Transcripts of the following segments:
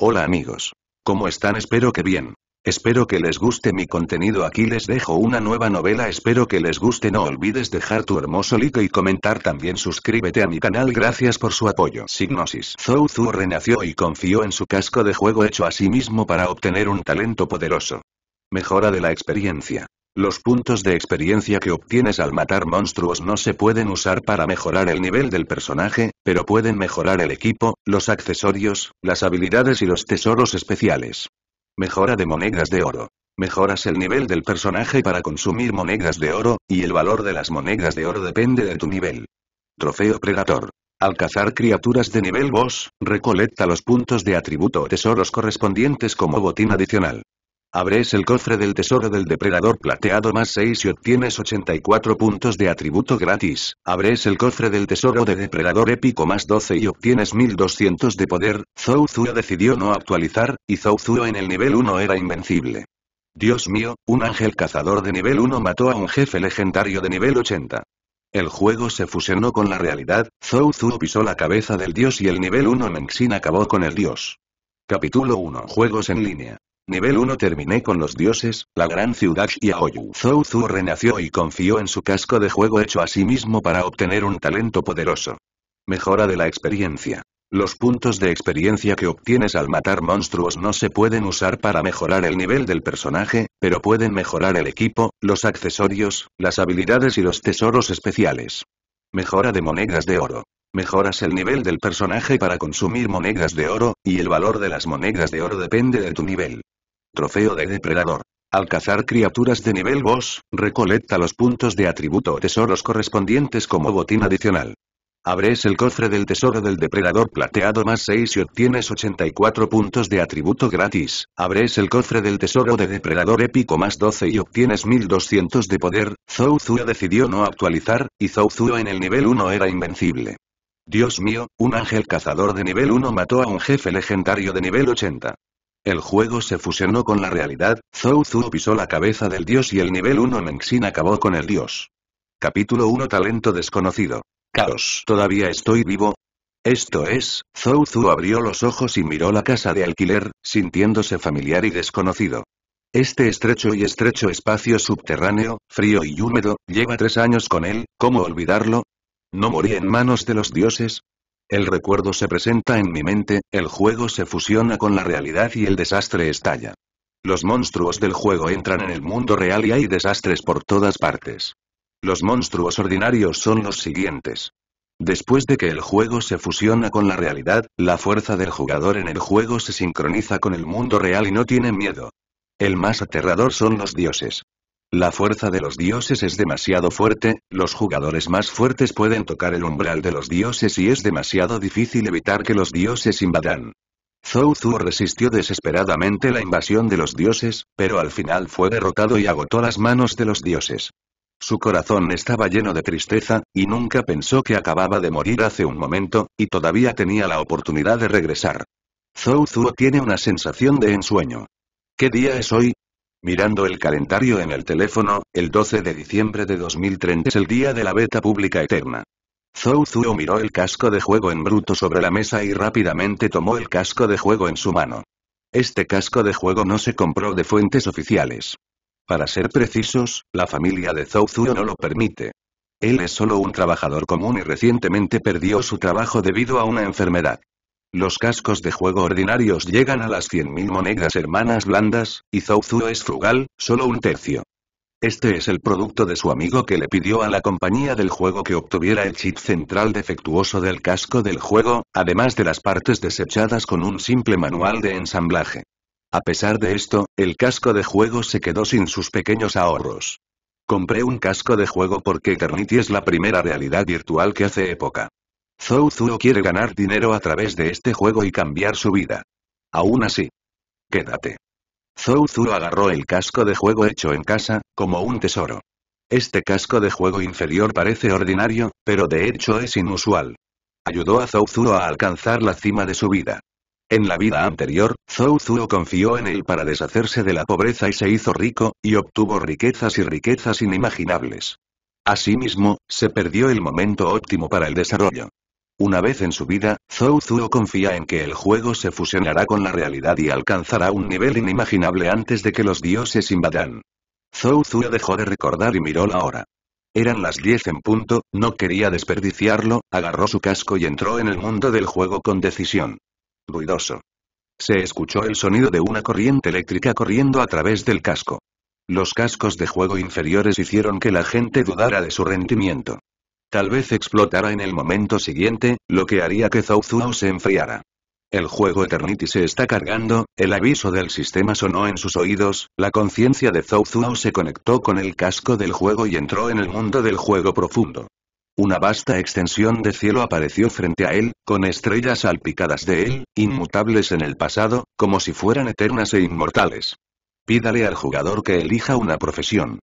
Hola amigos. ¿Cómo están? Espero que bien. Espero que les guste mi contenido aquí les dejo una nueva novela espero que les guste no olvides dejar tu hermoso like y comentar también suscríbete a mi canal gracias por su apoyo Signosis Zouzu renació y confió en su casco de juego hecho a sí mismo para obtener un talento poderoso. Mejora de la experiencia. Los puntos de experiencia que obtienes al matar monstruos no se pueden usar para mejorar el nivel del personaje, pero pueden mejorar el equipo, los accesorios, las habilidades y los tesoros especiales. Mejora de monedas de oro. Mejoras el nivel del personaje para consumir monedas de oro, y el valor de las monedas de oro depende de tu nivel. Trofeo Predator. Al cazar criaturas de nivel boss, recolecta los puntos de atributo o tesoros correspondientes como botín adicional. Abres el cofre del tesoro del depredador plateado más 6 y obtienes 84 puntos de atributo gratis. Abres el cofre del tesoro de depredador épico más 12 y obtienes 1200 de poder. Zou decidió no actualizar, y Zou en el nivel 1 era invencible. Dios mío, un ángel cazador de nivel 1 mató a un jefe legendario de nivel 80. El juego se fusionó con la realidad, Zou pisó la cabeza del dios y el nivel 1 Menxin acabó con el dios. Capítulo 1 Juegos en línea Nivel 1 Terminé con los dioses, la gran ciudad Xiaoyu Zhou Zhu renació y confió en su casco de juego hecho a sí mismo para obtener un talento poderoso. Mejora de la experiencia. Los puntos de experiencia que obtienes al matar monstruos no se pueden usar para mejorar el nivel del personaje, pero pueden mejorar el equipo, los accesorios, las habilidades y los tesoros especiales. Mejora de monedas de oro. Mejoras el nivel del personaje para consumir monedas de oro, y el valor de las monedas de oro depende de tu nivel. Trofeo de Depredador. Al cazar criaturas de nivel boss, recolecta los puntos de atributo o tesoros correspondientes como botín adicional. Abres el cofre del tesoro del depredador plateado más 6 y obtienes 84 puntos de atributo gratis. Abres el cofre del tesoro de depredador épico más 12 y obtienes 1200 de poder. Zou Zuo decidió no actualizar, y Zou Zuo en el nivel 1 era invencible. Dios mío, un ángel cazador de nivel 1 mató a un jefe legendario de nivel 80. El juego se fusionó con la realidad, Zou Zhu pisó la cabeza del dios y el nivel 1 Menxin acabó con el dios. Capítulo 1 Talento desconocido. Caos. ¿Todavía estoy vivo? Esto es, Zou Zhu abrió los ojos y miró la casa de alquiler, sintiéndose familiar y desconocido. Este estrecho y estrecho espacio subterráneo, frío y húmedo, lleva tres años con él, ¿cómo olvidarlo? ¿No morí en manos de los dioses? El recuerdo se presenta en mi mente, el juego se fusiona con la realidad y el desastre estalla. Los monstruos del juego entran en el mundo real y hay desastres por todas partes. Los monstruos ordinarios son los siguientes. Después de que el juego se fusiona con la realidad, la fuerza del jugador en el juego se sincroniza con el mundo real y no tiene miedo. El más aterrador son los dioses. La fuerza de los dioses es demasiado fuerte, los jugadores más fuertes pueden tocar el umbral de los dioses y es demasiado difícil evitar que los dioses invadan. Zhou Zhu resistió desesperadamente la invasión de los dioses, pero al final fue derrotado y agotó las manos de los dioses. Su corazón estaba lleno de tristeza, y nunca pensó que acababa de morir hace un momento, y todavía tenía la oportunidad de regresar. Zhou Zhu tiene una sensación de ensueño. ¿Qué día es hoy? Mirando el calendario en el teléfono, el 12 de diciembre de 2030 es el día de la beta pública eterna. Zou Zuo miró el casco de juego en bruto sobre la mesa y rápidamente tomó el casco de juego en su mano. Este casco de juego no se compró de fuentes oficiales. Para ser precisos, la familia de Zou Zuo no lo permite. Él es solo un trabajador común y recientemente perdió su trabajo debido a una enfermedad. Los cascos de juego ordinarios llegan a las 100.000 monedas hermanas blandas, y Zouzou es frugal, solo un tercio. Este es el producto de su amigo que le pidió a la compañía del juego que obtuviera el chip central defectuoso del casco del juego, además de las partes desechadas con un simple manual de ensamblaje. A pesar de esto, el casco de juego se quedó sin sus pequeños ahorros. Compré un casco de juego porque Eternity es la primera realidad virtual que hace época. Zou Zuo quiere ganar dinero a través de este juego y cambiar su vida. Aún así. Quédate. Zou Zuo agarró el casco de juego hecho en casa, como un tesoro. Este casco de juego inferior parece ordinario, pero de hecho es inusual. Ayudó a Zou a alcanzar la cima de su vida. En la vida anterior, Zou Zuo confió en él para deshacerse de la pobreza y se hizo rico, y obtuvo riquezas y riquezas inimaginables. Asimismo, se perdió el momento óptimo para el desarrollo. Una vez en su vida, Zou Zuo confía en que el juego se fusionará con la realidad y alcanzará un nivel inimaginable antes de que los dioses invadan. Zou Zuo dejó de recordar y miró la hora. Eran las 10 en punto, no quería desperdiciarlo, agarró su casco y entró en el mundo del juego con decisión. Ruidoso. Se escuchó el sonido de una corriente eléctrica corriendo a través del casco. Los cascos de juego inferiores hicieron que la gente dudara de su rendimiento. Tal vez explotara en el momento siguiente, lo que haría que Zou se enfriara. El juego Eternity se está cargando, el aviso del sistema sonó en sus oídos, la conciencia de Zou se conectó con el casco del juego y entró en el mundo del juego profundo. Una vasta extensión de cielo apareció frente a él, con estrellas salpicadas de él, inmutables en el pasado, como si fueran eternas e inmortales. Pídale al jugador que elija una profesión.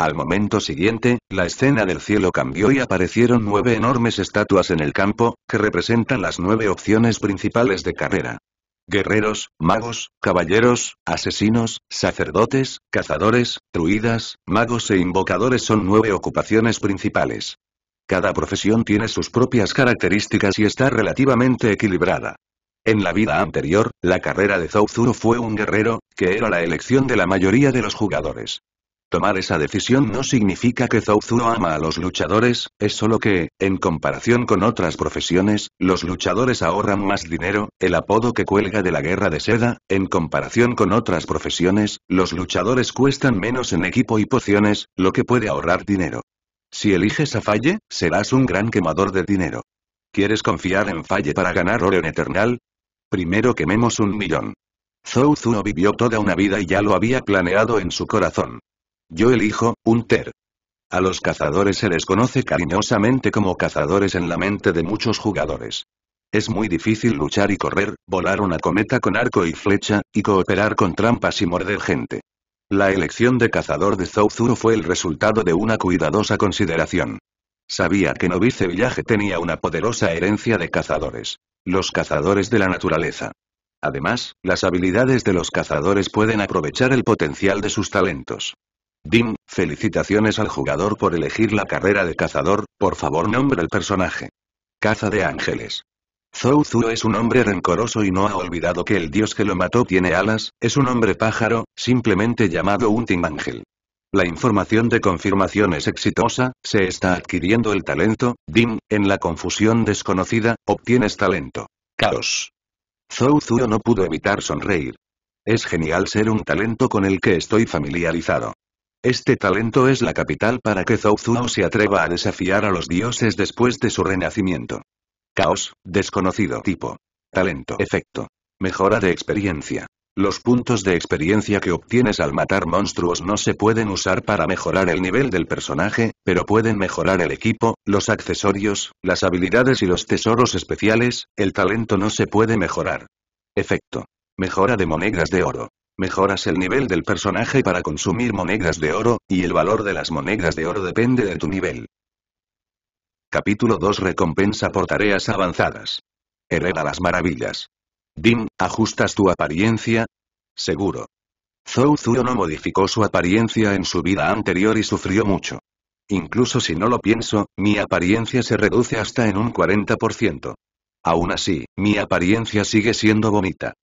Al momento siguiente, la escena del cielo cambió y aparecieron nueve enormes estatuas en el campo, que representan las nueve opciones principales de carrera. Guerreros, magos, caballeros, asesinos, sacerdotes, cazadores, truidas, magos e invocadores son nueve ocupaciones principales. Cada profesión tiene sus propias características y está relativamente equilibrada. En la vida anterior, la carrera de Zouzuro fue un guerrero, que era la elección de la mayoría de los jugadores. Tomar esa decisión no significa que Zuo ama a los luchadores, es solo que, en comparación con otras profesiones, los luchadores ahorran más dinero, el apodo que cuelga de la guerra de seda, en comparación con otras profesiones, los luchadores cuestan menos en equipo y pociones, lo que puede ahorrar dinero. Si eliges a Falle, serás un gran quemador de dinero. ¿Quieres confiar en Falle para ganar oro en Eternal? Primero quememos un millón. Zuo vivió toda una vida y ya lo había planeado en su corazón. Yo elijo, Hunter. A los cazadores se les conoce cariñosamente como cazadores en la mente de muchos jugadores. Es muy difícil luchar y correr, volar una cometa con arco y flecha, y cooperar con trampas y morder gente. La elección de cazador de Zouzuru fue el resultado de una cuidadosa consideración. Sabía que Novice Villaje tenía una poderosa herencia de cazadores. Los cazadores de la naturaleza. Además, las habilidades de los cazadores pueden aprovechar el potencial de sus talentos. Dim, felicitaciones al jugador por elegir la carrera de cazador, por favor nombre el personaje. Caza de ángeles. Zou Zou es un hombre rencoroso y no ha olvidado que el dios que lo mató tiene alas, es un hombre pájaro, simplemente llamado un Ángel. La información de confirmación es exitosa, se está adquiriendo el talento, Dim, en la confusión desconocida, obtienes talento. Caos. Zou Zou no pudo evitar sonreír. Es genial ser un talento con el que estoy familiarizado. Este talento es la capital para que Zou Zhuo se atreva a desafiar a los dioses después de su renacimiento. Caos, desconocido tipo. Talento. Efecto. Mejora de experiencia. Los puntos de experiencia que obtienes al matar monstruos no se pueden usar para mejorar el nivel del personaje, pero pueden mejorar el equipo, los accesorios, las habilidades y los tesoros especiales, el talento no se puede mejorar. Efecto. Mejora de monedas de oro. Mejoras el nivel del personaje para consumir monedas de oro, y el valor de las monedas de oro depende de tu nivel. Capítulo 2 Recompensa por tareas avanzadas. Hereda las maravillas. Dim, ¿ajustas tu apariencia? Seguro. Zou Zuro no modificó su apariencia en su vida anterior y sufrió mucho. Incluso si no lo pienso, mi apariencia se reduce hasta en un 40%. Aún así, mi apariencia sigue siendo bonita.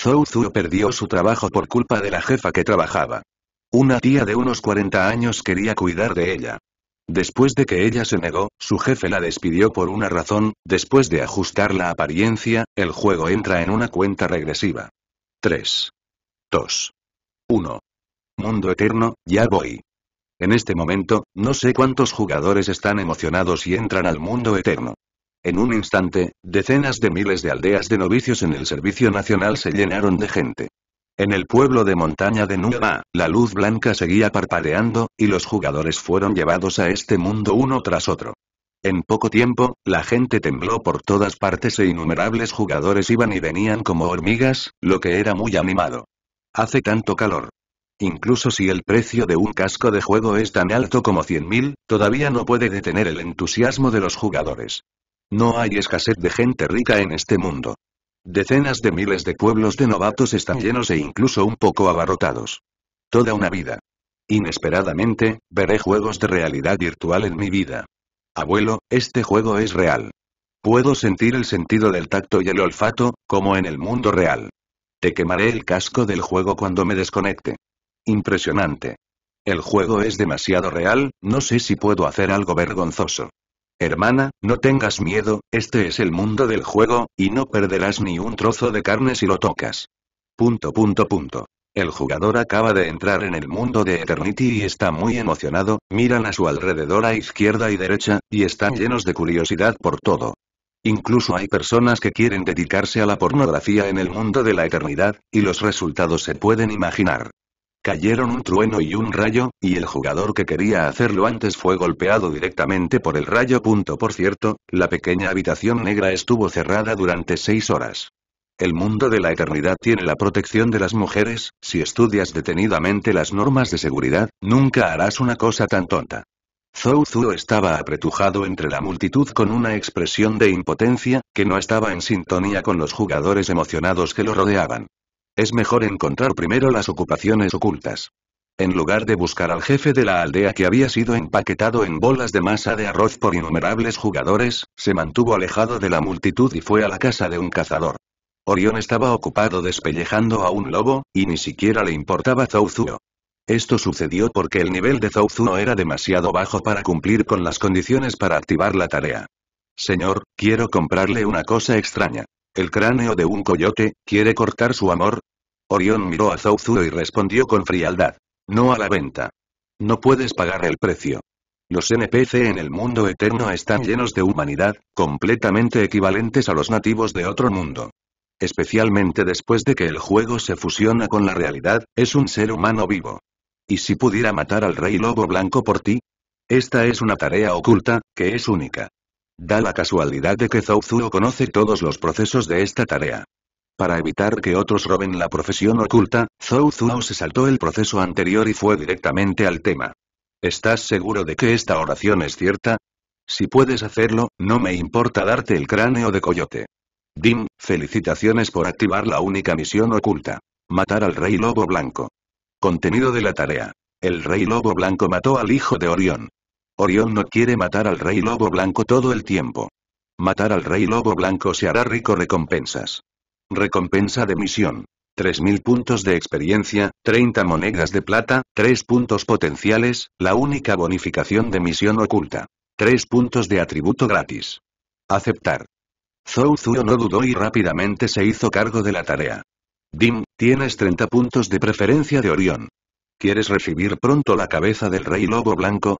Zhou Zuo perdió su trabajo por culpa de la jefa que trabajaba. Una tía de unos 40 años quería cuidar de ella. Después de que ella se negó, su jefe la despidió por una razón, después de ajustar la apariencia, el juego entra en una cuenta regresiva. 3. 2. 1. Mundo Eterno, ya voy. En este momento, no sé cuántos jugadores están emocionados y entran al mundo eterno. En un instante, decenas de miles de aldeas de novicios en el Servicio Nacional se llenaron de gente. En el pueblo de montaña de Numa, la luz blanca seguía parpadeando, y los jugadores fueron llevados a este mundo uno tras otro. En poco tiempo, la gente tembló por todas partes e innumerables jugadores iban y venían como hormigas, lo que era muy animado. Hace tanto calor. Incluso si el precio de un casco de juego es tan alto como 100.000, todavía no puede detener el entusiasmo de los jugadores. No hay escasez de gente rica en este mundo. Decenas de miles de pueblos de novatos están llenos e incluso un poco abarrotados. Toda una vida. Inesperadamente, veré juegos de realidad virtual en mi vida. Abuelo, este juego es real. Puedo sentir el sentido del tacto y el olfato, como en el mundo real. Te quemaré el casco del juego cuando me desconecte. Impresionante. El juego es demasiado real, no sé si puedo hacer algo vergonzoso. Hermana, no tengas miedo, este es el mundo del juego, y no perderás ni un trozo de carne si lo tocas. Punto punto punto. El jugador acaba de entrar en el mundo de Eternity y está muy emocionado, miran a su alrededor a izquierda y derecha, y están llenos de curiosidad por todo. Incluso hay personas que quieren dedicarse a la pornografía en el mundo de la eternidad, y los resultados se pueden imaginar. Cayeron un trueno y un rayo, y el jugador que quería hacerlo antes fue golpeado directamente por el rayo. Por cierto, la pequeña habitación negra estuvo cerrada durante seis horas. El mundo de la eternidad tiene la protección de las mujeres, si estudias detenidamente las normas de seguridad, nunca harás una cosa tan tonta. Zou Zuo estaba apretujado entre la multitud con una expresión de impotencia, que no estaba en sintonía con los jugadores emocionados que lo rodeaban. Es mejor encontrar primero las ocupaciones ocultas. En lugar de buscar al jefe de la aldea que había sido empaquetado en bolas de masa de arroz por innumerables jugadores, se mantuvo alejado de la multitud y fue a la casa de un cazador. Orión estaba ocupado despellejando a un lobo, y ni siquiera le importaba Zouzuo. Esto sucedió porque el nivel de Zouzuo era demasiado bajo para cumplir con las condiciones para activar la tarea. Señor, quiero comprarle una cosa extraña. ¿El cráneo de un coyote, quiere cortar su amor? Orión miró a Zouzuro y respondió con frialdad. No a la venta. No puedes pagar el precio. Los NPC en el mundo eterno están llenos de humanidad, completamente equivalentes a los nativos de otro mundo. Especialmente después de que el juego se fusiona con la realidad, es un ser humano vivo. ¿Y si pudiera matar al rey lobo blanco por ti? Esta es una tarea oculta, que es única. Da la casualidad de que Zhuo conoce todos los procesos de esta tarea. Para evitar que otros roben la profesión oculta, Zou Zhuo se saltó el proceso anterior y fue directamente al tema. ¿Estás seguro de que esta oración es cierta? Si puedes hacerlo, no me importa darte el cráneo de coyote. Dim, felicitaciones por activar la única misión oculta. Matar al rey lobo blanco. Contenido de la tarea. El rey lobo blanco mató al hijo de Orión. Orión no quiere matar al rey lobo blanco todo el tiempo. Matar al rey lobo blanco se hará rico recompensas. Recompensa de misión. 3.000 puntos de experiencia, 30 monedas de plata, 3 puntos potenciales, la única bonificación de misión oculta. 3 puntos de atributo gratis. Aceptar. Zhou Zou no dudó y rápidamente se hizo cargo de la tarea. Dim, tienes 30 puntos de preferencia de Orión. ¿Quieres recibir pronto la cabeza del rey lobo blanco?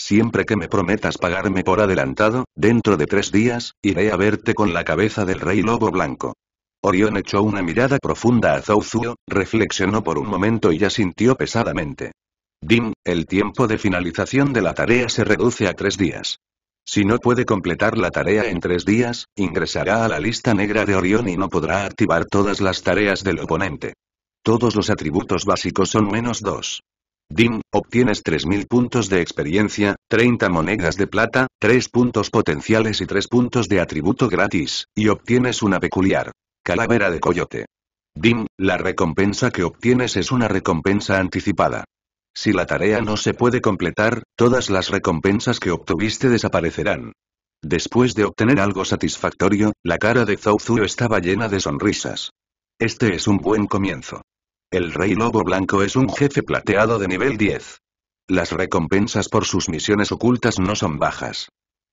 Siempre que me prometas pagarme por adelantado, dentro de tres días, iré a verte con la cabeza del rey lobo blanco. Orión echó una mirada profunda a Zouzuo, reflexionó por un momento y ya sintió pesadamente. Dim, el tiempo de finalización de la tarea se reduce a tres días. Si no puede completar la tarea en tres días, ingresará a la lista negra de Orión y no podrá activar todas las tareas del oponente. Todos los atributos básicos son menos dos. Dim, obtienes 3.000 puntos de experiencia, 30 monedas de plata, 3 puntos potenciales y 3 puntos de atributo gratis, y obtienes una peculiar calavera de coyote. Dim, la recompensa que obtienes es una recompensa anticipada. Si la tarea no se puede completar, todas las recompensas que obtuviste desaparecerán. Después de obtener algo satisfactorio, la cara de Zouzou estaba llena de sonrisas. Este es un buen comienzo. El Rey Lobo Blanco es un jefe plateado de nivel 10. Las recompensas por sus misiones ocultas no son bajas.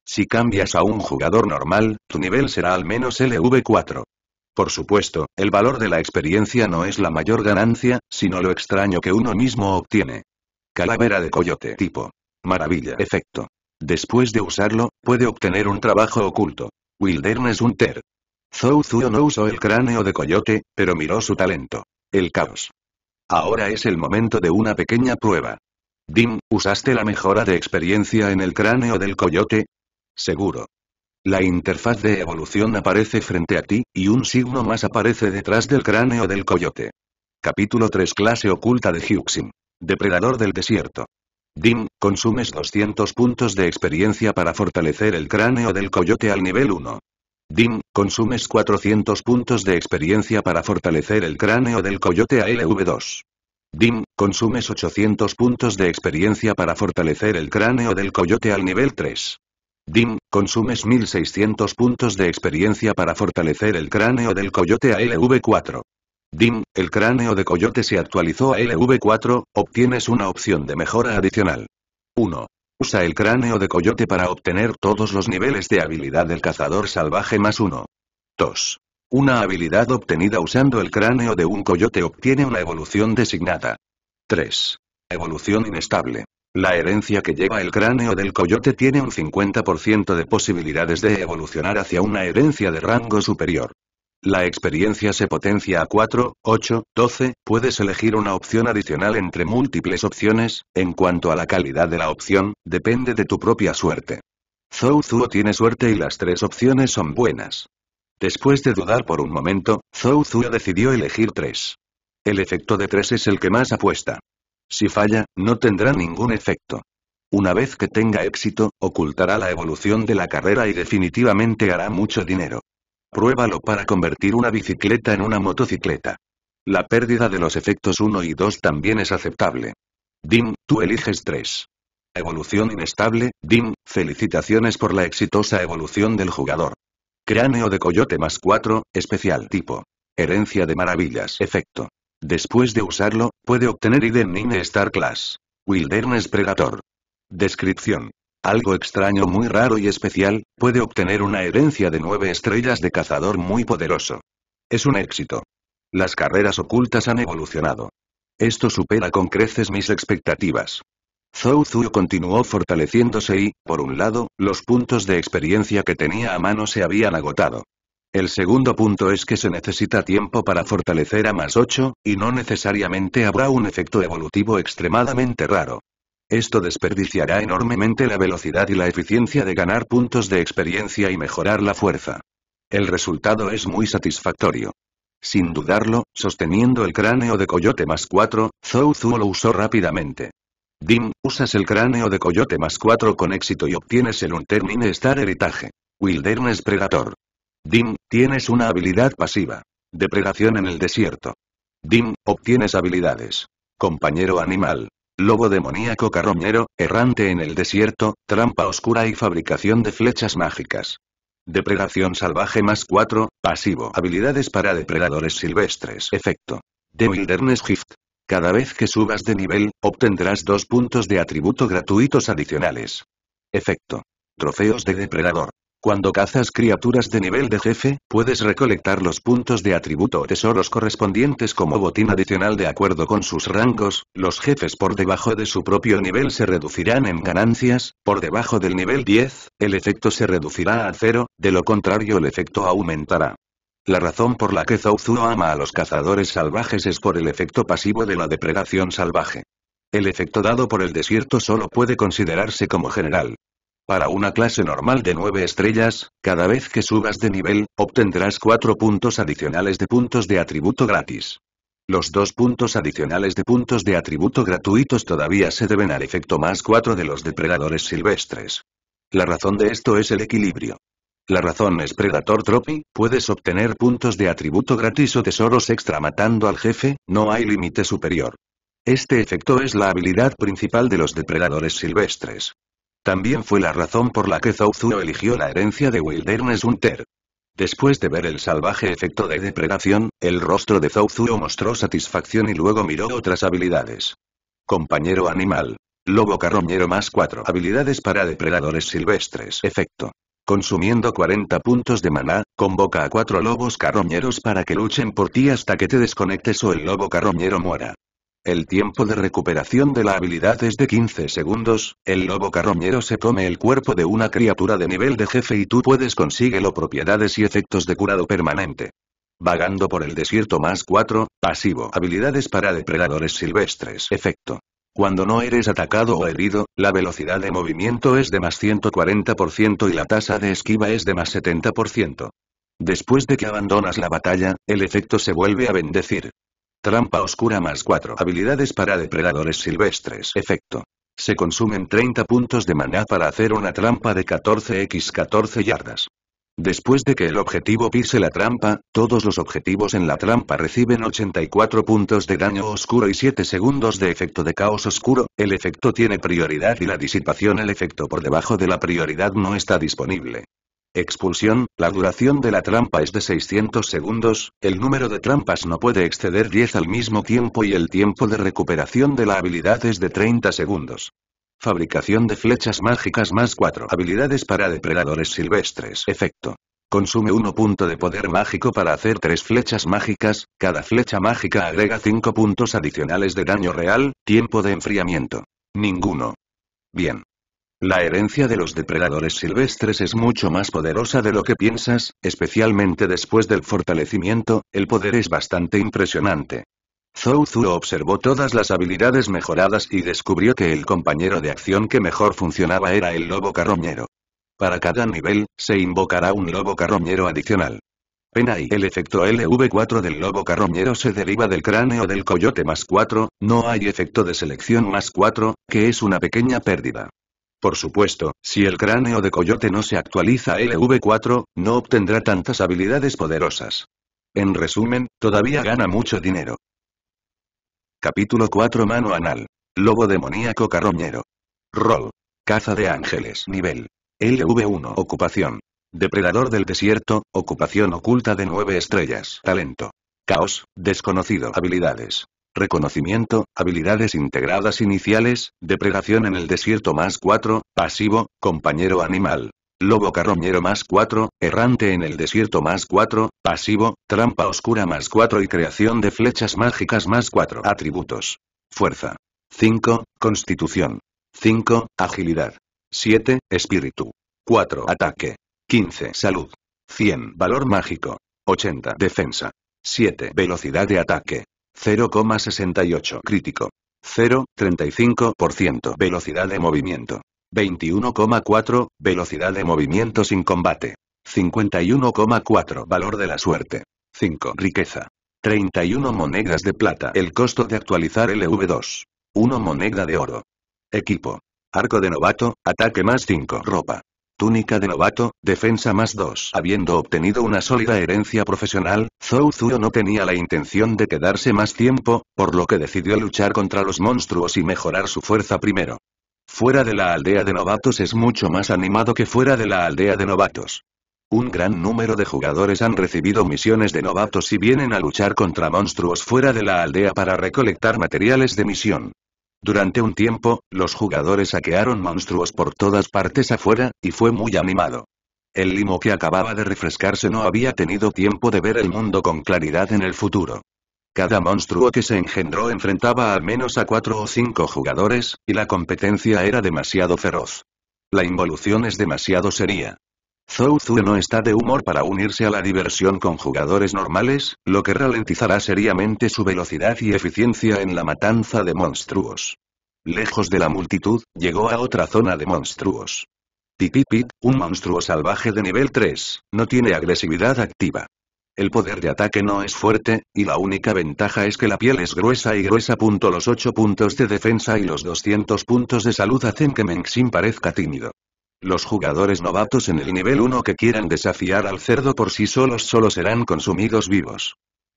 Si cambias a un jugador normal, tu nivel será al menos LV4. Por supuesto, el valor de la experiencia no es la mayor ganancia, sino lo extraño que uno mismo obtiene. Calavera de coyote tipo. Maravilla. Efecto. Después de usarlo, puede obtener un trabajo oculto. Wilderness Hunter. Zou Zuo no usó el cráneo de coyote, pero miró su talento el caos. Ahora es el momento de una pequeña prueba. Dim, ¿usaste la mejora de experiencia en el cráneo del coyote? Seguro. La interfaz de evolución aparece frente a ti, y un signo más aparece detrás del cráneo del coyote. Capítulo 3 Clase oculta de Hyuxim. Depredador del desierto. Dim, consumes 200 puntos de experiencia para fortalecer el cráneo del coyote al nivel 1. Dim, consumes 400 puntos de experiencia para fortalecer el cráneo del coyote a LV2. Dim, consumes 800 puntos de experiencia para fortalecer el cráneo del coyote al nivel 3. Dim, consumes 1600 puntos de experiencia para fortalecer el cráneo del coyote a LV4. Dim, el cráneo de coyote se actualizó a LV4, obtienes una opción de mejora adicional. 1. Usa el cráneo de coyote para obtener todos los niveles de habilidad del cazador salvaje más uno. 2. Una habilidad obtenida usando el cráneo de un coyote obtiene una evolución designada. 3. Evolución inestable. La herencia que lleva el cráneo del coyote tiene un 50% de posibilidades de evolucionar hacia una herencia de rango superior. La experiencia se potencia a 4, 8, 12, puedes elegir una opción adicional entre múltiples opciones, en cuanto a la calidad de la opción, depende de tu propia suerte. Zou Zuo tiene suerte y las tres opciones son buenas. Después de dudar por un momento, Zou Zuo decidió elegir tres. El efecto de tres es el que más apuesta. Si falla, no tendrá ningún efecto. Una vez que tenga éxito, ocultará la evolución de la carrera y definitivamente hará mucho dinero. Pruébalo para convertir una bicicleta en una motocicleta. La pérdida de los efectos 1 y 2 también es aceptable. Dim, tú eliges 3. Evolución inestable, Dim, felicitaciones por la exitosa evolución del jugador. Cráneo de coyote más 4, especial tipo. Herencia de maravillas, efecto. Después de usarlo, puede obtener Iden Nine Star Class. Wilderness Predator. Descripción algo extraño muy raro y especial, puede obtener una herencia de nueve estrellas de cazador muy poderoso. Es un éxito. Las carreras ocultas han evolucionado. Esto supera con creces mis expectativas. Zhou Zhu continuó fortaleciéndose y, por un lado, los puntos de experiencia que tenía a mano se habían agotado. El segundo punto es que se necesita tiempo para fortalecer a más 8, y no necesariamente habrá un efecto evolutivo extremadamente raro. Esto desperdiciará enormemente la velocidad y la eficiencia de ganar puntos de experiencia y mejorar la fuerza. El resultado es muy satisfactorio. Sin dudarlo, sosteniendo el cráneo de coyote más 4, Zhou Zhu lo usó rápidamente. Dim, usas el cráneo de coyote más 4 con éxito y obtienes el Untermine Star Heritaje. Wilderness Predator. Dim, tienes una habilidad pasiva. Depredación en el desierto. Dim, obtienes habilidades. Compañero animal. Lobo demoníaco carroñero, errante en el desierto, trampa oscura y fabricación de flechas mágicas. Depredación salvaje más 4, pasivo. Habilidades para depredadores silvestres. Efecto. The Wilderness Gift. Cada vez que subas de nivel, obtendrás dos puntos de atributo gratuitos adicionales. Efecto. Trofeos de depredador. Cuando cazas criaturas de nivel de jefe, puedes recolectar los puntos de atributo o tesoros correspondientes como botín adicional de acuerdo con sus rangos, los jefes por debajo de su propio nivel se reducirán en ganancias, por debajo del nivel 10, el efecto se reducirá a cero, de lo contrario el efecto aumentará. La razón por la que Zouzuo ama a los cazadores salvajes es por el efecto pasivo de la depredación salvaje. El efecto dado por el desierto solo puede considerarse como general. Para una clase normal de 9 estrellas, cada vez que subas de nivel, obtendrás 4 puntos adicionales de puntos de atributo gratis. Los dos puntos adicionales de puntos de atributo gratuitos todavía se deben al efecto más 4 de los depredadores silvestres. La razón de esto es el equilibrio. La razón es Predator tropi. puedes obtener puntos de atributo gratis o tesoros extra matando al jefe, no hay límite superior. Este efecto es la habilidad principal de los depredadores silvestres. También fue la razón por la que Zouzou eligió la herencia de Wilderness Hunter. Después de ver el salvaje efecto de depredación, el rostro de Zouzuo mostró satisfacción y luego miró otras habilidades. Compañero animal. Lobo carroñero más 4 habilidades para depredadores silvestres. Efecto. Consumiendo 40 puntos de maná, convoca a cuatro lobos carroñeros para que luchen por ti hasta que te desconectes o el lobo carroñero muera. El tiempo de recuperación de la habilidad es de 15 segundos, el lobo carroñero se come el cuerpo de una criatura de nivel de jefe y tú puedes consíguelo propiedades y efectos de curado permanente. Vagando por el desierto más 4, pasivo. Habilidades para depredadores silvestres. Efecto. Cuando no eres atacado o herido, la velocidad de movimiento es de más 140% y la tasa de esquiva es de más 70%. Después de que abandonas la batalla, el efecto se vuelve a bendecir. Trampa oscura más 4. Habilidades para depredadores silvestres. Efecto. Se consumen 30 puntos de maná para hacer una trampa de 14x 14 yardas. Después de que el objetivo pise la trampa, todos los objetivos en la trampa reciben 84 puntos de daño oscuro y 7 segundos de efecto de caos oscuro, el efecto tiene prioridad y la disipación el efecto por debajo de la prioridad no está disponible. Expulsión, la duración de la trampa es de 600 segundos, el número de trampas no puede exceder 10 al mismo tiempo y el tiempo de recuperación de la habilidad es de 30 segundos. Fabricación de flechas mágicas más 4 habilidades para depredadores silvestres. Efecto. Consume 1 punto de poder mágico para hacer 3 flechas mágicas, cada flecha mágica agrega 5 puntos adicionales de daño real, tiempo de enfriamiento. Ninguno. Bien. La herencia de los depredadores silvestres es mucho más poderosa de lo que piensas, especialmente después del fortalecimiento, el poder es bastante impresionante. Zou observó todas las habilidades mejoradas y descubrió que el compañero de acción que mejor funcionaba era el lobo carroñero. Para cada nivel, se invocará un lobo carroñero adicional. Pena y el efecto LV4 del lobo carroñero se deriva del cráneo del coyote más 4, no hay efecto de selección más 4, que es una pequeña pérdida. Por supuesto, si el cráneo de Coyote no se actualiza LV4, no obtendrá tantas habilidades poderosas. En resumen, todavía gana mucho dinero. Capítulo 4 Mano Anal. Lobo demoníaco carroñero. Rol. Caza de ángeles. Nivel. LV1. Ocupación. Depredador del desierto, ocupación oculta de 9 estrellas. Talento. Caos, desconocido. Habilidades. Reconocimiento, habilidades integradas iniciales, depredación en el desierto más 4, pasivo, compañero animal. Lobo carroñero más 4, errante en el desierto más 4, pasivo, trampa oscura más 4 y creación de flechas mágicas más 4. Atributos. Fuerza. 5, constitución. 5, agilidad. 7, espíritu. 4, ataque. 15, salud. 100, valor mágico. 80, defensa. 7, velocidad de ataque. 0,68 crítico. 0,35% velocidad de movimiento. 21,4, velocidad de movimiento sin combate. 51,4 valor de la suerte. 5 riqueza. 31 monedas de plata. El costo de actualizar LV2. 1 moneda de oro. Equipo. Arco de novato, ataque más 5. Ropa. Túnica de novato, defensa más 2. Habiendo obtenido una sólida herencia profesional, Zhou Zuo no tenía la intención de quedarse más tiempo, por lo que decidió luchar contra los monstruos y mejorar su fuerza primero. Fuera de la aldea de novatos es mucho más animado que fuera de la aldea de novatos. Un gran número de jugadores han recibido misiones de novatos y vienen a luchar contra monstruos fuera de la aldea para recolectar materiales de misión. Durante un tiempo, los jugadores saquearon monstruos por todas partes afuera, y fue muy animado. El limo que acababa de refrescarse no había tenido tiempo de ver el mundo con claridad en el futuro. Cada monstruo que se engendró enfrentaba al menos a cuatro o cinco jugadores, y la competencia era demasiado feroz. La involución es demasiado seria. Zhou Zhu no está de humor para unirse a la diversión con jugadores normales, lo que ralentizará seriamente su velocidad y eficiencia en la matanza de monstruos. Lejos de la multitud, llegó a otra zona de monstruos. Pipipit, un monstruo salvaje de nivel 3, no tiene agresividad activa. El poder de ataque no es fuerte, y la única ventaja es que la piel es gruesa y gruesa. Los 8 puntos de defensa y los 200 puntos de salud hacen que Mengxin parezca tímido. Los jugadores novatos en el nivel 1 que quieran desafiar al cerdo por sí solos solo serán consumidos vivos.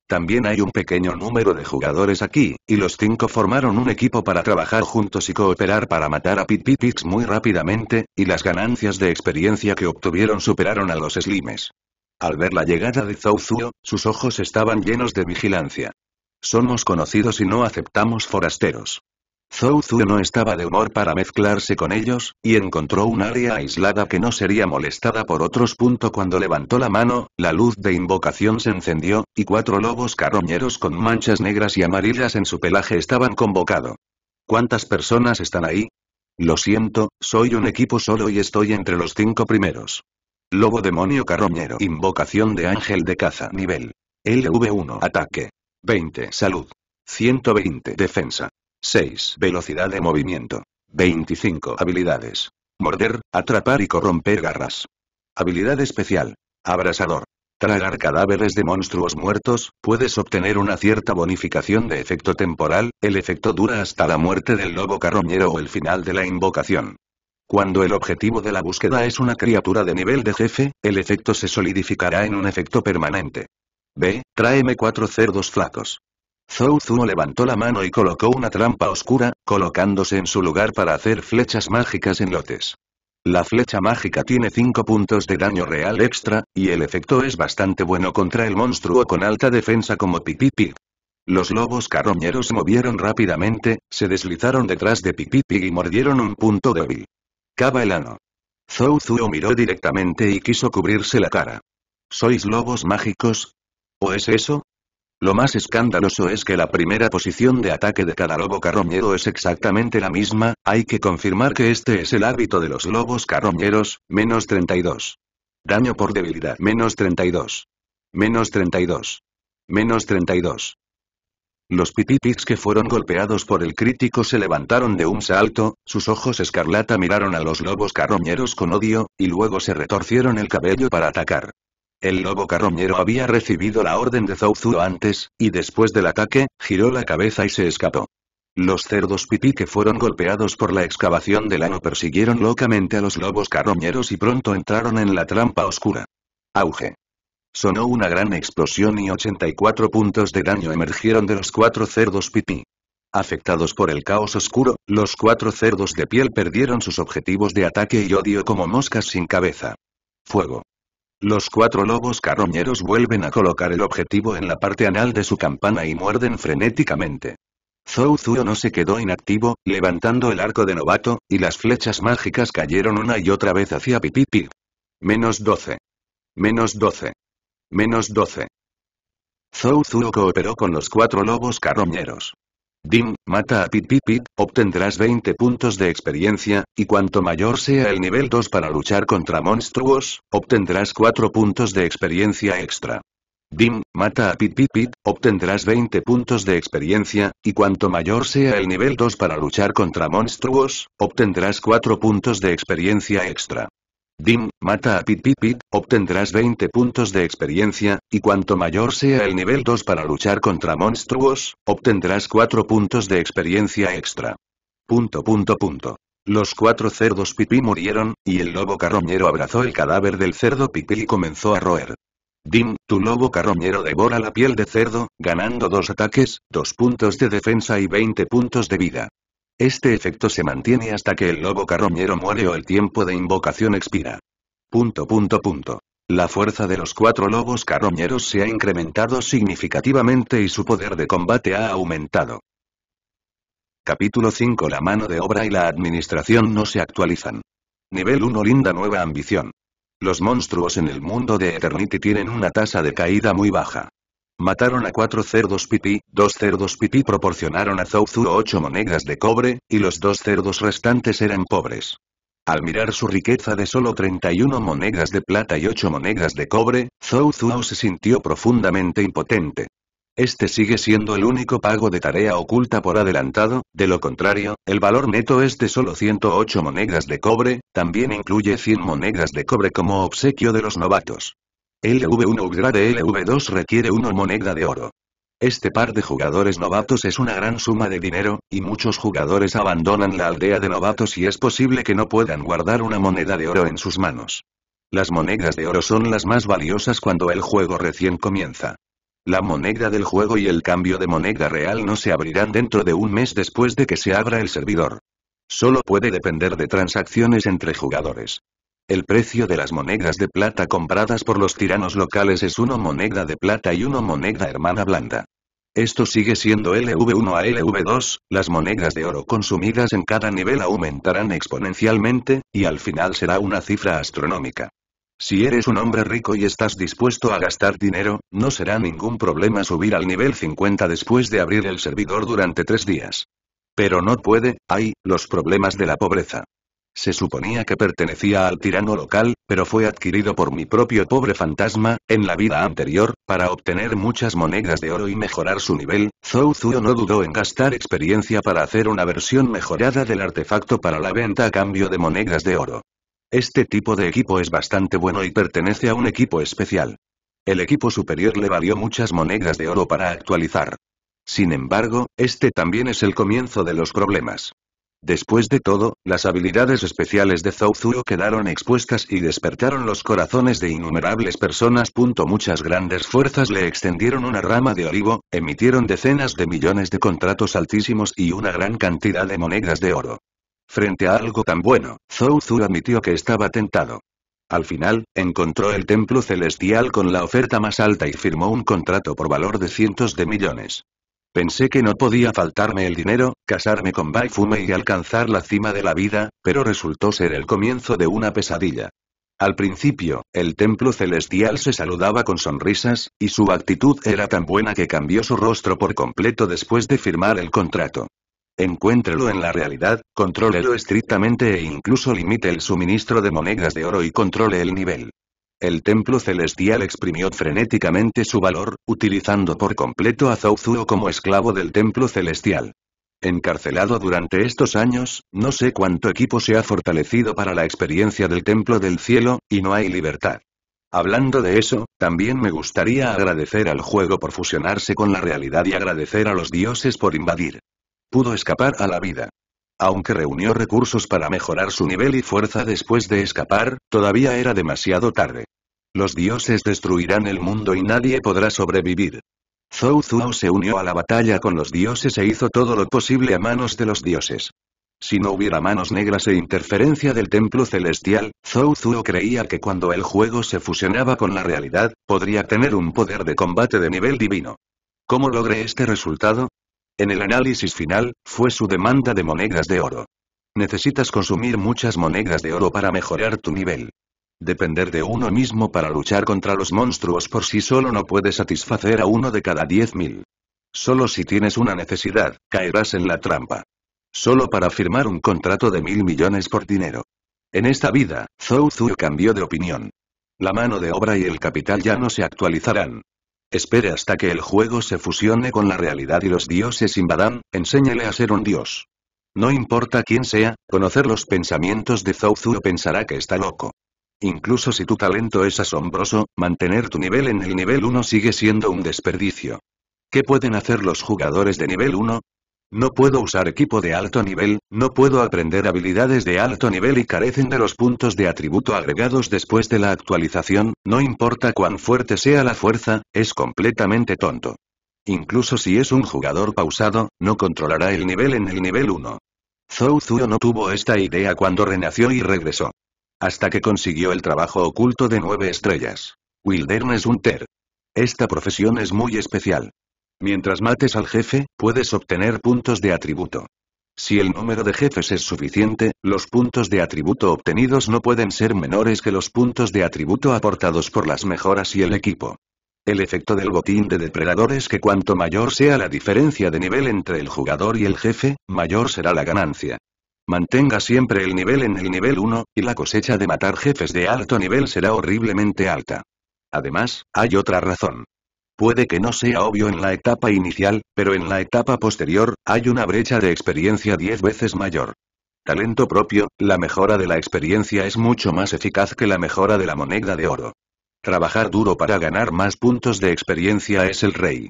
También hay un pequeño número de jugadores aquí, y los cinco formaron un equipo para trabajar juntos y cooperar para matar a Pit muy rápidamente, y las ganancias de experiencia que obtuvieron superaron a los Slimes. Al ver la llegada de Zouzuo, sus ojos estaban llenos de vigilancia. Somos conocidos y no aceptamos forasteros. Zhou no estaba de humor para mezclarse con ellos, y encontró un área aislada que no sería molestada por otros. puntos. cuando levantó la mano, la luz de invocación se encendió, y cuatro lobos carroñeros con manchas negras y amarillas en su pelaje estaban convocados. ¿Cuántas personas están ahí? Lo siento, soy un equipo solo y estoy entre los cinco primeros. Lobo demonio carroñero. Invocación de ángel de caza. Nivel. LV1. Ataque. 20. Salud. 120. Defensa. 6. Velocidad de movimiento. 25. Habilidades. Morder, atrapar y corromper garras. Habilidad especial. Abrasador. Tragar cadáveres de monstruos muertos, puedes obtener una cierta bonificación de efecto temporal, el efecto dura hasta la muerte del lobo carroñero o el final de la invocación. Cuando el objetivo de la búsqueda es una criatura de nivel de jefe, el efecto se solidificará en un efecto permanente. B. Tráeme cuatro cerdos flacos. Zou levantó la mano y colocó una trampa oscura, colocándose en su lugar para hacer flechas mágicas en lotes. La flecha mágica tiene 5 puntos de daño real extra, y el efecto es bastante bueno contra el monstruo con alta defensa como Pipipi. Los lobos carroñeros se movieron rápidamente, se deslizaron detrás de Pipipi y mordieron un punto débil. Cava el ano. Zou miró directamente y quiso cubrirse la cara. ¿Sois lobos mágicos? ¿O es eso? Lo más escandaloso es que la primera posición de ataque de cada lobo carroñero es exactamente la misma, hay que confirmar que este es el hábito de los lobos carroñeros, menos 32. Daño por debilidad, menos 32. Menos 32. Menos 32. Los pitipits que fueron golpeados por el crítico se levantaron de un salto, sus ojos escarlata miraron a los lobos carroñeros con odio, y luego se retorcieron el cabello para atacar. El lobo carroñero había recibido la orden de Zouzu antes, y después del ataque, giró la cabeza y se escapó. Los cerdos pipí que fueron golpeados por la excavación del ano persiguieron locamente a los lobos carroñeros y pronto entraron en la trampa oscura. Auge. Sonó una gran explosión y 84 puntos de daño emergieron de los cuatro cerdos pipí. Afectados por el caos oscuro, los cuatro cerdos de piel perdieron sus objetivos de ataque y odio como moscas sin cabeza. Fuego. Los cuatro lobos carroñeros vuelven a colocar el objetivo en la parte anal de su campana y muerden frenéticamente. Zhou Zuo no se quedó inactivo, levantando el arco de novato, y las flechas mágicas cayeron una y otra vez hacia Pipipi. Menos 12. Menos 12. Menos 12. Zhou Zuo cooperó con los cuatro lobos carroñeros. Dim, mata a Pit Pit, obtendrás 20 puntos de experiencia, y cuanto mayor sea el nivel 2 para luchar contra monstruos, obtendrás 4 puntos de experiencia extra. Dim, mata a Pit Pit, obtendrás 20 puntos de experiencia, y cuanto mayor sea el nivel 2 para luchar contra monstruos, obtendrás 4 puntos de experiencia extra. Dim, mata a Pit Pit obtendrás 20 puntos de experiencia, y cuanto mayor sea el nivel 2 para luchar contra monstruos, obtendrás 4 puntos de experiencia extra. Punto punto punto. Los cuatro cerdos pipí murieron, y el lobo carroñero abrazó el cadáver del cerdo pipí y comenzó a roer. Dim, tu lobo carroñero devora la piel de cerdo, ganando dos ataques, dos puntos de defensa y 20 puntos de vida. Este efecto se mantiene hasta que el lobo carroñero muere o el tiempo de invocación expira. Punto punto punto. La fuerza de los cuatro lobos carroñeros se ha incrementado significativamente y su poder de combate ha aumentado. Capítulo 5 La mano de obra y la administración no se actualizan. Nivel 1 Linda nueva ambición. Los monstruos en el mundo de Eternity tienen una tasa de caída muy baja. Mataron a cuatro cerdos pipí, dos cerdos pipí proporcionaron a Zouzu ocho monedas de cobre, y los dos cerdos restantes eran pobres. Al mirar su riqueza de solo 31 monedas de plata y 8 monedas de cobre, Zhou Zhuo se sintió profundamente impotente. Este sigue siendo el único pago de tarea oculta por adelantado, de lo contrario, el valor neto es de solo 108 monedas de cobre, también incluye 100 monedas de cobre como obsequio de los novatos. LV1 upgrade LV2 requiere una moneda de oro. Este par de jugadores novatos es una gran suma de dinero, y muchos jugadores abandonan la aldea de novatos y es posible que no puedan guardar una moneda de oro en sus manos. Las monedas de oro son las más valiosas cuando el juego recién comienza. La moneda del juego y el cambio de moneda real no se abrirán dentro de un mes después de que se abra el servidor. Solo puede depender de transacciones entre jugadores. El precio de las monedas de plata compradas por los tiranos locales es una moneda de plata y una moneda hermana blanda. Esto sigue siendo LV1 a LV2, las monedas de oro consumidas en cada nivel aumentarán exponencialmente, y al final será una cifra astronómica. Si eres un hombre rico y estás dispuesto a gastar dinero, no será ningún problema subir al nivel 50 después de abrir el servidor durante tres días. Pero no puede, hay, los problemas de la pobreza. Se suponía que pertenecía al tirano local, pero fue adquirido por mi propio pobre fantasma, en la vida anterior, para obtener muchas monedas de oro y mejorar su nivel, Zhou Zuo no dudó en gastar experiencia para hacer una versión mejorada del artefacto para la venta a cambio de monedas de oro. Este tipo de equipo es bastante bueno y pertenece a un equipo especial. El equipo superior le valió muchas monedas de oro para actualizar. Sin embargo, este también es el comienzo de los problemas. Después de todo, las habilidades especiales de Zuo quedaron expuestas y despertaron los corazones de innumerables personas. Muchas grandes fuerzas le extendieron una rama de olivo, emitieron decenas de millones de contratos altísimos y una gran cantidad de monedas de oro. Frente a algo tan bueno, Zuo admitió que estaba tentado. Al final, encontró el templo celestial con la oferta más alta y firmó un contrato por valor de cientos de millones. Pensé que no podía faltarme el dinero, casarme con Baifume y alcanzar la cima de la vida, pero resultó ser el comienzo de una pesadilla. Al principio, el templo celestial se saludaba con sonrisas, y su actitud era tan buena que cambió su rostro por completo después de firmar el contrato. Encuéntrelo en la realidad, contrólelo estrictamente e incluso limite el suministro de monedas de oro y controle el nivel. El templo celestial exprimió frenéticamente su valor, utilizando por completo a Zouzuo como esclavo del templo celestial. Encarcelado durante estos años, no sé cuánto equipo se ha fortalecido para la experiencia del templo del cielo, y no hay libertad. Hablando de eso, también me gustaría agradecer al juego por fusionarse con la realidad y agradecer a los dioses por invadir. Pudo escapar a la vida. Aunque reunió recursos para mejorar su nivel y fuerza después de escapar, todavía era demasiado tarde. Los dioses destruirán el mundo y nadie podrá sobrevivir. Zhou Zhuo se unió a la batalla con los dioses e hizo todo lo posible a manos de los dioses. Si no hubiera manos negras e interferencia del templo celestial, Zou Zhuo creía que cuando el juego se fusionaba con la realidad, podría tener un poder de combate de nivel divino. ¿Cómo logré este resultado? En el análisis final, fue su demanda de monedas de oro. Necesitas consumir muchas monedas de oro para mejorar tu nivel. Depender de uno mismo para luchar contra los monstruos por sí solo no puede satisfacer a uno de cada diez mil. Solo si tienes una necesidad, caerás en la trampa. Solo para firmar un contrato de mil millones por dinero. En esta vida, Zhou Zhu cambió de opinión. La mano de obra y el capital ya no se actualizarán. Espere hasta que el juego se fusione con la realidad y los dioses invadan, enséñele a ser un dios. No importa quién sea, conocer los pensamientos de Zouzuro pensará que está loco. Incluso si tu talento es asombroso, mantener tu nivel en el nivel 1 sigue siendo un desperdicio. ¿Qué pueden hacer los jugadores de nivel 1? No puedo usar equipo de alto nivel, no puedo aprender habilidades de alto nivel y carecen de los puntos de atributo agregados después de la actualización, no importa cuán fuerte sea la fuerza, es completamente tonto. Incluso si es un jugador pausado, no controlará el nivel en el nivel 1. Zhou Zuo no tuvo esta idea cuando renació y regresó. Hasta que consiguió el trabajo oculto de nueve estrellas. Wilderness Hunter. Esta profesión es muy especial. Mientras mates al jefe, puedes obtener puntos de atributo. Si el número de jefes es suficiente, los puntos de atributo obtenidos no pueden ser menores que los puntos de atributo aportados por las mejoras y el equipo. El efecto del botín de depredador es que cuanto mayor sea la diferencia de nivel entre el jugador y el jefe, mayor será la ganancia. Mantenga siempre el nivel en el nivel 1, y la cosecha de matar jefes de alto nivel será horriblemente alta. Además, hay otra razón. Puede que no sea obvio en la etapa inicial, pero en la etapa posterior, hay una brecha de experiencia 10 veces mayor. Talento propio, la mejora de la experiencia es mucho más eficaz que la mejora de la moneda de oro. Trabajar duro para ganar más puntos de experiencia es el rey.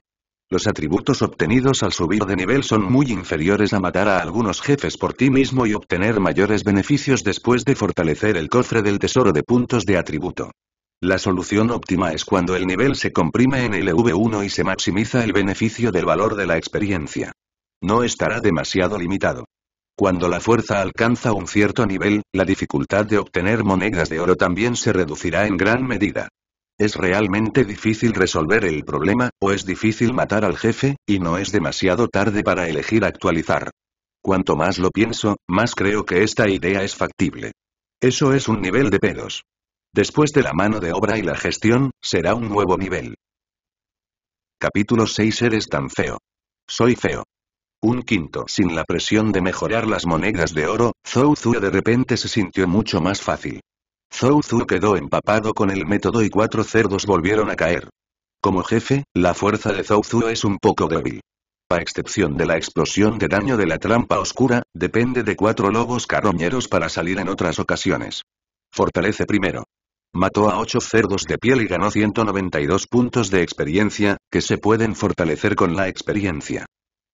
Los atributos obtenidos al subir de nivel son muy inferiores a matar a algunos jefes por ti mismo y obtener mayores beneficios después de fortalecer el cofre del tesoro de puntos de atributo. La solución óptima es cuando el nivel se comprime en el LV1 y se maximiza el beneficio del valor de la experiencia. No estará demasiado limitado. Cuando la fuerza alcanza un cierto nivel, la dificultad de obtener monedas de oro también se reducirá en gran medida. Es realmente difícil resolver el problema, o es difícil matar al jefe, y no es demasiado tarde para elegir actualizar. Cuanto más lo pienso, más creo que esta idea es factible. Eso es un nivel de pedos. Después de la mano de obra y la gestión, será un nuevo nivel. Capítulo 6 Eres tan feo. Soy feo. Un quinto. Sin la presión de mejorar las monedas de oro, Zhou Zhu de repente se sintió mucho más fácil. Zhou Zhu quedó empapado con el método y cuatro cerdos volvieron a caer. Como jefe, la fuerza de Zhou Zhu es un poco débil. A excepción de la explosión de daño de la trampa oscura, depende de cuatro lobos carroñeros para salir en otras ocasiones. Fortalece primero mató a 8 cerdos de piel y ganó 192 puntos de experiencia, que se pueden fortalecer con la experiencia.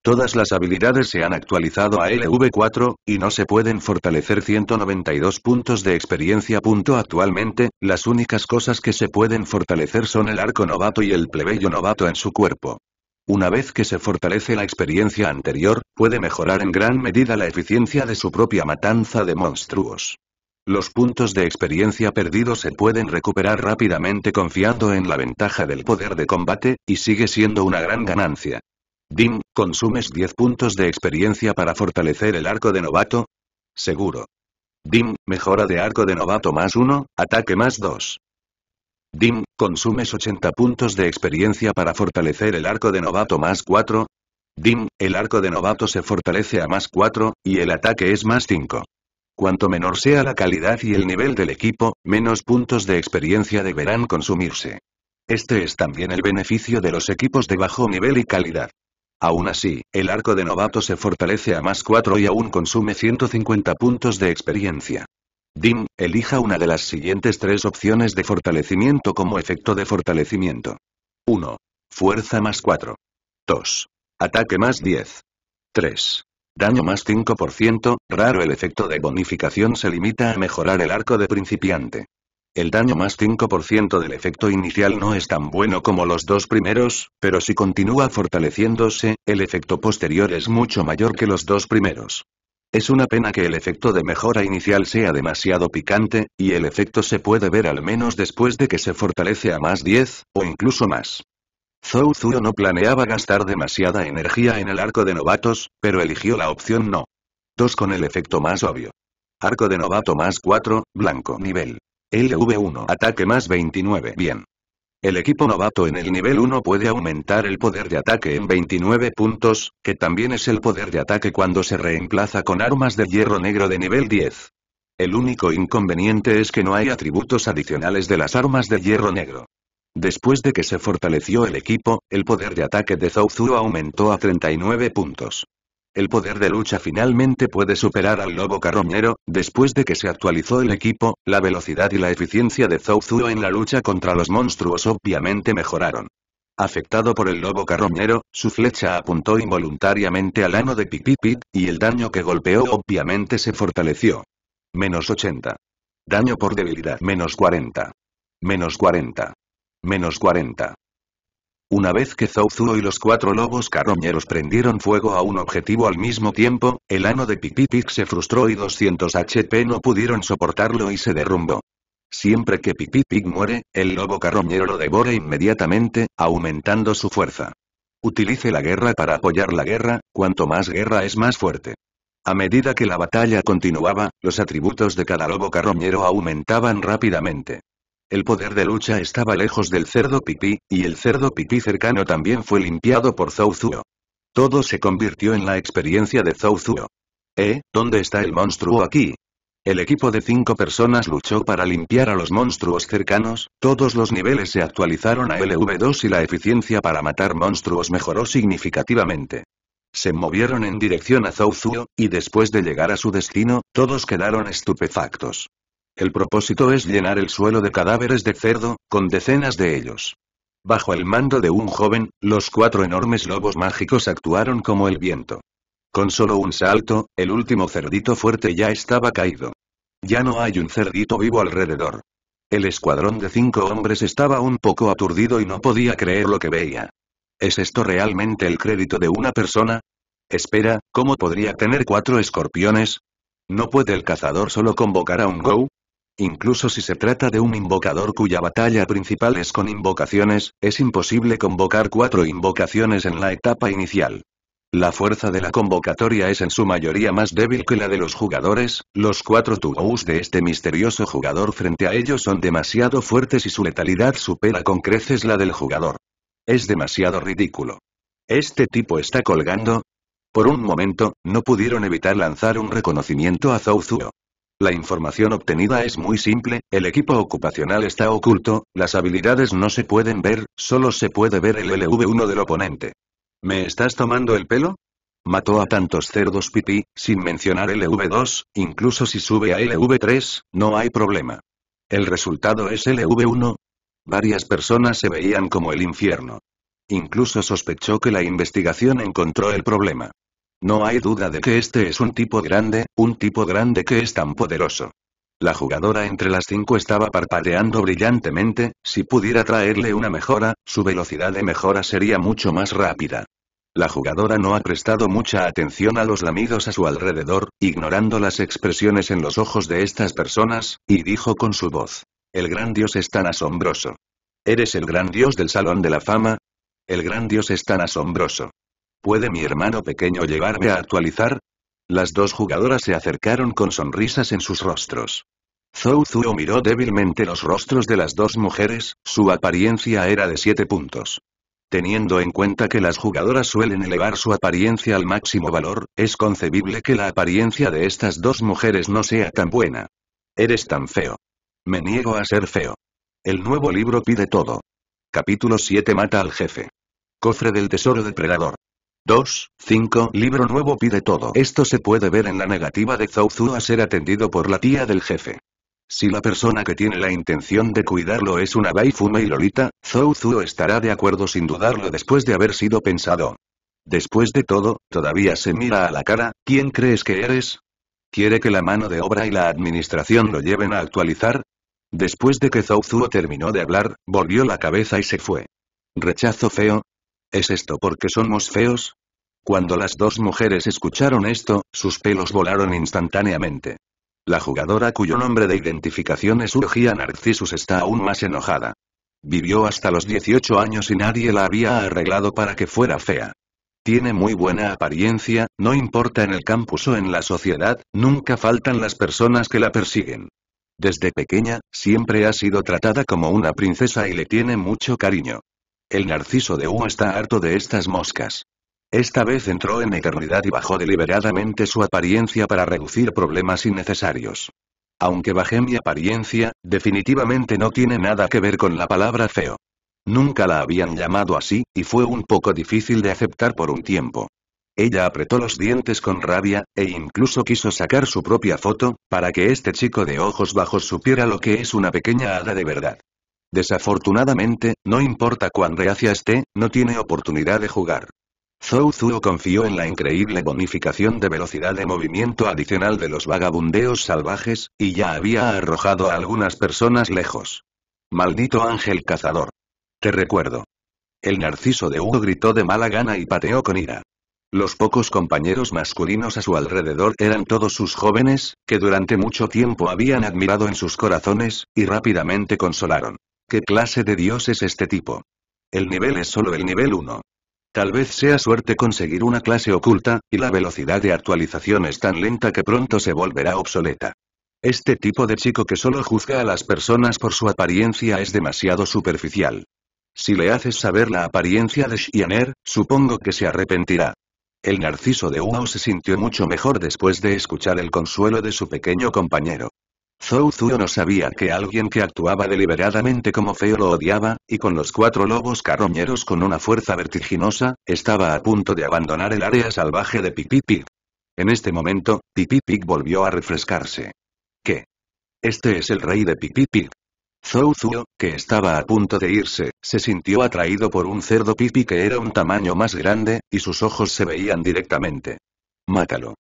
Todas las habilidades se han actualizado a LV4, y no se pueden fortalecer 192 puntos de experiencia. Actualmente, las únicas cosas que se pueden fortalecer son el arco novato y el plebeyo novato en su cuerpo. Una vez que se fortalece la experiencia anterior, puede mejorar en gran medida la eficiencia de su propia matanza de monstruos. Los puntos de experiencia perdidos se pueden recuperar rápidamente confiando en la ventaja del poder de combate, y sigue siendo una gran ganancia. Dim, ¿consumes 10 puntos de experiencia para fortalecer el arco de novato? Seguro. Dim, mejora de arco de novato más 1, ataque más 2. Dim, ¿consumes 80 puntos de experiencia para fortalecer el arco de novato más 4? Dim, el arco de novato se fortalece a más 4, y el ataque es más 5. Cuanto menor sea la calidad y el nivel del equipo, menos puntos de experiencia deberán consumirse. Este es también el beneficio de los equipos de bajo nivel y calidad. Aún así, el arco de novato se fortalece a más 4 y aún consume 150 puntos de experiencia. Dim, elija una de las siguientes tres opciones de fortalecimiento como efecto de fortalecimiento. 1. Fuerza más 4. 2. Ataque más 10. 3. Daño más 5%, raro el efecto de bonificación se limita a mejorar el arco de principiante. El daño más 5% del efecto inicial no es tan bueno como los dos primeros, pero si continúa fortaleciéndose, el efecto posterior es mucho mayor que los dos primeros. Es una pena que el efecto de mejora inicial sea demasiado picante, y el efecto se puede ver al menos después de que se fortalece a más 10, o incluso más. Zou Zuro no planeaba gastar demasiada energía en el arco de novatos, pero eligió la opción no. 2 con el efecto más obvio. Arco de novato más 4, blanco nivel. LV1 ataque más 29 bien. El equipo novato en el nivel 1 puede aumentar el poder de ataque en 29 puntos, que también es el poder de ataque cuando se reemplaza con armas de hierro negro de nivel 10. El único inconveniente es que no hay atributos adicionales de las armas de hierro negro. Después de que se fortaleció el equipo, el poder de ataque de Zouzu aumentó a 39 puntos. El poder de lucha finalmente puede superar al lobo carroñero, después de que se actualizó el equipo, la velocidad y la eficiencia de Zouzu en la lucha contra los monstruos obviamente mejoraron. Afectado por el lobo carroñero, su flecha apuntó involuntariamente al ano de Pipipit, y el daño que golpeó obviamente se fortaleció. Menos 80. Daño por debilidad. Menos 40. Menos 40. Menos 40. Una vez que Zouzuo y los cuatro lobos carroñeros prendieron fuego a un objetivo al mismo tiempo, el ano de Pipipic se frustró y 200 HP no pudieron soportarlo y se derrumbó. Siempre que Pipipic muere, el lobo carroñero lo devora inmediatamente, aumentando su fuerza. Utilice la guerra para apoyar la guerra, cuanto más guerra es más fuerte. A medida que la batalla continuaba, los atributos de cada lobo carroñero aumentaban rápidamente. El poder de lucha estaba lejos del cerdo pipí, y el cerdo pipí cercano también fue limpiado por Zouzuo. Todo se convirtió en la experiencia de Zouzuo. ¿Eh? ¿Dónde está el monstruo aquí? El equipo de cinco personas luchó para limpiar a los monstruos cercanos, todos los niveles se actualizaron a LV2 y la eficiencia para matar monstruos mejoró significativamente. Se movieron en dirección a Zouzuo, y después de llegar a su destino, todos quedaron estupefactos. El propósito es llenar el suelo de cadáveres de cerdo, con decenas de ellos. Bajo el mando de un joven, los cuatro enormes lobos mágicos actuaron como el viento. Con solo un salto, el último cerdito fuerte ya estaba caído. Ya no hay un cerdito vivo alrededor. El escuadrón de cinco hombres estaba un poco aturdido y no podía creer lo que veía. ¿Es esto realmente el crédito de una persona? Espera, ¿cómo podría tener cuatro escorpiones? ¿No puede el cazador solo convocar a un Go? Incluso si se trata de un invocador cuya batalla principal es con invocaciones, es imposible convocar cuatro invocaciones en la etapa inicial. La fuerza de la convocatoria es en su mayoría más débil que la de los jugadores, los cuatro Tugous de este misterioso jugador frente a ellos son demasiado fuertes y su letalidad supera con creces la del jugador. Es demasiado ridículo. ¿Este tipo está colgando? Por un momento, no pudieron evitar lanzar un reconocimiento a Zouzuo. La información obtenida es muy simple, el equipo ocupacional está oculto, las habilidades no se pueden ver, solo se puede ver el LV1 del oponente. ¿Me estás tomando el pelo? Mató a tantos cerdos pipí, sin mencionar LV2, incluso si sube a LV3, no hay problema. ¿El resultado es LV1? Varias personas se veían como el infierno. Incluso sospechó que la investigación encontró el problema. No hay duda de que este es un tipo grande, un tipo grande que es tan poderoso. La jugadora entre las cinco estaba parpadeando brillantemente, si pudiera traerle una mejora, su velocidad de mejora sería mucho más rápida. La jugadora no ha prestado mucha atención a los lamidos a su alrededor, ignorando las expresiones en los ojos de estas personas, y dijo con su voz. El gran dios es tan asombroso. ¿Eres el gran dios del Salón de la Fama? El gran dios es tan asombroso. ¿Puede mi hermano pequeño llevarme a actualizar? Las dos jugadoras se acercaron con sonrisas en sus rostros. Zhou Zuo miró débilmente los rostros de las dos mujeres, su apariencia era de siete puntos. Teniendo en cuenta que las jugadoras suelen elevar su apariencia al máximo valor, es concebible que la apariencia de estas dos mujeres no sea tan buena. Eres tan feo. Me niego a ser feo. El nuevo libro pide todo. Capítulo 7 Mata al jefe. Cofre del tesoro depredador. 2, 5 Libro nuevo pide todo. Esto se puede ver en la negativa de Zou a ser atendido por la tía del jefe. Si la persona que tiene la intención de cuidarlo es una Baifume y Lolita, Zou estará de acuerdo sin dudarlo después de haber sido pensado. Después de todo, todavía se mira a la cara, ¿quién crees que eres? ¿Quiere que la mano de obra y la administración lo lleven a actualizar? Después de que Zou terminó de hablar, volvió la cabeza y se fue. Rechazo feo, ¿Es esto porque somos feos? Cuando las dos mujeres escucharon esto, sus pelos volaron instantáneamente. La jugadora cuyo nombre de identificación es Urgia Narcissus está aún más enojada. Vivió hasta los 18 años y nadie la había arreglado para que fuera fea. Tiene muy buena apariencia, no importa en el campus o en la sociedad, nunca faltan las personas que la persiguen. Desde pequeña, siempre ha sido tratada como una princesa y le tiene mucho cariño. El narciso de U está harto de estas moscas. Esta vez entró en eternidad y bajó deliberadamente su apariencia para reducir problemas innecesarios. Aunque bajé mi apariencia, definitivamente no tiene nada que ver con la palabra feo. Nunca la habían llamado así, y fue un poco difícil de aceptar por un tiempo. Ella apretó los dientes con rabia, e incluso quiso sacar su propia foto, para que este chico de ojos bajos supiera lo que es una pequeña hada de verdad. Desafortunadamente, no importa cuán reacia esté, no tiene oportunidad de jugar. Zhou Zuo confió en la increíble bonificación de velocidad de movimiento adicional de los vagabundeos salvajes, y ya había arrojado a algunas personas lejos. Maldito ángel cazador. Te recuerdo. El narciso de Hugo gritó de mala gana y pateó con ira. Los pocos compañeros masculinos a su alrededor eran todos sus jóvenes, que durante mucho tiempo habían admirado en sus corazones, y rápidamente consolaron. ¿Qué clase de dios es este tipo? El nivel es solo el nivel 1. Tal vez sea suerte conseguir una clase oculta, y la velocidad de actualización es tan lenta que pronto se volverá obsoleta. Este tipo de chico que solo juzga a las personas por su apariencia es demasiado superficial. Si le haces saber la apariencia de Shianer, supongo que se arrepentirá. El narciso de Uau se sintió mucho mejor después de escuchar el consuelo de su pequeño compañero. Zou Zuo no sabía que alguien que actuaba deliberadamente como feo lo odiaba, y con los cuatro lobos carroñeros con una fuerza vertiginosa, estaba a punto de abandonar el área salvaje de Pipípí. En este momento, Pipipip volvió a refrescarse. ¿Qué? Este es el rey de Pipipip. Zou Zuo, que estaba a punto de irse, se sintió atraído por un cerdo pipi que era un tamaño más grande, y sus ojos se veían directamente. Mátalo.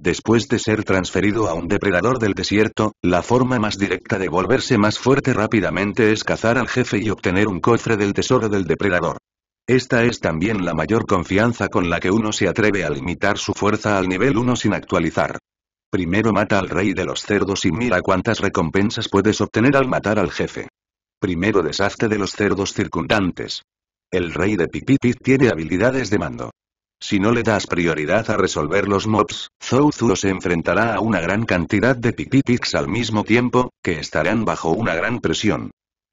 Después de ser transferido a un depredador del desierto, la forma más directa de volverse más fuerte rápidamente es cazar al jefe y obtener un cofre del tesoro del depredador. Esta es también la mayor confianza con la que uno se atreve a limitar su fuerza al nivel 1 sin actualizar. Primero mata al rey de los cerdos y mira cuántas recompensas puedes obtener al matar al jefe. Primero deshazte de los cerdos circundantes. El rey de Pipipip tiene habilidades de mando. Si no le das prioridad a resolver los mobs, Zou se enfrentará a una gran cantidad de pipipix al mismo tiempo, que estarán bajo una gran presión.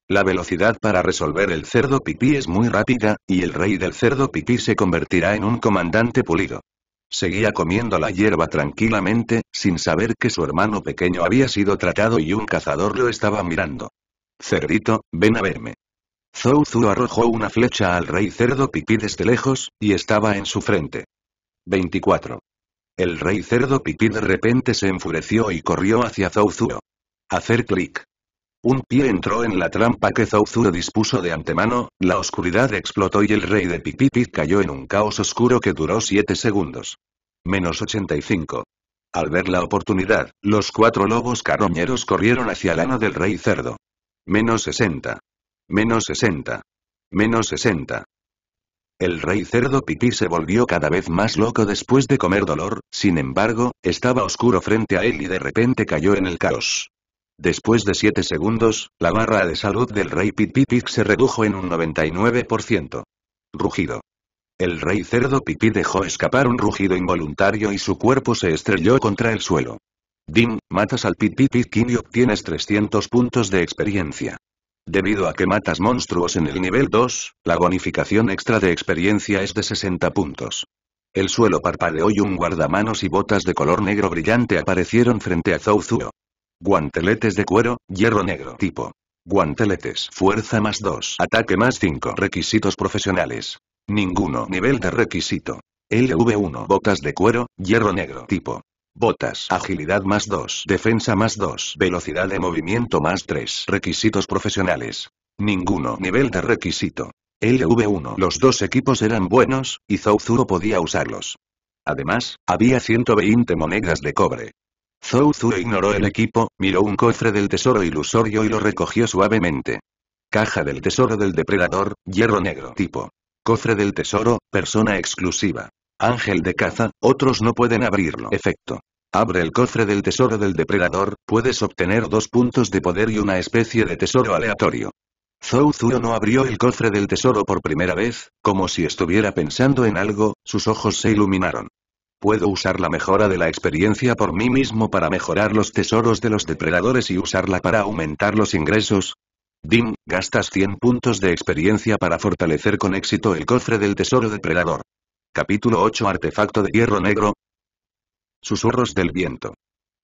La velocidad para resolver el cerdo pipí es muy rápida, y el rey del cerdo pipí se convertirá en un comandante pulido. Seguía comiendo la hierba tranquilamente, sin saber que su hermano pequeño había sido tratado y un cazador lo estaba mirando. Cerdito, ven a verme. Zouzou arrojó una flecha al rey cerdo pipí desde lejos, y estaba en su frente. 24. El rey cerdo pipí de repente se enfureció y corrió hacia Zouzou. Hacer clic. Un pie entró en la trampa que Zouzou dispuso de antemano, la oscuridad explotó y el rey de pipí cayó en un caos oscuro que duró 7 segundos. Menos 85. Al ver la oportunidad, los cuatro lobos carroñeros corrieron hacia el ano del rey cerdo. Menos 60. Menos 60. Menos 60. El rey cerdo pipí se volvió cada vez más loco después de comer dolor, sin embargo, estaba oscuro frente a él y de repente cayó en el caos. Después de 7 segundos, la barra de salud del rey pipí se redujo en un 99%. Rugido. El rey cerdo pipí dejó escapar un rugido involuntario y su cuerpo se estrelló contra el suelo. Dim, matas al pipí y obtienes 300 puntos de experiencia. Debido a que matas monstruos en el nivel 2, la bonificación extra de experiencia es de 60 puntos. El suelo parpadeó y un guardamanos y botas de color negro brillante aparecieron frente a Zouzuo. Guanteletes de cuero, hierro negro tipo. Guanteletes. Fuerza más 2. Ataque más 5. Requisitos profesionales. Ninguno. Nivel de requisito. LV1. Botas de cuero, hierro negro tipo. Botas. Agilidad más 2. Defensa más 2. Velocidad de movimiento más 3. Requisitos profesionales. Ninguno. Nivel de requisito. LV1. Los dos equipos eran buenos, y Zouzou podía usarlos. Además, había 120 monedas de cobre. Zouzou ignoró el equipo, miró un cofre del tesoro ilusorio y lo recogió suavemente. Caja del tesoro del depredador, hierro negro tipo. Cofre del tesoro, persona exclusiva. Ángel de caza, otros no pueden abrirlo. Efecto. Abre el cofre del tesoro del depredador, puedes obtener dos puntos de poder y una especie de tesoro aleatorio. Zou Zuro no abrió el cofre del tesoro por primera vez, como si estuviera pensando en algo, sus ojos se iluminaron. Puedo usar la mejora de la experiencia por mí mismo para mejorar los tesoros de los depredadores y usarla para aumentar los ingresos. Dim, gastas 100 puntos de experiencia para fortalecer con éxito el cofre del tesoro depredador. Capítulo 8 Artefacto de Hierro Negro. Susurros del viento.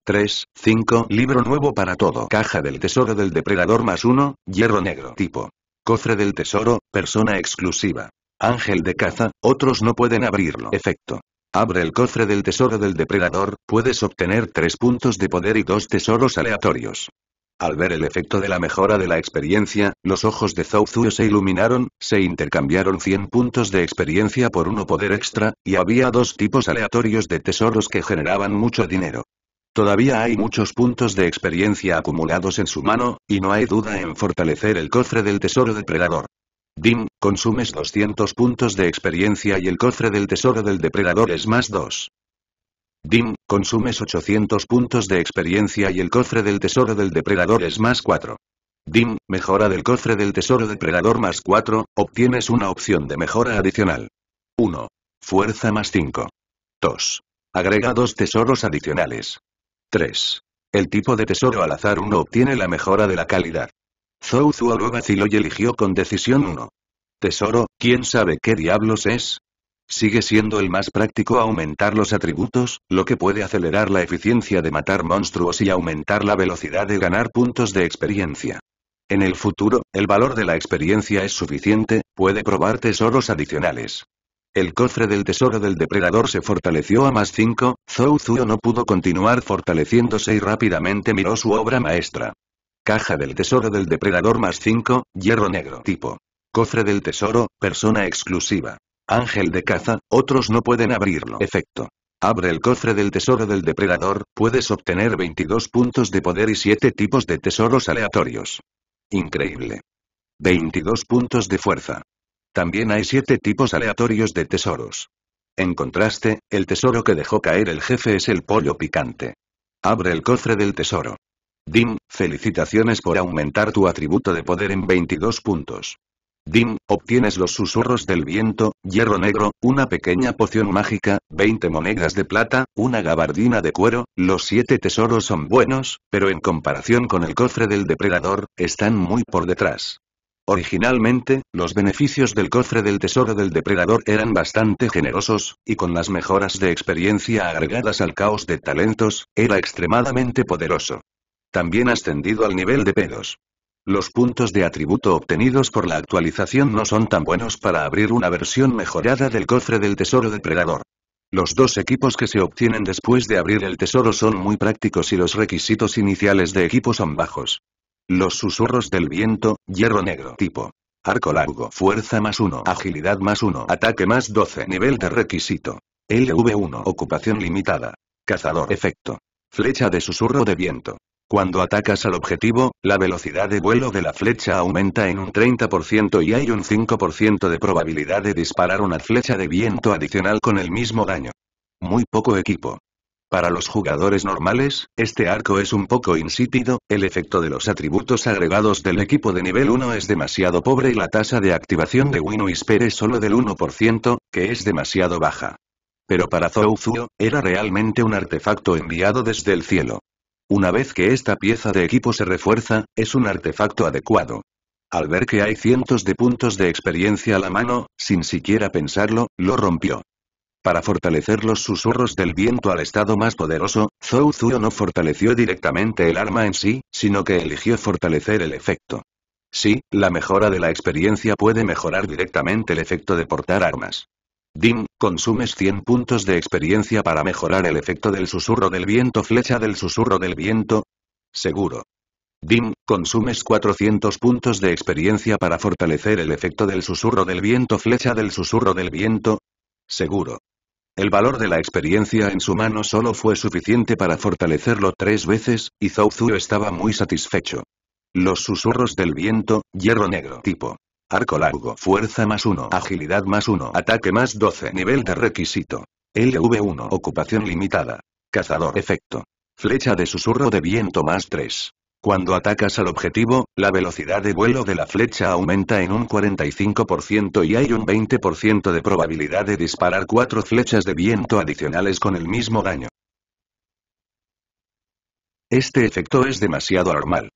3, 5, libro nuevo para todo. Caja del tesoro del depredador más 1, hierro negro. Tipo. Cofre del tesoro, persona exclusiva. Ángel de caza, otros no pueden abrirlo. Efecto. Abre el cofre del tesoro del depredador, puedes obtener 3 puntos de poder y 2 tesoros aleatorios. Al ver el efecto de la mejora de la experiencia, los ojos de Zou se iluminaron, se intercambiaron 100 puntos de experiencia por uno poder extra, y había dos tipos aleatorios de tesoros que generaban mucho dinero. Todavía hay muchos puntos de experiencia acumulados en su mano, y no hay duda en fortalecer el cofre del tesoro depredador. Dim, consumes 200 puntos de experiencia y el cofre del tesoro del depredador es más 2. Dim, Consumes 800 puntos de experiencia y el cofre del tesoro del depredador es más 4. DIM, mejora del cofre del tesoro depredador más 4, obtienes una opción de mejora adicional. 1. Fuerza más 5. 2. Agrega dos tesoros adicionales. 3. El tipo de tesoro al azar 1 obtiene la mejora de la calidad. Zou Zuo y eligió con decisión 1. Tesoro, ¿quién sabe qué diablos es? Sigue siendo el más práctico aumentar los atributos, lo que puede acelerar la eficiencia de matar monstruos y aumentar la velocidad de ganar puntos de experiencia. En el futuro, el valor de la experiencia es suficiente, puede probar tesoros adicionales. El cofre del tesoro del depredador se fortaleció a más 5, Zhou Zuo no pudo continuar fortaleciéndose y rápidamente miró su obra maestra. Caja del tesoro del depredador más 5, hierro negro tipo. Cofre del tesoro, persona exclusiva. Ángel de caza, otros no pueden abrirlo. Efecto. Abre el cofre del tesoro del depredador, puedes obtener 22 puntos de poder y 7 tipos de tesoros aleatorios. Increíble. 22 puntos de fuerza. También hay 7 tipos aleatorios de tesoros. En contraste, el tesoro que dejó caer el jefe es el pollo picante. Abre el cofre del tesoro. Dim, felicitaciones por aumentar tu atributo de poder en 22 puntos. Dim, obtienes los susurros del viento, hierro negro, una pequeña poción mágica, 20 monedas de plata, una gabardina de cuero, los siete tesoros son buenos, pero en comparación con el cofre del depredador, están muy por detrás. Originalmente, los beneficios del cofre del tesoro del depredador eran bastante generosos, y con las mejoras de experiencia agregadas al caos de talentos, era extremadamente poderoso. También ascendido al nivel de pedos. Los puntos de atributo obtenidos por la actualización no son tan buenos para abrir una versión mejorada del cofre del tesoro depredador. Los dos equipos que se obtienen después de abrir el tesoro son muy prácticos y los requisitos iniciales de equipo son bajos. Los susurros del viento, hierro negro tipo. Arco largo, fuerza más 1, agilidad más 1, ataque más 12, nivel de requisito. LV1, ocupación limitada. Cazador efecto. Flecha de susurro de viento. Cuando atacas al objetivo, la velocidad de vuelo de la flecha aumenta en un 30% y hay un 5% de probabilidad de disparar una flecha de viento adicional con el mismo daño. Muy poco equipo. Para los jugadores normales, este arco es un poco insípido, el efecto de los atributos agregados del equipo de nivel 1 es demasiado pobre y la tasa de activación de win es solo del 1%, que es demasiado baja. Pero para Zou era realmente un artefacto enviado desde el cielo. Una vez que esta pieza de equipo se refuerza, es un artefacto adecuado. Al ver que hay cientos de puntos de experiencia a la mano, sin siquiera pensarlo, lo rompió. Para fortalecer los susurros del viento al estado más poderoso, Zhou Zuo no fortaleció directamente el arma en sí, sino que eligió fortalecer el efecto. Sí, la mejora de la experiencia puede mejorar directamente el efecto de portar armas. Dim, consumes 100 puntos de experiencia para mejorar el efecto del susurro del viento flecha del susurro del viento. Seguro. Dim, consumes 400 puntos de experiencia para fortalecer el efecto del susurro del viento flecha del susurro del viento. Seguro. El valor de la experiencia en su mano solo fue suficiente para fortalecerlo tres veces, y Zouzou estaba muy satisfecho. Los susurros del viento, hierro negro tipo Arco largo. Fuerza más 1. Agilidad más 1. Ataque más 12. Nivel de requisito. LV1. Ocupación limitada. Cazador. Efecto. Flecha de susurro de viento más 3. Cuando atacas al objetivo, la velocidad de vuelo de la flecha aumenta en un 45% y hay un 20% de probabilidad de disparar cuatro flechas de viento adicionales con el mismo daño. Este efecto es demasiado normal.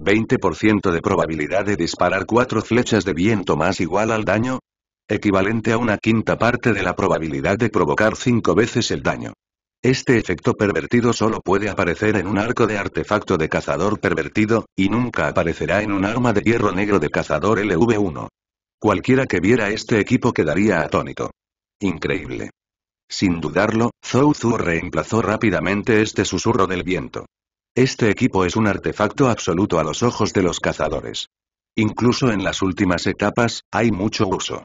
20% de probabilidad de disparar cuatro flechas de viento más igual al daño. Equivalente a una quinta parte de la probabilidad de provocar cinco veces el daño. Este efecto pervertido solo puede aparecer en un arco de artefacto de cazador pervertido, y nunca aparecerá en un arma de hierro negro de cazador LV1. Cualquiera que viera este equipo quedaría atónito. Increíble. Sin dudarlo, zhou reemplazó rápidamente este susurro del viento. Este equipo es un artefacto absoluto a los ojos de los cazadores. Incluso en las últimas etapas, hay mucho uso.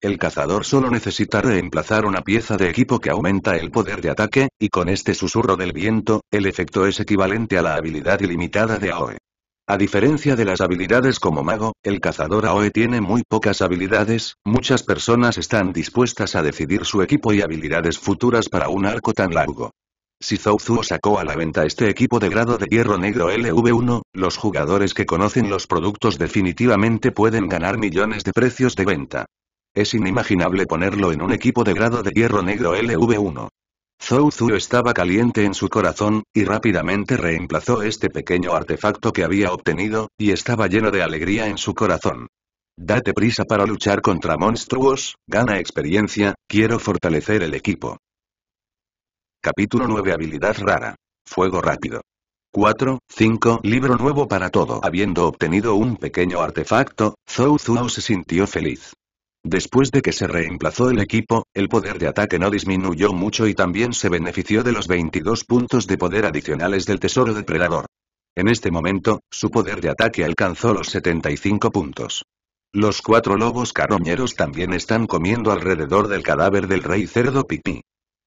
El cazador solo necesita reemplazar una pieza de equipo que aumenta el poder de ataque, y con este susurro del viento, el efecto es equivalente a la habilidad ilimitada de AOE. A diferencia de las habilidades como mago, el cazador AOE tiene muy pocas habilidades, muchas personas están dispuestas a decidir su equipo y habilidades futuras para un arco tan largo. Si Zouzuo sacó a la venta este equipo de grado de hierro negro LV1, los jugadores que conocen los productos definitivamente pueden ganar millones de precios de venta. Es inimaginable ponerlo en un equipo de grado de hierro negro LV1. Zouzuo estaba caliente en su corazón, y rápidamente reemplazó este pequeño artefacto que había obtenido, y estaba lleno de alegría en su corazón. Date prisa para luchar contra monstruos, gana experiencia, quiero fortalecer el equipo. Capítulo 9 Habilidad rara. Fuego rápido. 4, 5, libro nuevo para todo. Habiendo obtenido un pequeño artefacto, Zou Zou se sintió feliz. Después de que se reemplazó el equipo, el poder de ataque no disminuyó mucho y también se benefició de los 22 puntos de poder adicionales del tesoro del En este momento, su poder de ataque alcanzó los 75 puntos. Los cuatro lobos carroñeros también están comiendo alrededor del cadáver del rey cerdo Pipí.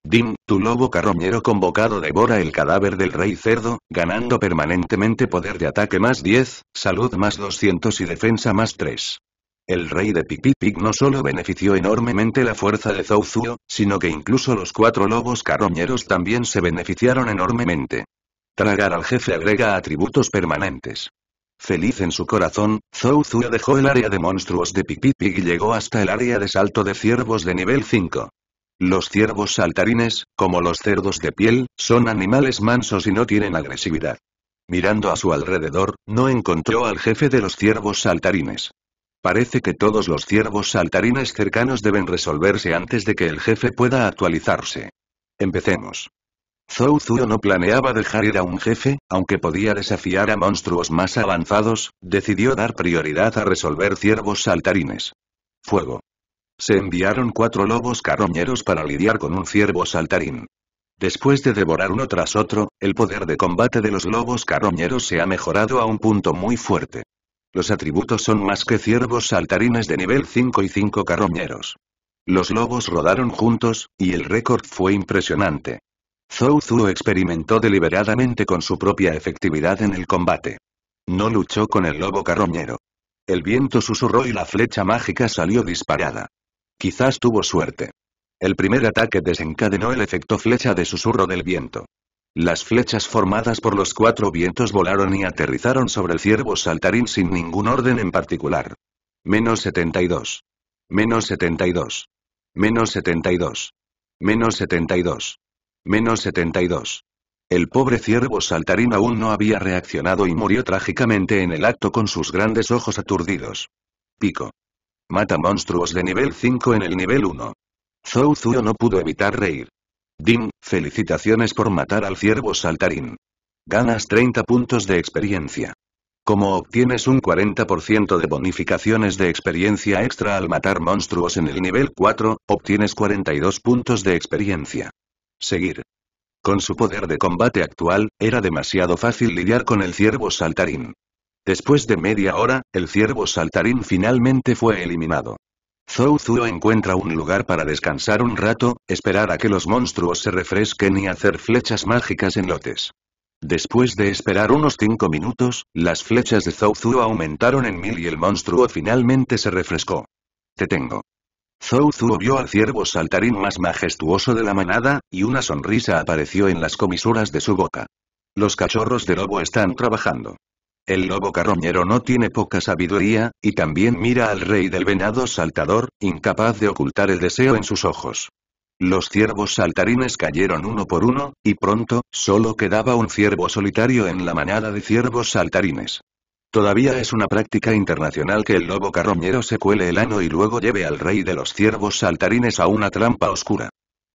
Dim, tu lobo carroñero convocado devora el cadáver del rey cerdo, ganando permanentemente poder de ataque más 10, salud más 200 y defensa más 3. El rey de Pipipig no solo benefició enormemente la fuerza de Zouzuo, sino que incluso los cuatro lobos carroñeros también se beneficiaron enormemente. Tragar al jefe agrega atributos permanentes. Feliz en su corazón, Zouzuo dejó el área de monstruos de Pipipig y llegó hasta el área de salto de ciervos de nivel 5. Los ciervos saltarines, como los cerdos de piel, son animales mansos y no tienen agresividad. Mirando a su alrededor, no encontró al jefe de los ciervos saltarines. Parece que todos los ciervos saltarines cercanos deben resolverse antes de que el jefe pueda actualizarse. Empecemos. Zhou Zuo no planeaba dejar ir a un jefe, aunque podía desafiar a monstruos más avanzados, decidió dar prioridad a resolver ciervos saltarines. Fuego. Se enviaron cuatro lobos carroñeros para lidiar con un ciervo saltarín. Después de devorar uno tras otro, el poder de combate de los lobos carroñeros se ha mejorado a un punto muy fuerte. Los atributos son más que ciervos saltarines de nivel 5 y 5 carroñeros. Los lobos rodaron juntos, y el récord fue impresionante. Zhou experimentó deliberadamente con su propia efectividad en el combate. No luchó con el lobo carroñero. El viento susurró y la flecha mágica salió disparada. Quizás tuvo suerte. El primer ataque desencadenó el efecto flecha de susurro del viento. Las flechas formadas por los cuatro vientos volaron y aterrizaron sobre el ciervo saltarín sin ningún orden en particular. Menos 72. Menos 72. Menos 72. Menos 72. Menos 72. El pobre ciervo saltarín aún no había reaccionado y murió trágicamente en el acto con sus grandes ojos aturdidos. Pico. Mata monstruos de nivel 5 en el nivel 1. Zou Zuo no pudo evitar reír. Ding, felicitaciones por matar al ciervo saltarín. Ganas 30 puntos de experiencia. Como obtienes un 40% de bonificaciones de experiencia extra al matar monstruos en el nivel 4, obtienes 42 puntos de experiencia. Seguir. Con su poder de combate actual, era demasiado fácil lidiar con el ciervo saltarín. Después de media hora, el ciervo saltarín finalmente fue eliminado. Zou Zuo encuentra un lugar para descansar un rato, esperar a que los monstruos se refresquen y hacer flechas mágicas en lotes. Después de esperar unos cinco minutos, las flechas de Zou Zuo aumentaron en mil y el monstruo finalmente se refrescó. Te tengo. Zou Zuo vio al ciervo saltarín más majestuoso de la manada, y una sonrisa apareció en las comisuras de su boca. Los cachorros de lobo están trabajando. El lobo carroñero no tiene poca sabiduría, y también mira al rey del venado saltador, incapaz de ocultar el deseo en sus ojos. Los ciervos saltarines cayeron uno por uno, y pronto, solo quedaba un ciervo solitario en la manada de ciervos saltarines. Todavía es una práctica internacional que el lobo carroñero se cuele el ano y luego lleve al rey de los ciervos saltarines a una trampa oscura.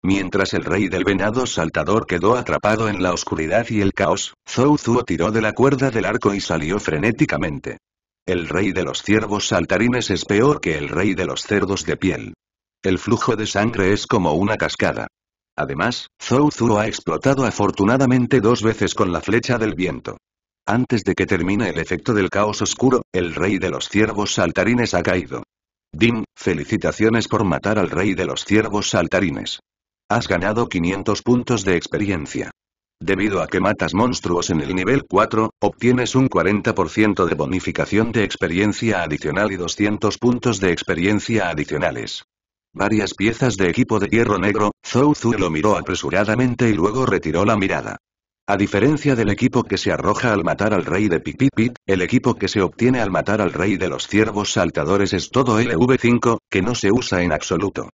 Mientras el rey del venado saltador quedó atrapado en la oscuridad y el caos, Zhou tiró de la cuerda del arco y salió frenéticamente. El rey de los ciervos saltarines es peor que el rey de los cerdos de piel. El flujo de sangre es como una cascada. Además, Zhou ha explotado afortunadamente dos veces con la flecha del viento. Antes de que termine el efecto del caos oscuro, el rey de los ciervos saltarines ha caído. Dim, felicitaciones por matar al rey de los ciervos saltarines. Has ganado 500 puntos de experiencia. Debido a que matas monstruos en el nivel 4, obtienes un 40% de bonificación de experiencia adicional y 200 puntos de experiencia adicionales. Varias piezas de equipo de hierro negro, Zhou lo miró apresuradamente y luego retiró la mirada. A diferencia del equipo que se arroja al matar al rey de Pipipit, el equipo que se obtiene al matar al rey de los ciervos saltadores es todo LV5, que no se usa en absoluto.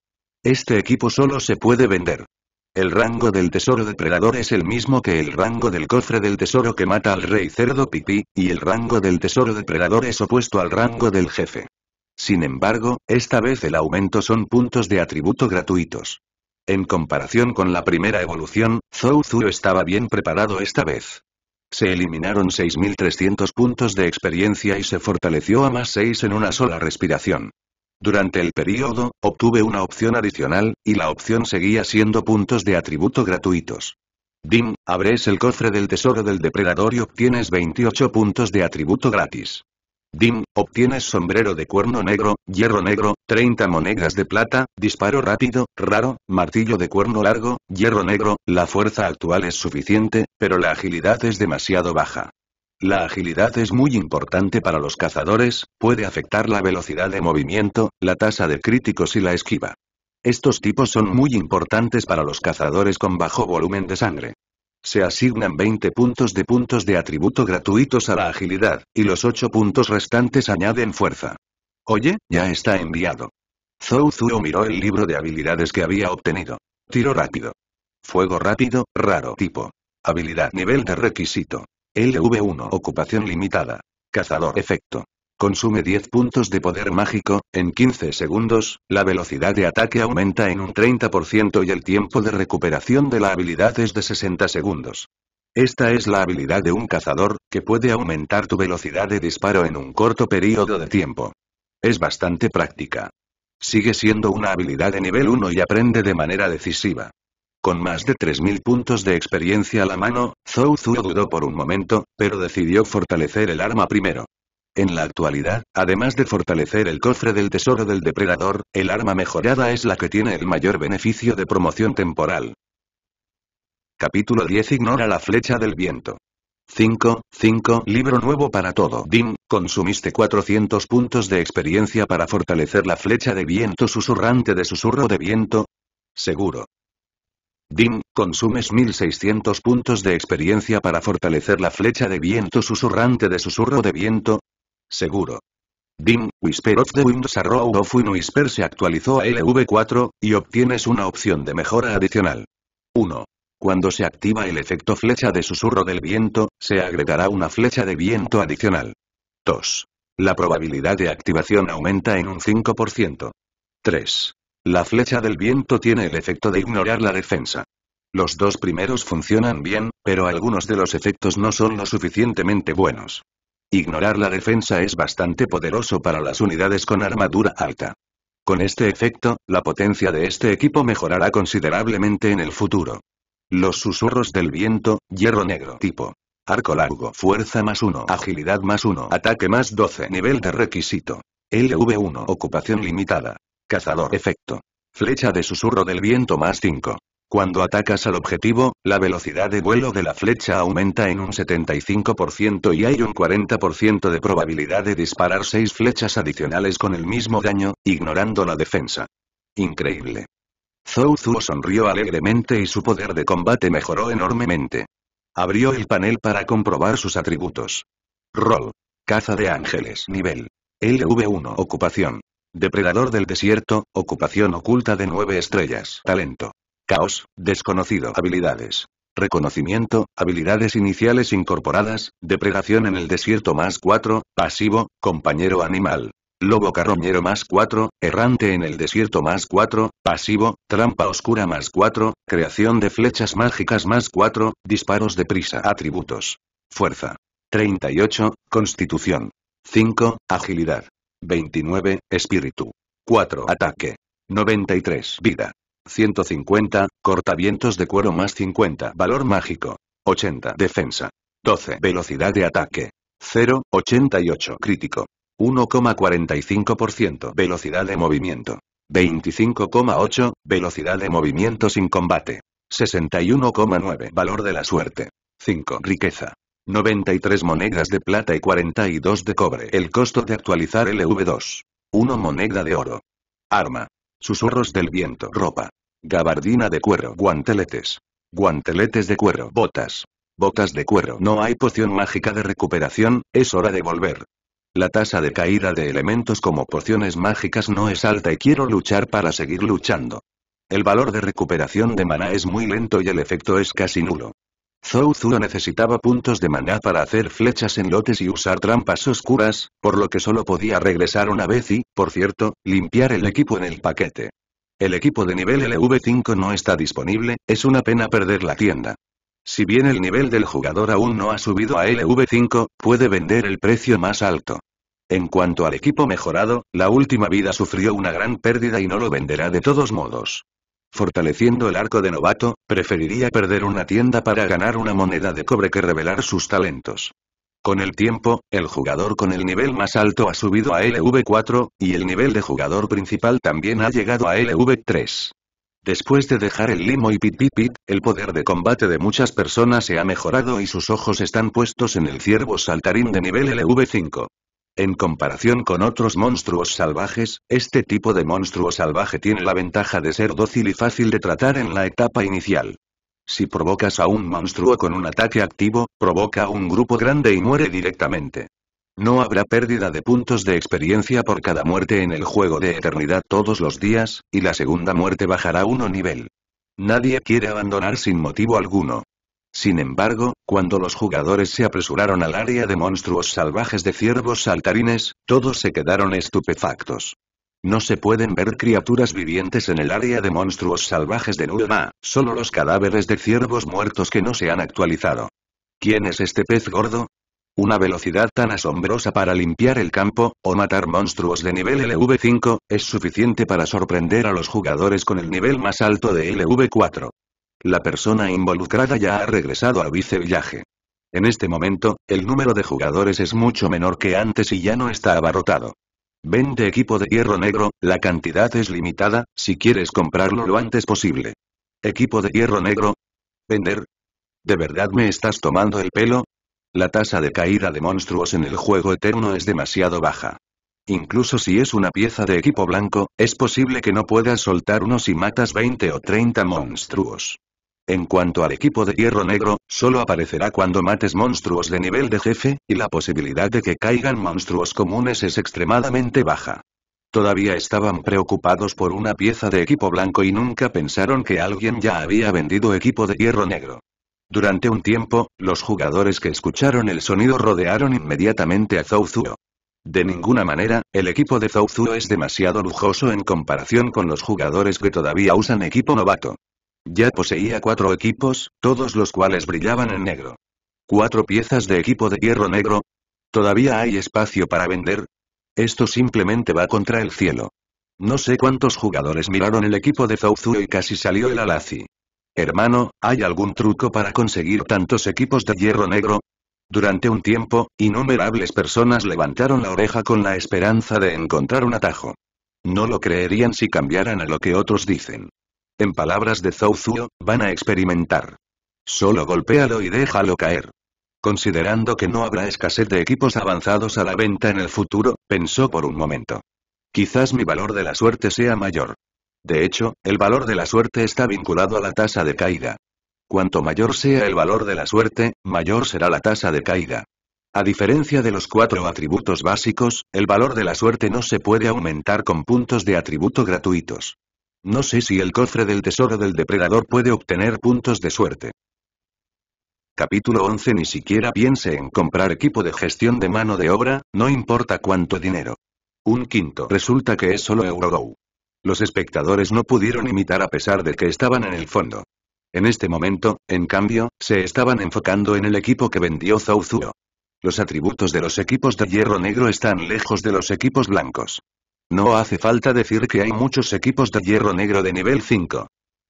Este equipo solo se puede vender. El rango del tesoro depredador es el mismo que el rango del cofre del tesoro que mata al rey cerdo pipí, y el rango del tesoro depredador es opuesto al rango del jefe. Sin embargo, esta vez el aumento son puntos de atributo gratuitos. En comparación con la primera evolución, Zhou Zhu estaba bien preparado esta vez. Se eliminaron 6.300 puntos de experiencia y se fortaleció a más 6 en una sola respiración. Durante el periodo, obtuve una opción adicional, y la opción seguía siendo puntos de atributo gratuitos. Dim, abres el cofre del tesoro del depredador y obtienes 28 puntos de atributo gratis. Dim, obtienes sombrero de cuerno negro, hierro negro, 30 monedas de plata, disparo rápido, raro, martillo de cuerno largo, hierro negro, la fuerza actual es suficiente, pero la agilidad es demasiado baja. La agilidad es muy importante para los cazadores, puede afectar la velocidad de movimiento, la tasa de críticos y la esquiva. Estos tipos son muy importantes para los cazadores con bajo volumen de sangre. Se asignan 20 puntos de puntos de atributo gratuitos a la agilidad, y los 8 puntos restantes añaden fuerza. Oye, ya está enviado. Zhou Zuo miró el libro de habilidades que había obtenido. Tiro rápido. Fuego rápido, raro tipo. Habilidad nivel de requisito. LV1 Ocupación limitada. Cazador efecto. Consume 10 puntos de poder mágico, en 15 segundos, la velocidad de ataque aumenta en un 30% y el tiempo de recuperación de la habilidad es de 60 segundos. Esta es la habilidad de un cazador, que puede aumentar tu velocidad de disparo en un corto periodo de tiempo. Es bastante práctica. Sigue siendo una habilidad de nivel 1 y aprende de manera decisiva. Con más de 3.000 puntos de experiencia a la mano, Zhou Zuo dudó por un momento, pero decidió fortalecer el arma primero. En la actualidad, además de fortalecer el cofre del tesoro del depredador, el arma mejorada es la que tiene el mayor beneficio de promoción temporal. Capítulo 10 Ignora la flecha del viento. 5, 5, libro nuevo para todo. Dim, consumiste 400 puntos de experiencia para fortalecer la flecha de viento susurrante de susurro de viento. Seguro. Dim, consumes 1600 puntos de experiencia para fortalecer la flecha de viento susurrante de susurro de viento. Seguro. Dim, Whisper of the Winds Arrow of Wind Whisper se actualizó a LV4, y obtienes una opción de mejora adicional. 1. Cuando se activa el efecto flecha de susurro del viento, se agregará una flecha de viento adicional. 2. La probabilidad de activación aumenta en un 5%. 3. La flecha del viento tiene el efecto de ignorar la defensa. Los dos primeros funcionan bien, pero algunos de los efectos no son lo suficientemente buenos. Ignorar la defensa es bastante poderoso para las unidades con armadura alta. Con este efecto, la potencia de este equipo mejorará considerablemente en el futuro. Los susurros del viento, hierro negro tipo. Arco largo, fuerza más 1, agilidad más 1, ataque más 12, nivel de requisito. LV1, ocupación limitada. Cazador efecto. Flecha de susurro del viento más 5. Cuando atacas al objetivo, la velocidad de vuelo de la flecha aumenta en un 75% y hay un 40% de probabilidad de disparar 6 flechas adicionales con el mismo daño, ignorando la defensa. Increíble. Zou sonrió alegremente y su poder de combate mejoró enormemente. Abrió el panel para comprobar sus atributos. Rol. Caza de ángeles. Nivel. LV1. Ocupación. Depredador del desierto, ocupación oculta de nueve estrellas. Talento. Caos, desconocido. Habilidades. Reconocimiento, habilidades iniciales incorporadas, depredación en el desierto más 4, pasivo, compañero animal. Lobo carroñero más 4, errante en el desierto más 4, pasivo, trampa oscura más 4, creación de flechas mágicas más 4, disparos de prisa. Atributos. Fuerza. 38, constitución. 5, agilidad. 29, espíritu. 4, ataque. 93, vida. 150, cortavientos de cuero más 50, valor mágico. 80, defensa. 12, velocidad de ataque. 0, 88, crítico. 1,45% velocidad de movimiento. 25,8, velocidad de movimiento sin combate. 61,9, valor de la suerte. 5, riqueza. 93 monedas de plata y 42 de cobre. El costo de actualizar LV2. 1 moneda de oro. Arma. Susurros del viento. Ropa. Gabardina de cuero. Guanteletes. Guanteletes de cuero. Botas. Botas de cuero. No hay poción mágica de recuperación, es hora de volver. La tasa de caída de elementos como pociones mágicas no es alta y quiero luchar para seguir luchando. El valor de recuperación de mana es muy lento y el efecto es casi nulo. Zou Zuo necesitaba puntos de maná para hacer flechas en lotes y usar trampas oscuras, por lo que solo podía regresar una vez y, por cierto, limpiar el equipo en el paquete. El equipo de nivel LV5 no está disponible, es una pena perder la tienda. Si bien el nivel del jugador aún no ha subido a LV5, puede vender el precio más alto. En cuanto al equipo mejorado, la última vida sufrió una gran pérdida y no lo venderá de todos modos fortaleciendo el arco de novato, preferiría perder una tienda para ganar una moneda de cobre que revelar sus talentos. Con el tiempo, el jugador con el nivel más alto ha subido a LV4, y el nivel de jugador principal también ha llegado a LV3. Después de dejar el limo y pit pit pit, el poder de combate de muchas personas se ha mejorado y sus ojos están puestos en el ciervo saltarín de nivel LV5. En comparación con otros monstruos salvajes, este tipo de monstruo salvaje tiene la ventaja de ser dócil y fácil de tratar en la etapa inicial. Si provocas a un monstruo con un ataque activo, provoca a un grupo grande y muere directamente. No habrá pérdida de puntos de experiencia por cada muerte en el juego de eternidad todos los días, y la segunda muerte bajará uno nivel. Nadie quiere abandonar sin motivo alguno. Sin embargo, cuando los jugadores se apresuraron al área de monstruos salvajes de ciervos saltarines, todos se quedaron estupefactos. No se pueden ver criaturas vivientes en el área de monstruos salvajes de Nurma, solo los cadáveres de ciervos muertos que no se han actualizado. ¿Quién es este pez gordo? Una velocidad tan asombrosa para limpiar el campo, o matar monstruos de nivel LV5, es suficiente para sorprender a los jugadores con el nivel más alto de LV4. La persona involucrada ya ha regresado al Vice En este momento, el número de jugadores es mucho menor que antes y ya no está abarrotado. Vende equipo de hierro negro, la cantidad es limitada, si quieres comprarlo lo antes posible. Equipo de hierro negro. Vender. ¿De verdad me estás tomando el pelo? La tasa de caída de monstruos en el juego eterno es demasiado baja. Incluso si es una pieza de equipo blanco, es posible que no puedas soltar uno si matas 20 o 30 monstruos. En cuanto al equipo de hierro negro, solo aparecerá cuando mates monstruos de nivel de jefe, y la posibilidad de que caigan monstruos comunes es extremadamente baja. Todavía estaban preocupados por una pieza de equipo blanco y nunca pensaron que alguien ya había vendido equipo de hierro negro. Durante un tiempo, los jugadores que escucharon el sonido rodearon inmediatamente a Zouzuo. De ninguna manera, el equipo de Zouzuo es demasiado lujoso en comparación con los jugadores que todavía usan equipo novato. Ya poseía cuatro equipos, todos los cuales brillaban en negro. ¿Cuatro piezas de equipo de hierro negro? ¿Todavía hay espacio para vender? Esto simplemente va contra el cielo. No sé cuántos jugadores miraron el equipo de Fauzu y casi salió el Alazi. Hermano, ¿hay algún truco para conseguir tantos equipos de hierro negro? Durante un tiempo, innumerables personas levantaron la oreja con la esperanza de encontrar un atajo. No lo creerían si cambiaran a lo que otros dicen. En palabras de Zuo, van a experimentar. Solo golpéalo y déjalo caer. Considerando que no habrá escasez de equipos avanzados a la venta en el futuro, pensó por un momento. Quizás mi valor de la suerte sea mayor. De hecho, el valor de la suerte está vinculado a la tasa de caída. Cuanto mayor sea el valor de la suerte, mayor será la tasa de caída. A diferencia de los cuatro atributos básicos, el valor de la suerte no se puede aumentar con puntos de atributo gratuitos. No sé si el cofre del tesoro del depredador puede obtener puntos de suerte. Capítulo 11 Ni siquiera piense en comprar equipo de gestión de mano de obra, no importa cuánto dinero. Un quinto resulta que es solo Eurogo. Los espectadores no pudieron imitar a pesar de que estaban en el fondo. En este momento, en cambio, se estaban enfocando en el equipo que vendió Zauzuro. Los atributos de los equipos de hierro negro están lejos de los equipos blancos. No hace falta decir que hay muchos equipos de hierro negro de nivel 5.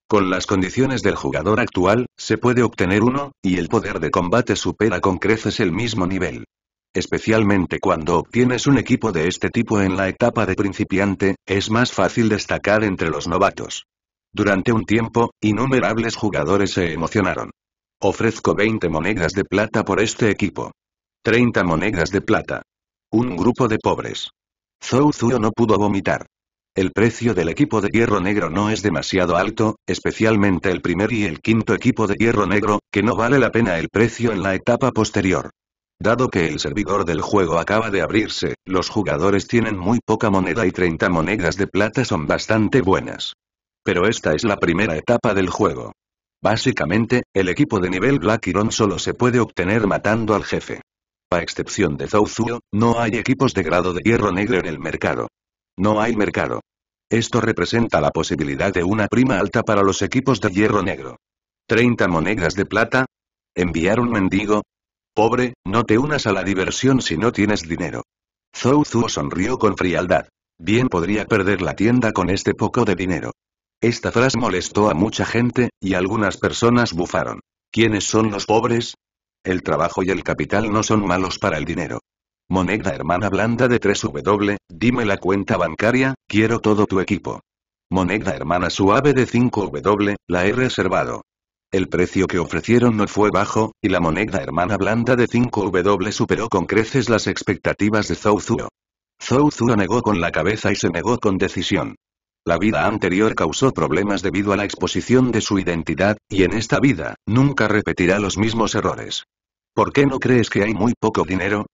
Con las condiciones del jugador actual, se puede obtener uno, y el poder de combate supera con creces el mismo nivel. Especialmente cuando obtienes un equipo de este tipo en la etapa de principiante, es más fácil destacar entre los novatos. Durante un tiempo, innumerables jugadores se emocionaron. Ofrezco 20 monedas de plata por este equipo. 30 monedas de plata. Un grupo de pobres. Zou Zuo no pudo vomitar. El precio del equipo de hierro negro no es demasiado alto, especialmente el primer y el quinto equipo de hierro negro, que no vale la pena el precio en la etapa posterior. Dado que el servidor del juego acaba de abrirse, los jugadores tienen muy poca moneda y 30 monedas de plata son bastante buenas. Pero esta es la primera etapa del juego. Básicamente, el equipo de nivel Black Iron solo se puede obtener matando al jefe. A excepción de Zouzuo, no hay equipos de grado de hierro negro en el mercado. No hay mercado. Esto representa la posibilidad de una prima alta para los equipos de hierro negro. ¿30 monedas de plata? ¿Enviar un mendigo? Pobre, no te unas a la diversión si no tienes dinero. Zouzuo sonrió con frialdad. Bien podría perder la tienda con este poco de dinero. Esta frase molestó a mucha gente, y algunas personas bufaron. ¿Quiénes son los pobres? El trabajo y el capital no son malos para el dinero. Moneda hermana blanda de 3W, dime la cuenta bancaria, quiero todo tu equipo. Moneda hermana suave de 5W, la he reservado. El precio que ofrecieron no fue bajo, y la moneda hermana blanda de 5W superó con creces las expectativas de Zhou Zuo. negó con la cabeza y se negó con decisión. La vida anterior causó problemas debido a la exposición de su identidad, y en esta vida, nunca repetirá los mismos errores. ¿Por qué no crees que hay muy poco dinero?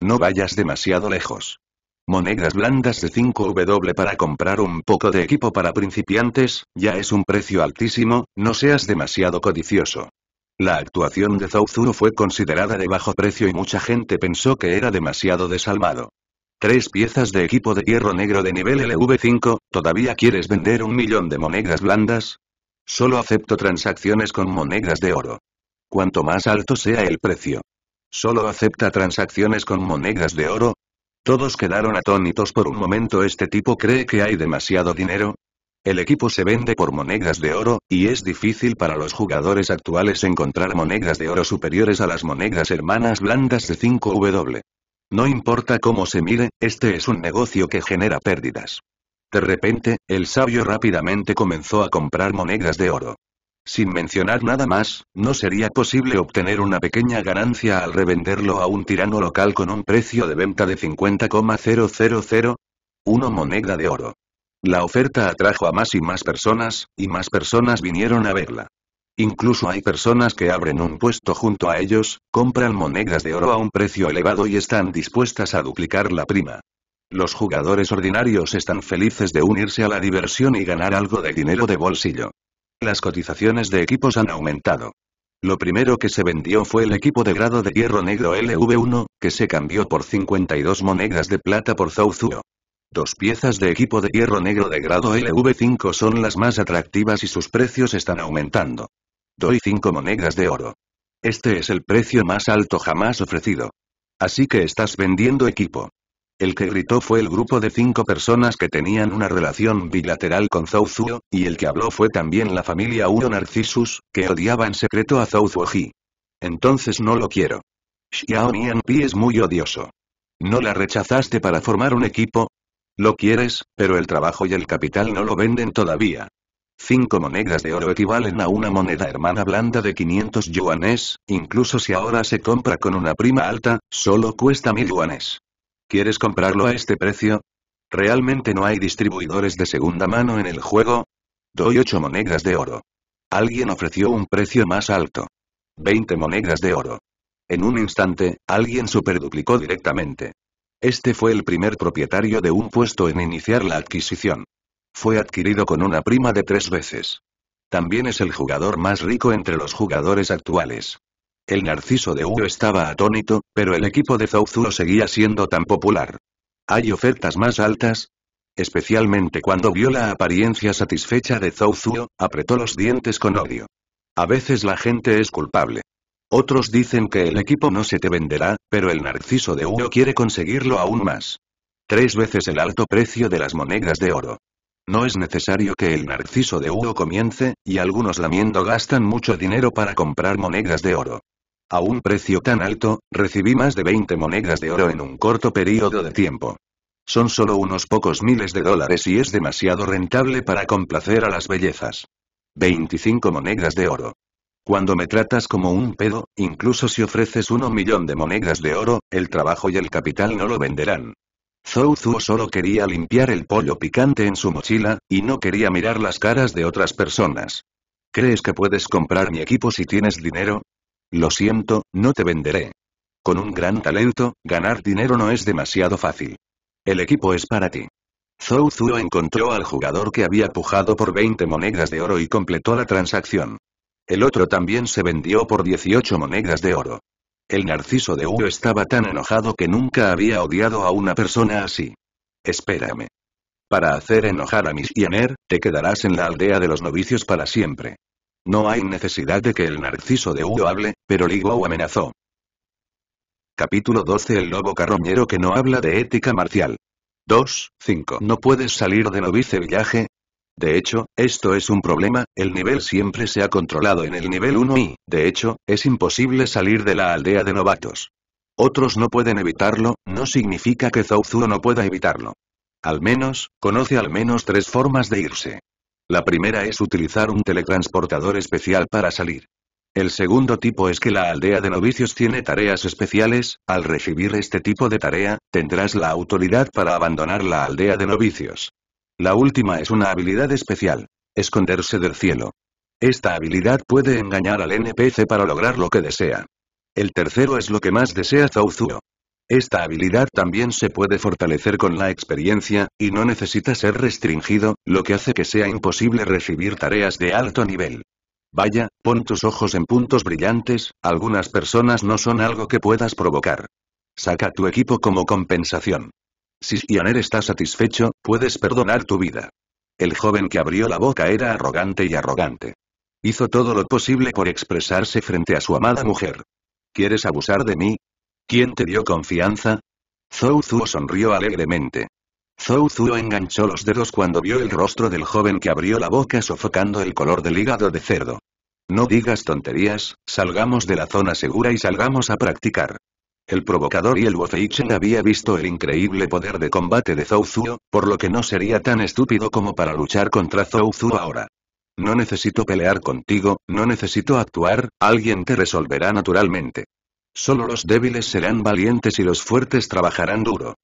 No vayas demasiado lejos. Monedas blandas de 5W para comprar un poco de equipo para principiantes, ya es un precio altísimo, no seas demasiado codicioso. La actuación de Zauzuro fue considerada de bajo precio y mucha gente pensó que era demasiado desalmado. Tres piezas de equipo de hierro negro de nivel LV5, ¿todavía quieres vender un millón de monedas blandas? Solo acepto transacciones con monedas de oro cuanto más alto sea el precio. Solo acepta transacciones con monedas de oro. Todos quedaron atónitos por un momento. Este tipo cree que hay demasiado dinero. El equipo se vende por monedas de oro, y es difícil para los jugadores actuales encontrar monedas de oro superiores a las monedas hermanas blandas de 5W. No importa cómo se mire, este es un negocio que genera pérdidas. De repente, el sabio rápidamente comenzó a comprar monedas de oro. Sin mencionar nada más, no sería posible obtener una pequeña ganancia al revenderlo a un tirano local con un precio de venta de 50,000. 1 moneda de oro. La oferta atrajo a más y más personas, y más personas vinieron a verla. Incluso hay personas que abren un puesto junto a ellos, compran monedas de oro a un precio elevado y están dispuestas a duplicar la prima. Los jugadores ordinarios están felices de unirse a la diversión y ganar algo de dinero de bolsillo. Las cotizaciones de equipos han aumentado. Lo primero que se vendió fue el equipo de grado de hierro negro LV1, que se cambió por 52 monedas de plata por Zouzuo. Dos piezas de equipo de hierro negro de grado LV5 son las más atractivas y sus precios están aumentando. Doy 5 monedas de oro. Este es el precio más alto jamás ofrecido. Así que estás vendiendo equipo. El que gritó fue el grupo de cinco personas que tenían una relación bilateral con Zuo, y el que habló fue también la familia Uro Narcissus, que odiaba en secreto a Zouzuo Ji. Entonces no lo quiero. Xiao Pi es muy odioso. ¿No la rechazaste para formar un equipo? Lo quieres, pero el trabajo y el capital no lo venden todavía. Cinco monedas de oro equivalen a una moneda hermana blanda de 500 yuanes, incluso si ahora se compra con una prima alta, solo cuesta mil yuanes. ¿Quieres comprarlo a pues- este precio? ¿Realmente no hay distribuidores de segunda mano en el juego? Doy 8 monedas de oro. Alguien ofreció un precio más alto. 20 monedas de oro. En un instante, alguien superduplicó directamente. Este fue el primer propietario de un puesto en iniciar la adquisición. Fue adquirido con una prima de tres veces. También es el jugador más rico entre los jugadores actuales. El narciso de Hugo estaba atónito, pero el equipo de Zouzuro seguía siendo tan popular. ¿Hay ofertas más altas? Especialmente cuando vio la apariencia satisfecha de Zouzuro, apretó los dientes con odio. A veces la gente es culpable. Otros dicen que el equipo no se te venderá, pero el narciso de Hugo quiere conseguirlo aún más. Tres veces el alto precio de las monedas de oro. No es necesario que el narciso de Hugo comience, y algunos lamiendo gastan mucho dinero para comprar monedas de oro. A un precio tan alto, recibí más de 20 monedas de oro en un corto periodo de tiempo. Son solo unos pocos miles de dólares y es demasiado rentable para complacer a las bellezas. 25 monedas de oro. Cuando me tratas como un pedo, incluso si ofreces uno millón de monedas de oro, el trabajo y el capital no lo venderán. Zou Zuo solo quería limpiar el pollo picante en su mochila, y no quería mirar las caras de otras personas. ¿Crees que puedes comprar mi equipo si tienes dinero? Lo siento, no te venderé. Con un gran talento, ganar dinero no es demasiado fácil. El equipo es para ti. Zhou Zuo encontró al jugador que había pujado por 20 monedas de oro y completó la transacción. El otro también se vendió por 18 monedas de oro. El narciso de Hugo estaba tan enojado que nunca había odiado a una persona así. Espérame. Para hacer enojar a Miss te quedarás en la aldea de los novicios para siempre. No hay necesidad de que el narciso de Hugo hable, pero Li amenazó. Capítulo 12 El lobo carroñero que no habla de ética marcial. 25 No puedes salir de novice villaje. De hecho, esto es un problema, el nivel siempre se ha controlado en el nivel 1 y, de hecho, es imposible salir de la aldea de novatos. Otros no pueden evitarlo, no significa que Zouzu no pueda evitarlo. Al menos, conoce al menos tres formas de irse. La primera es utilizar un teletransportador especial para salir. El segundo tipo es que la aldea de novicios tiene tareas especiales, al recibir este tipo de tarea, tendrás la autoridad para abandonar la aldea de novicios. La última es una habilidad especial. Esconderse del cielo. Esta habilidad puede engañar al NPC para lograr lo que desea. El tercero es lo que más desea Zouzuo. Esta habilidad también se puede fortalecer con la experiencia, y no necesita ser restringido, lo que hace que sea imposible recibir tareas de alto nivel. Vaya, pon tus ojos en puntos brillantes, algunas personas no son algo que puedas provocar. Saca tu equipo como compensación. Si Sioner está satisfecho, puedes perdonar tu vida. El joven que abrió la boca era arrogante y arrogante. Hizo todo lo posible por expresarse frente a su amada mujer. ¿Quieres abusar de mí? ¿Quién te dio confianza? Zou Zuo sonrió alegremente. Zou Zuo enganchó los dedos cuando vio el rostro del joven que abrió la boca sofocando el color del hígado de cerdo. No digas tonterías, salgamos de la zona segura y salgamos a practicar. El provocador y el Wofeichen había visto el increíble poder de combate de Zou Zuo, por lo que no sería tan estúpido como para luchar contra Zou Zuo ahora. No necesito pelear contigo, no necesito actuar, alguien te resolverá naturalmente. Solo los débiles serán valientes y los fuertes trabajarán duro.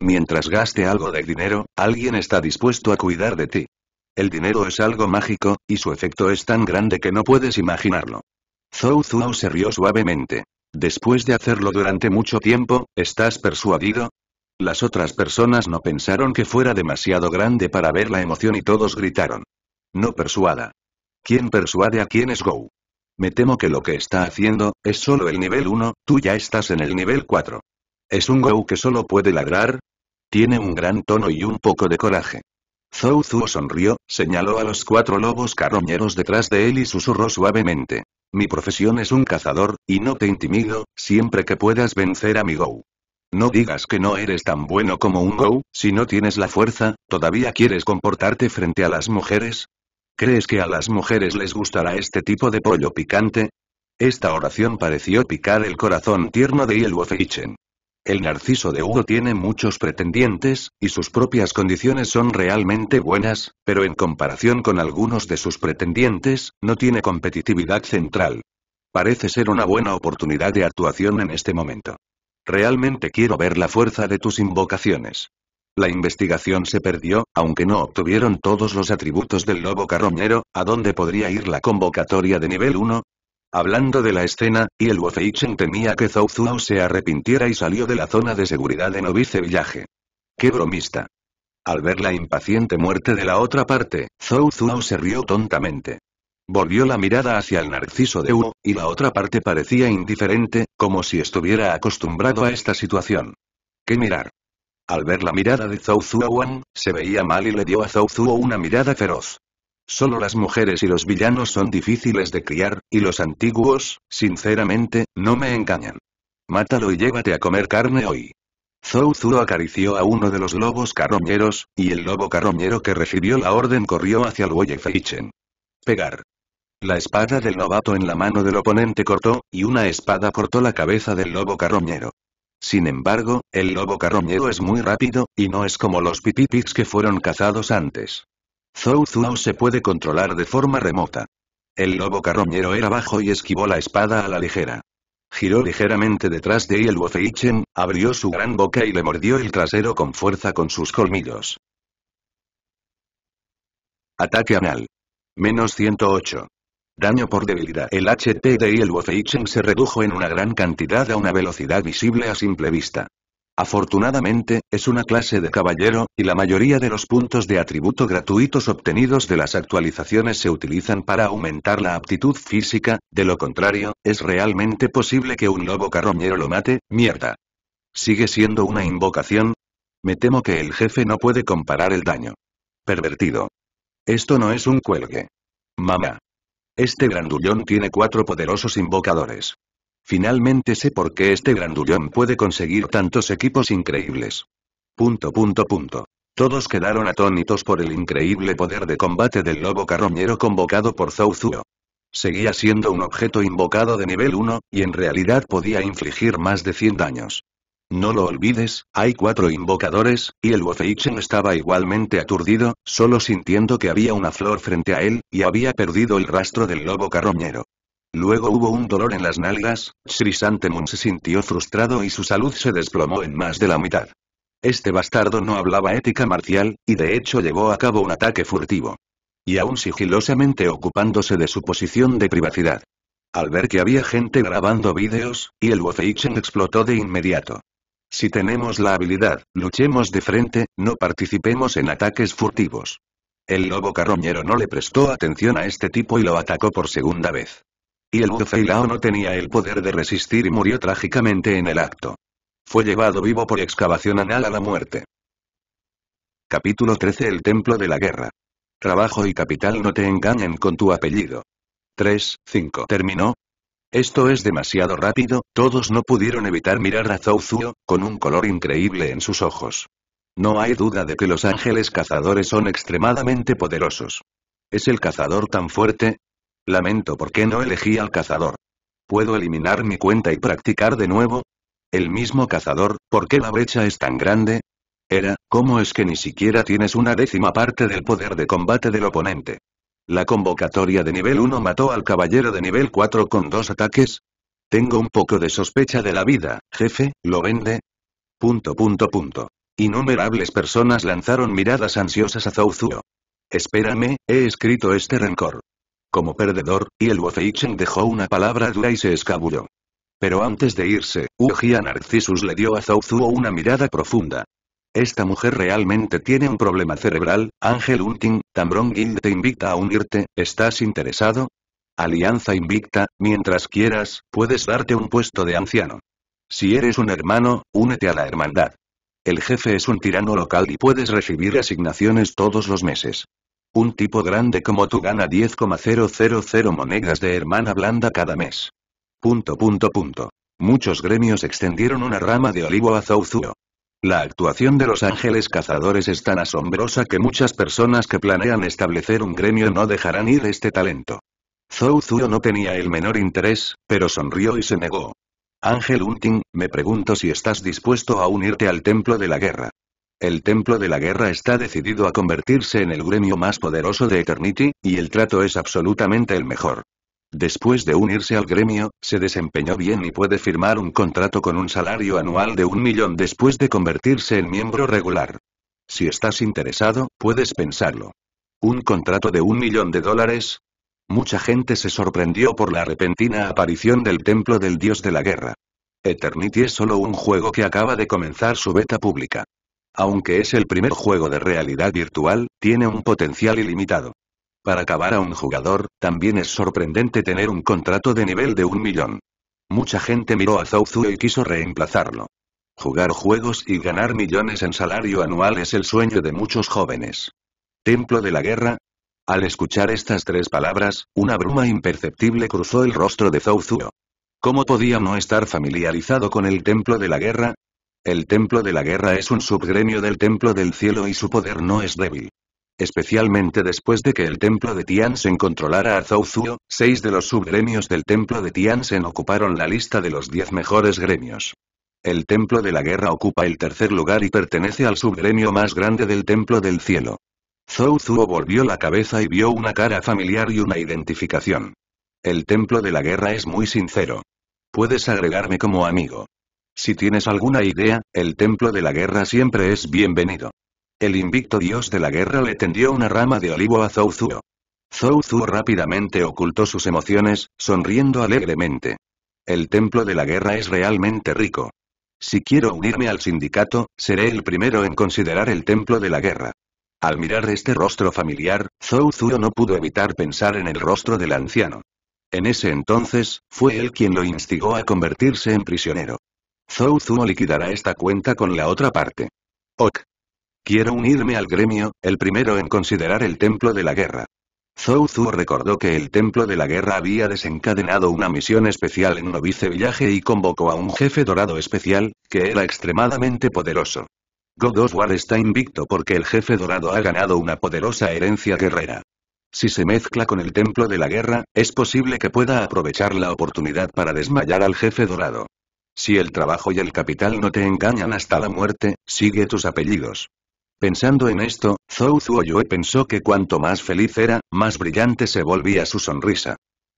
Mientras gaste algo de dinero, alguien está dispuesto a cuidar de ti. El dinero es algo mágico, y su efecto es tan grande que no puedes imaginarlo. Zhou Zou se rió suavemente. Después de hacerlo durante mucho tiempo, ¿estás persuadido? Las otras personas no pensaron que fuera demasiado grande para ver la emoción y todos gritaron. No persuada. ¿Quién persuade a quién es Gou? Me temo que lo que está haciendo, es solo el nivel 1, tú ya estás en el nivel 4. Es un Gou que solo puede ladrar. Tiene un gran tono y un poco de coraje. Zhou Zuo sonrió, señaló a los cuatro lobos carroñeros detrás de él y susurró suavemente. Mi profesión es un cazador, y no te intimido, siempre que puedas vencer a mi Gou. No digas que no eres tan bueno como un Gou, si no tienes la fuerza, ¿todavía quieres comportarte frente a las mujeres? ¿Crees que a las mujeres les gustará este tipo de pollo picante? Esta oración pareció picar el corazón tierno de Feichen. El narciso de Hugo tiene muchos pretendientes, y sus propias condiciones son realmente buenas, pero en comparación con algunos de sus pretendientes, no tiene competitividad central. Parece ser una buena oportunidad de actuación en este momento. Realmente quiero ver la fuerza de tus invocaciones. La investigación se perdió, aunque no obtuvieron todos los atributos del lobo carroñero, ¿a dónde podría ir la convocatoria de nivel 1? Hablando de la escena, y el Wofeichen temía que Zou Zou se arrepintiera y salió de la zona de seguridad de Novice Villaje. ¡Qué bromista! Al ver la impaciente muerte de la otra parte, Zou Zou se rió tontamente. Volvió la mirada hacia el narciso de Wu, y la otra parte parecía indiferente, como si estuviera acostumbrado a esta situación. ¿Qué mirar? Al ver la mirada de Zhou Zhuowan, se veía mal y le dio a Zhou Zuo una mirada feroz. Solo las mujeres y los villanos son difíciles de criar, y los antiguos, sinceramente, no me engañan. Mátalo y llévate a comer carne hoy. Zhou Zuo acarició a uno de los lobos carroñeros, y el lobo carroñero que recibió la orden corrió hacia el buey Feichen. Pegar. La espada del novato en la mano del oponente cortó, y una espada cortó la cabeza del lobo carroñero. Sin embargo, el lobo carroñero es muy rápido, y no es como los pipipits que fueron cazados antes. Zhou Zou se puede controlar de forma remota. El lobo carroñero era bajo y esquivó la espada a la ligera. Giró ligeramente detrás de el Feichen, abrió su gran boca y le mordió el trasero con fuerza con sus colmillos. Ataque anal. Menos 108. Daño por debilidad. El y el Wofeichen se redujo en una gran cantidad a una velocidad visible a simple vista. Afortunadamente, es una clase de caballero, y la mayoría de los puntos de atributo gratuitos obtenidos de las actualizaciones se utilizan para aumentar la aptitud física, de lo contrario, es realmente posible que un lobo carroñero lo mate, mierda. ¿Sigue siendo una invocación? Me temo que el jefe no puede comparar el daño. Pervertido. Esto no es un cuelgue. Mamá. Este grandullón tiene cuatro poderosos invocadores. Finalmente sé por qué este grandullón puede conseguir tantos equipos increíbles. Punto punto punto. Todos quedaron atónitos por el increíble poder de combate del lobo carroñero convocado por Zouzuo. Seguía siendo un objeto invocado de nivel 1, y en realidad podía infligir más de 100 daños. No lo olvides, hay cuatro invocadores, y el Wofeichen estaba igualmente aturdido, solo sintiendo que había una flor frente a él, y había perdido el rastro del lobo carroñero. Luego hubo un dolor en las nalgas, Santemun se sintió frustrado y su salud se desplomó en más de la mitad. Este bastardo no hablaba ética marcial, y de hecho llevó a cabo un ataque furtivo. Y aún sigilosamente ocupándose de su posición de privacidad. Al ver que había gente grabando vídeos, y el Wofeichen explotó de inmediato. Si tenemos la habilidad, luchemos de frente, no participemos en ataques furtivos. El lobo carroñero no le prestó atención a este tipo y lo atacó por segunda vez. Y el lao no tenía el poder de resistir y murió trágicamente en el acto. Fue llevado vivo por excavación anal a la muerte. Capítulo 13 El Templo de la Guerra. Trabajo y capital no te engañen con tu apellido. 3, Terminó, esto es demasiado rápido, todos no pudieron evitar mirar a Zhou con un color increíble en sus ojos. No hay duda de que los ángeles cazadores son extremadamente poderosos. ¿Es el cazador tan fuerte? Lamento por qué no elegí al cazador. ¿Puedo eliminar mi cuenta y practicar de nuevo? El mismo cazador, ¿por qué la brecha es tan grande? Era, ¿cómo es que ni siquiera tienes una décima parte del poder de combate del oponente? La convocatoria de nivel 1 mató al caballero de nivel 4 con dos ataques. Tengo un poco de sospecha de la vida, jefe, ¿lo vende? Punto punto punto. Innumerables personas lanzaron miradas ansiosas a Zouzuo. Espérame, he escrito este rencor. Como perdedor, y el Wofeichen dejó una palabra dura y se escabulló. Pero antes de irse, Ujian Narcissus le dio a Zouzuo una mirada profunda. Esta mujer realmente tiene un problema cerebral, Ángel Unting, Tambrón Guild te invita a unirte, ¿estás interesado? Alianza Invicta, mientras quieras, puedes darte un puesto de anciano. Si eres un hermano, únete a la hermandad. El jefe es un tirano local y puedes recibir asignaciones todos los meses. Un tipo grande como tú gana 10,000 monedas de hermana blanda cada mes. Punto punto punto. Muchos gremios extendieron una rama de olivo a la actuación de los ángeles cazadores es tan asombrosa que muchas personas que planean establecer un gremio no dejarán ir este talento. Zhou Zuo no tenía el menor interés, pero sonrió y se negó. Ángel Unting, me pregunto si estás dispuesto a unirte al Templo de la Guerra. El Templo de la Guerra está decidido a convertirse en el gremio más poderoso de Eternity, y el trato es absolutamente el mejor. Después de unirse al gremio, se desempeñó bien y puede firmar un contrato con un salario anual de un millón después de convertirse en miembro regular. Si estás interesado, puedes pensarlo. ¿Un contrato de un millón de dólares? Mucha gente se sorprendió por la repentina aparición del templo del dios de la guerra. Eternity es solo un juego que acaba de comenzar su beta pública. Aunque es el primer juego de realidad virtual, tiene un potencial ilimitado. Para acabar a un jugador, también es sorprendente tener un contrato de nivel de un millón. Mucha gente miró a Zouzou y quiso reemplazarlo. Jugar juegos y ganar millones en salario anual es el sueño de muchos jóvenes. Templo de la guerra. Al escuchar estas tres palabras, una bruma imperceptible cruzó el rostro de Zouzou. ¿Cómo podía no estar familiarizado con el Templo de la Guerra? El Templo de la Guerra es un subgremio del Templo del Cielo y su poder no es débil. Especialmente después de que el templo de Tian se controlara a Zhou Zuo, seis de los subgremios del templo de Tian Tiansen ocuparon la lista de los diez mejores gremios. El templo de la guerra ocupa el tercer lugar y pertenece al subgremio más grande del templo del cielo. Zhou Zuo volvió la cabeza y vio una cara familiar y una identificación. El templo de la guerra es muy sincero. Puedes agregarme como amigo. Si tienes alguna idea, el templo de la guerra siempre es bienvenido. El invicto dios de la guerra le tendió una rama de olivo a Zhou Zuo. Zhou Zuo rápidamente ocultó sus emociones, sonriendo alegremente. El templo de la guerra es realmente rico. Si quiero unirme al sindicato, seré el primero en considerar el templo de la guerra. Al mirar este rostro familiar, Zhou Zuo no pudo evitar pensar en el rostro del anciano. En ese entonces, fue él quien lo instigó a convertirse en prisionero. Zhou liquidará esta cuenta con la otra parte. Ok. Quiero unirme al gremio, el primero en considerar el templo de la guerra. Zhou Zhu recordó que el templo de la guerra había desencadenado una misión especial en Novice Villaje y convocó a un jefe dorado especial, que era extremadamente poderoso. God of War está invicto porque el jefe dorado ha ganado una poderosa herencia guerrera. Si se mezcla con el templo de la guerra, es posible que pueda aprovechar la oportunidad para desmayar al jefe dorado. Si el trabajo y el capital no te engañan hasta la muerte, sigue tus apellidos. Pensando en esto, Zhou Yue pensó que cuanto más feliz era, más brillante se volvía su sonrisa.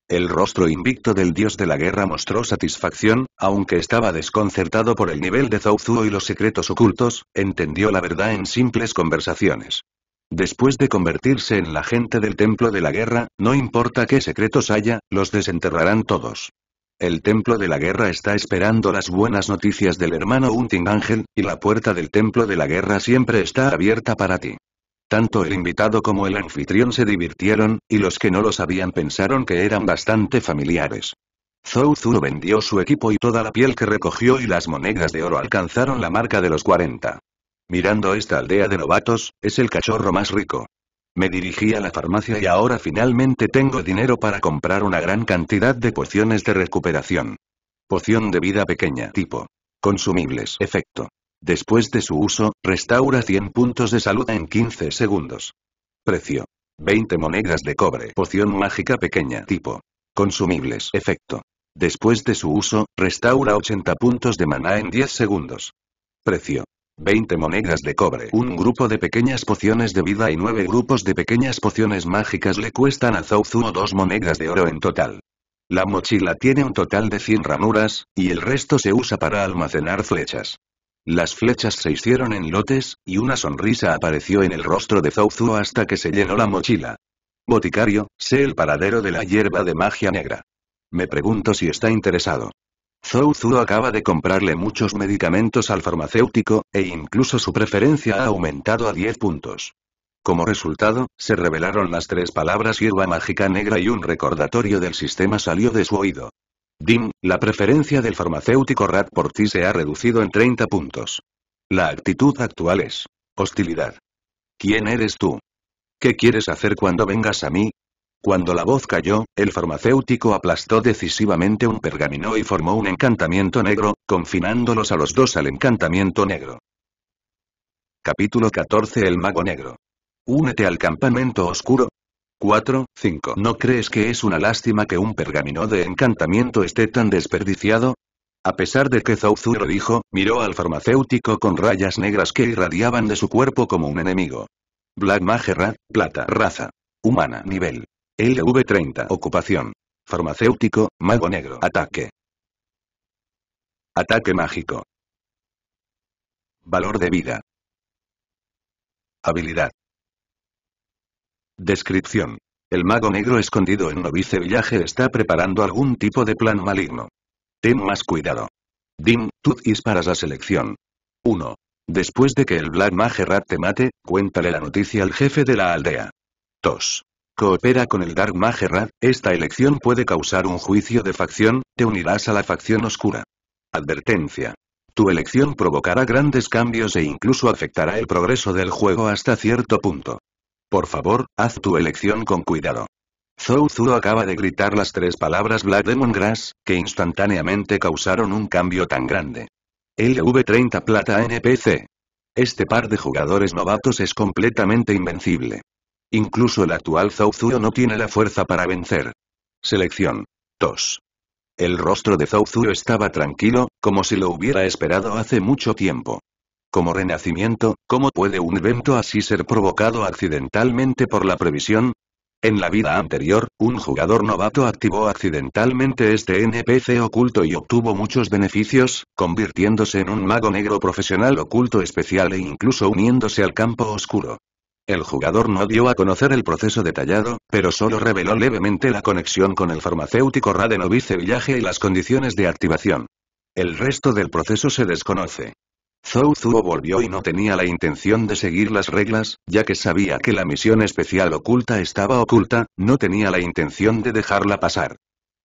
El rostro invicto del dios de la guerra mostró satisfacción, aunque estaba desconcertado por el nivel de Zuo y los secretos ocultos, entendió la verdad en simples conversaciones. Después de convertirse en la gente del templo de la guerra, no importa qué secretos haya, los desenterrarán todos. El templo de la guerra está esperando las buenas noticias del hermano Hunting Ángel, y la puerta del templo de la guerra siempre está abierta para ti. Tanto el invitado como el anfitrión se divirtieron, y los que no lo sabían pensaron que eran bastante familiares. Zhou Zuru vendió su equipo y toda la piel que recogió y las monedas de oro alcanzaron la marca de los 40. Mirando esta aldea de novatos, es el cachorro más rico. Me dirigí a la farmacia y ahora finalmente tengo dinero para comprar una gran cantidad de pociones de recuperación. Poción de vida pequeña tipo. Consumibles. Efecto. Después de su uso, restaura 100 puntos de salud en 15 segundos. Precio. 20 monedas de cobre. Poción mágica pequeña tipo. Consumibles. Efecto. Después de su uso, restaura 80 puntos de maná en 10 segundos. Precio. 20 monedas de cobre. Un grupo de pequeñas pociones de vida y nueve grupos de pequeñas pociones mágicas le cuestan a Zouzu 2 monedas de oro en total. La mochila tiene un total de 100 ranuras, y el resto se usa para almacenar flechas. Las flechas se hicieron en lotes, y una sonrisa apareció en el rostro de Zouzu hasta que se llenó la mochila. Boticario, sé el paradero de la hierba de magia negra. Me pregunto si está interesado. Zhou Zhu acaba de comprarle muchos medicamentos al farmacéutico, e incluso su preferencia ha aumentado a 10 puntos. Como resultado, se revelaron las tres palabras hierba mágica negra y un recordatorio del sistema salió de su oído. Dim, la preferencia del farmacéutico Rat por ti se ha reducido en 30 puntos. La actitud actual es hostilidad. ¿Quién eres tú? ¿Qué quieres hacer cuando vengas a mí? Cuando la voz cayó, el farmacéutico aplastó decisivamente un pergamino y formó un encantamiento negro, confinándolos a los dos al encantamiento negro. Capítulo 14 El Mago Negro. Únete al campamento oscuro. 4, 5. ¿No crees que es una lástima que un pergamino de encantamiento esté tan desperdiciado? A pesar de que lo dijo, miró al farmacéutico con rayas negras que irradiaban de su cuerpo como un enemigo. Black Magerat, plata, raza. Humana, nivel LV-30 Ocupación. Farmacéutico, Mago Negro. Ataque. Ataque mágico. Valor de vida. Habilidad. Descripción. El mago negro escondido en un Village está preparando algún tipo de plan maligno. Ten más cuidado. Dim, tú disparas la selección. 1. Después de que el Black Mage Rat te mate, cuéntale la noticia al jefe de la aldea. 2 coopera con el Dark Mage Rad, esta elección puede causar un juicio de facción, te unirás a la facción oscura. Advertencia. Tu elección provocará grandes cambios e incluso afectará el progreso del juego hasta cierto punto. Por favor, haz tu elección con cuidado. Zou Zuo acaba de gritar las tres palabras Black Demon Grass, que instantáneamente causaron un cambio tan grande. LV30 Plata NPC. Este par de jugadores novatos es completamente invencible. Incluso el actual Zauzuro no tiene la fuerza para vencer. Selección. 2. El rostro de Zauzuro estaba tranquilo, como si lo hubiera esperado hace mucho tiempo. Como renacimiento, ¿cómo puede un evento así ser provocado accidentalmente por la previsión? En la vida anterior, un jugador novato activó accidentalmente este NPC oculto y obtuvo muchos beneficios, convirtiéndose en un mago negro profesional oculto especial e incluso uniéndose al campo oscuro. El jugador no dio a conocer el proceso detallado, pero solo reveló levemente la conexión con el farmacéutico Radenovice Villaje y las condiciones de activación. El resto del proceso se desconoce. Zhou Zuo volvió y no tenía la intención de seguir las reglas, ya que sabía que la misión especial oculta estaba oculta, no tenía la intención de dejarla pasar.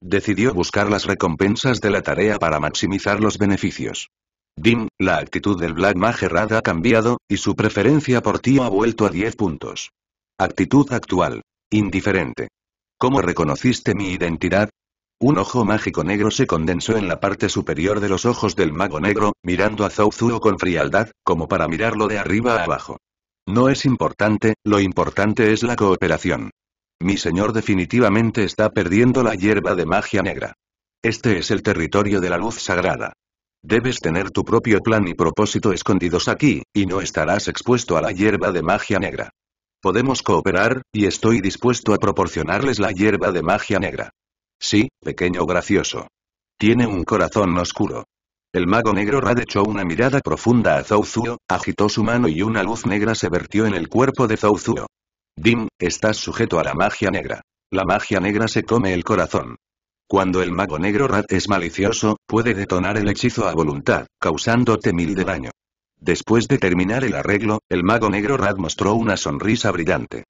Decidió buscar las recompensas de la tarea para maximizar los beneficios. Dim, la actitud del Black Mage Rad ha cambiado, y su preferencia por ti ha vuelto a 10 puntos. Actitud actual. Indiferente. ¿Cómo reconociste mi identidad? Un ojo mágico negro se condensó en la parte superior de los ojos del mago negro, mirando a Zouzuo con frialdad, como para mirarlo de arriba a abajo. No es importante, lo importante es la cooperación. Mi señor definitivamente está perdiendo la hierba de magia negra. Este es el territorio de la luz sagrada. Debes tener tu propio plan y propósito escondidos aquí, y no estarás expuesto a la hierba de magia negra. Podemos cooperar, y estoy dispuesto a proporcionarles la hierba de magia negra. Sí, pequeño gracioso. Tiene un corazón oscuro. El mago negro Rad echó una mirada profunda a Zouzuo, agitó su mano y una luz negra se vertió en el cuerpo de Zouzuo. Dim, estás sujeto a la magia negra. La magia negra se come el corazón. Cuando el mago negro Rat es malicioso, puede detonar el hechizo a voluntad, causándote mil de daño. Después de terminar el arreglo, el mago negro Rat mostró una sonrisa brillante.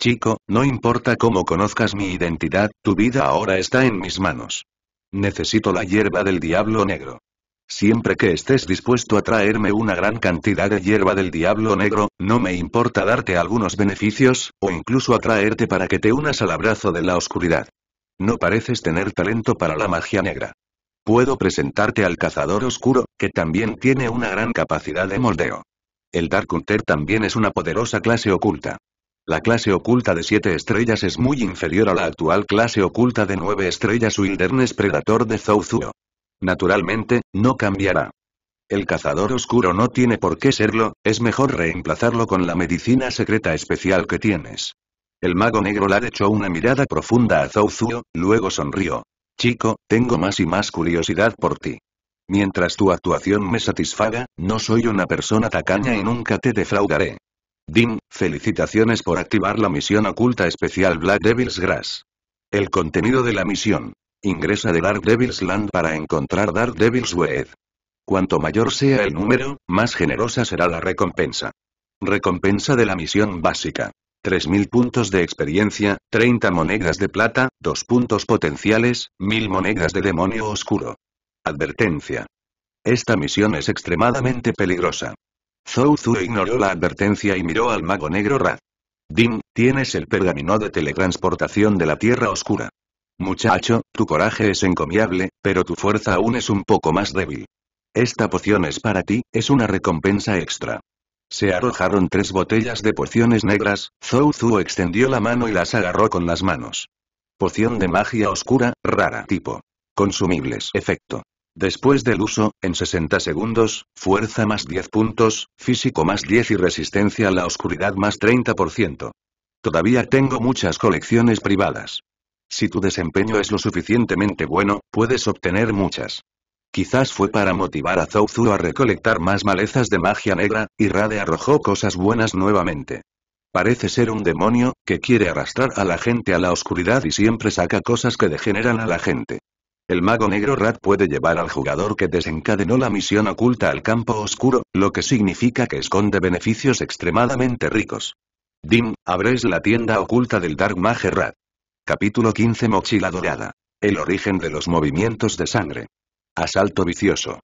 Chico, no importa cómo conozcas mi identidad, tu vida ahora está en mis manos. Necesito la hierba del diablo negro. Siempre que estés dispuesto a traerme una gran cantidad de hierba del diablo negro, no me importa darte algunos beneficios, o incluso atraerte para que te unas al abrazo de la oscuridad. No pareces tener talento para la magia negra. Puedo presentarte al cazador oscuro, que también tiene una gran capacidad de moldeo. El Dark Hunter también es una poderosa clase oculta. La clase oculta de 7 estrellas es muy inferior a la actual clase oculta de 9 estrellas Wilderness Predator de Zouzuo. Naturalmente, no cambiará. El cazador oscuro no tiene por qué serlo, es mejor reemplazarlo con la medicina secreta especial que tienes. El mago negro la echó una mirada profunda a Zou luego sonrió. Chico, tengo más y más curiosidad por ti. Mientras tu actuación me satisfaga, no soy una persona tacaña y nunca te defraudaré. Ding, felicitaciones por activar la misión oculta especial Black Devil's Grass. El contenido de la misión. Ingresa de Dark Devil's Land para encontrar Dark Devil's Web. Cuanto mayor sea el número, más generosa será la recompensa. Recompensa de la misión básica. 3.000 puntos de experiencia, 30 monedas de plata, 2 puntos potenciales, 1.000 monedas de demonio oscuro. Advertencia. Esta misión es extremadamente peligrosa. Zhou Zhu ignoró la advertencia y miró al mago negro Rad. Dim, tienes el pergamino de teletransportación de la Tierra Oscura. Muchacho, tu coraje es encomiable, pero tu fuerza aún es un poco más débil. Esta poción es para ti, es una recompensa extra. Se arrojaron tres botellas de pociones negras, Zhou extendió la mano y las agarró con las manos. Poción de magia oscura, rara tipo. Consumibles. Efecto. Después del uso, en 60 segundos, fuerza más 10 puntos, físico más 10 y resistencia a la oscuridad más 30%. Todavía tengo muchas colecciones privadas. Si tu desempeño es lo suficientemente bueno, puedes obtener muchas. Quizás fue para motivar a Zouzou a recolectar más malezas de magia negra, y Rade arrojó cosas buenas nuevamente. Parece ser un demonio, que quiere arrastrar a la gente a la oscuridad y siempre saca cosas que degeneran a la gente. El mago negro Rad puede llevar al jugador que desencadenó la misión oculta al campo oscuro, lo que significa que esconde beneficios extremadamente ricos. Dim, abres la tienda oculta del Dark Mage Rad. Capítulo 15 Mochila Dorada. El origen de los movimientos de sangre. Asalto vicioso.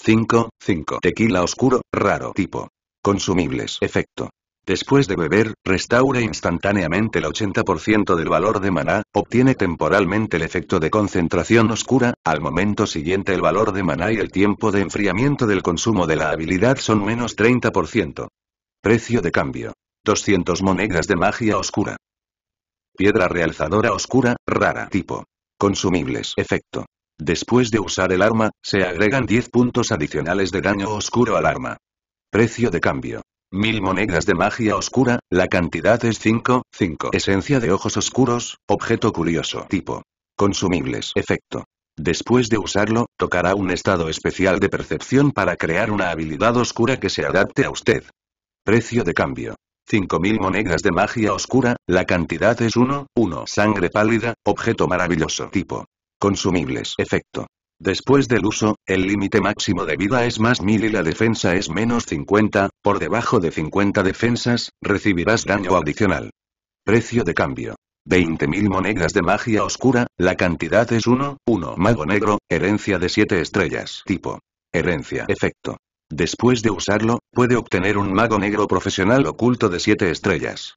5. 5. Tequila oscuro, raro tipo. Consumibles. Efecto. Después de beber, restaura instantáneamente el 80% del valor de maná, obtiene temporalmente el efecto de concentración oscura, al momento siguiente el valor de maná y el tiempo de enfriamiento del consumo de la habilidad son menos 30%. Precio de cambio. 200 monedas de magia oscura. Piedra realzadora oscura, rara tipo. Consumibles. Efecto. Después de usar el arma, se agregan 10 puntos adicionales de daño oscuro al arma. Precio de cambio. 1000 monedas de magia oscura, la cantidad es 5, 5. Esencia de ojos oscuros, objeto curioso. Tipo. Consumibles. Efecto. Después de usarlo, tocará un estado especial de percepción para crear una habilidad oscura que se adapte a usted. Precio de cambio. 5.000 monedas de magia oscura, la cantidad es 1, 1. Sangre pálida, objeto maravilloso. Tipo. Consumibles. Efecto. Después del uso, el límite máximo de vida es más 1000 y la defensa es menos 50, por debajo de 50 defensas, recibirás daño adicional. Precio de cambio. 20.000 monedas de magia oscura, la cantidad es 1, 1 mago negro, herencia de 7 estrellas. Tipo. Herencia. Efecto. Después de usarlo, puede obtener un mago negro profesional oculto de 7 estrellas.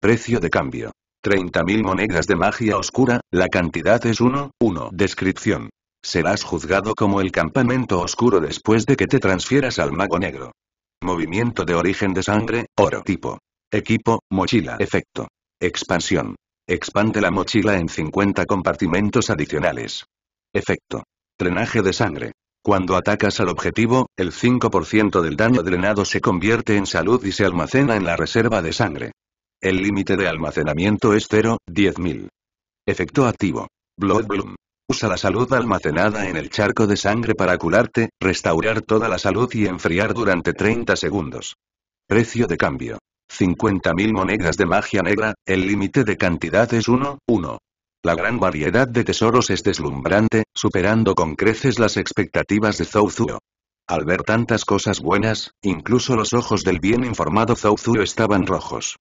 Precio de cambio. 30.000 monedas de magia oscura, la cantidad es 1, 1. Descripción. Serás juzgado como el campamento oscuro después de que te transfieras al mago negro. Movimiento de origen de sangre, oro tipo. Equipo, mochila efecto. Expansión. Expande la mochila en 50 compartimentos adicionales. Efecto. Drenaje de sangre. Cuando atacas al objetivo, el 5% del daño drenado se convierte en salud y se almacena en la reserva de sangre. El límite de almacenamiento es 0, 10.000. Efecto activo. Blood Bloom. Usa la salud almacenada en el charco de sangre para curarte, restaurar toda la salud y enfriar durante 30 segundos. Precio de cambio. 50.000 monedas de magia negra, el límite de cantidad es 1, 1. La gran variedad de tesoros es deslumbrante, superando con creces las expectativas de Zouzuo. Al ver tantas cosas buenas, incluso los ojos del bien informado Zouzuo estaban rojos.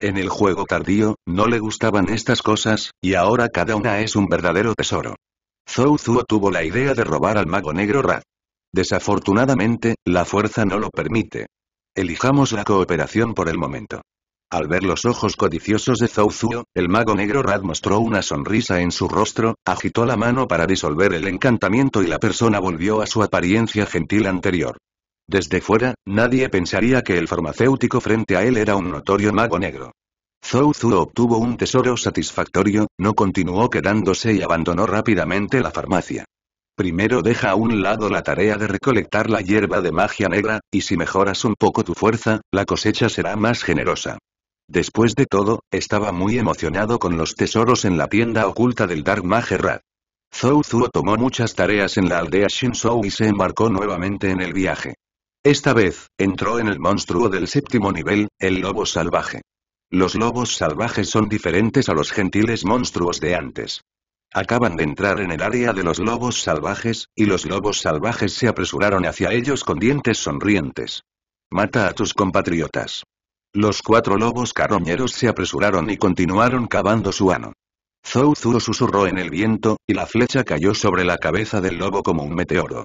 En el juego tardío, no le gustaban estas cosas, y ahora cada una es un verdadero tesoro. Zou Zuo tuvo la idea de robar al mago negro Rad. Desafortunadamente, la fuerza no lo permite. Elijamos la cooperación por el momento. Al ver los ojos codiciosos de Zou Zuo, el mago negro Rad mostró una sonrisa en su rostro, agitó la mano para disolver el encantamiento y la persona volvió a su apariencia gentil anterior. Desde fuera, nadie pensaría que el farmacéutico frente a él era un notorio mago negro. Zhou Zhu obtuvo un tesoro satisfactorio, no continuó quedándose y abandonó rápidamente la farmacia. Primero deja a un lado la tarea de recolectar la hierba de magia negra, y si mejoras un poco tu fuerza, la cosecha será más generosa. Después de todo, estaba muy emocionado con los tesoros en la tienda oculta del Dark Mage Rat. Zhou Zhu tomó muchas tareas en la aldea Shinsou y se embarcó nuevamente en el viaje. Esta vez, entró en el monstruo del séptimo nivel, el lobo salvaje. Los lobos salvajes son diferentes a los gentiles monstruos de antes. Acaban de entrar en el área de los lobos salvajes, y los lobos salvajes se apresuraron hacia ellos con dientes sonrientes. Mata a tus compatriotas. Los cuatro lobos carroñeros se apresuraron y continuaron cavando su ano. Zou susurró en el viento, y la flecha cayó sobre la cabeza del lobo como un meteoro.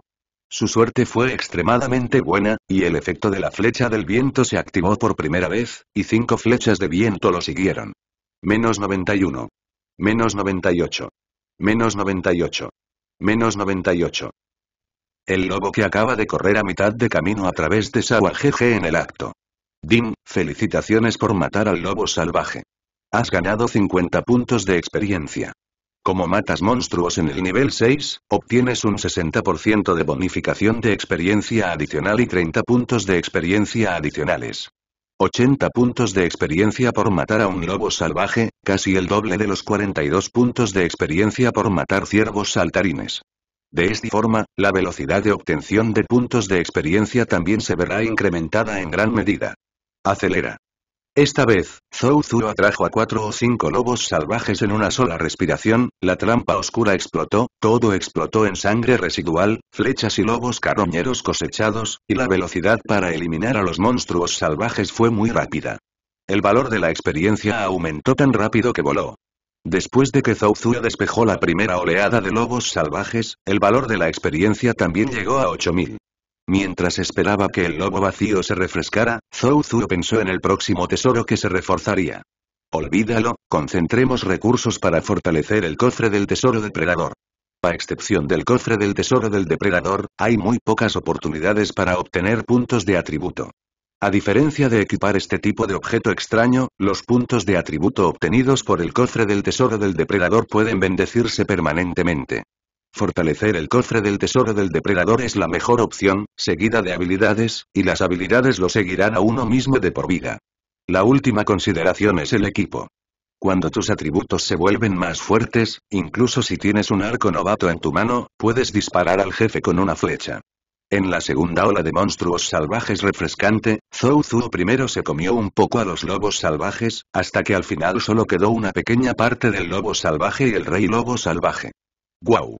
Su suerte fue extremadamente buena, y el efecto de la flecha del viento se activó por primera vez, y cinco flechas de viento lo siguieron. Menos 91. Menos 98. Menos 98. Menos 98. El lobo que acaba de correr a mitad de camino a través de GG en el acto. Din, felicitaciones por matar al lobo salvaje. Has ganado 50 puntos de experiencia. Como matas monstruos en el nivel 6, obtienes un 60% de bonificación de experiencia adicional y 30 puntos de experiencia adicionales. 80 puntos de experiencia por matar a un lobo salvaje, casi el doble de los 42 puntos de experiencia por matar ciervos saltarines. De esta forma, la velocidad de obtención de puntos de experiencia también se verá incrementada en gran medida. Acelera. Esta vez, Zou atrajo a cuatro o cinco lobos salvajes en una sola respiración, la trampa oscura explotó, todo explotó en sangre residual, flechas y lobos carroñeros cosechados, y la velocidad para eliminar a los monstruos salvajes fue muy rápida. El valor de la experiencia aumentó tan rápido que voló. Después de que Zou despejó la primera oleada de lobos salvajes, el valor de la experiencia también llegó a 8000. Mientras esperaba que el lobo vacío se refrescara, Zhou pensó en el próximo tesoro que se reforzaría. Olvídalo, concentremos recursos para fortalecer el cofre del tesoro del A excepción del cofre del tesoro del depredador, hay muy pocas oportunidades para obtener puntos de atributo. A diferencia de equipar este tipo de objeto extraño, los puntos de atributo obtenidos por el cofre del tesoro del depredador pueden bendecirse permanentemente. Fortalecer el cofre del tesoro del depredador es la mejor opción, seguida de habilidades, y las habilidades lo seguirán a uno mismo de por vida. La última consideración es el equipo. Cuando tus atributos se vuelven más fuertes, incluso si tienes un arco novato en tu mano, puedes disparar al jefe con una flecha. En la segunda ola de monstruos salvajes refrescante, Zou Zuo primero se comió un poco a los lobos salvajes, hasta que al final solo quedó una pequeña parte del lobo salvaje y el rey lobo salvaje. ¡Guau!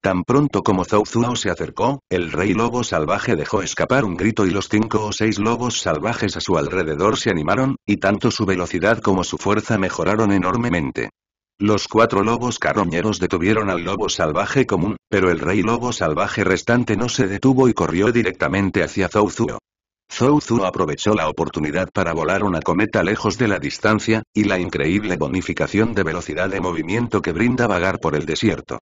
Tan pronto como Zou se acercó, el rey lobo salvaje dejó escapar un grito y los cinco o seis lobos salvajes a su alrededor se animaron, y tanto su velocidad como su fuerza mejoraron enormemente. Los cuatro lobos carroñeros detuvieron al lobo salvaje común, pero el rey lobo salvaje restante no se detuvo y corrió directamente hacia Zou Zuo. Zou Zuo aprovechó la oportunidad para volar una cometa lejos de la distancia, y la increíble bonificación de velocidad de movimiento que brinda vagar por el desierto.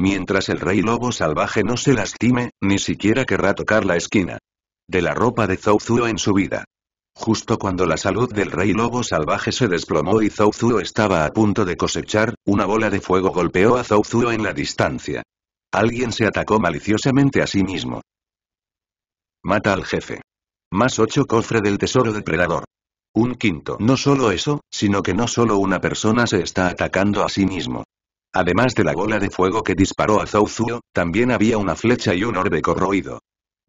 Mientras el rey lobo salvaje no se lastime, ni siquiera querrá tocar la esquina. De la ropa de Zouzou en su vida. Justo cuando la salud del rey lobo salvaje se desplomó y Zouzou estaba a punto de cosechar, una bola de fuego golpeó a Zouzou en la distancia. Alguien se atacó maliciosamente a sí mismo. Mata al jefe. Más ocho cofre del tesoro depredador. Un quinto. No solo eso, sino que no solo una persona se está atacando a sí mismo. Además de la bola de fuego que disparó a Zhou también había una flecha y un orbe corroído.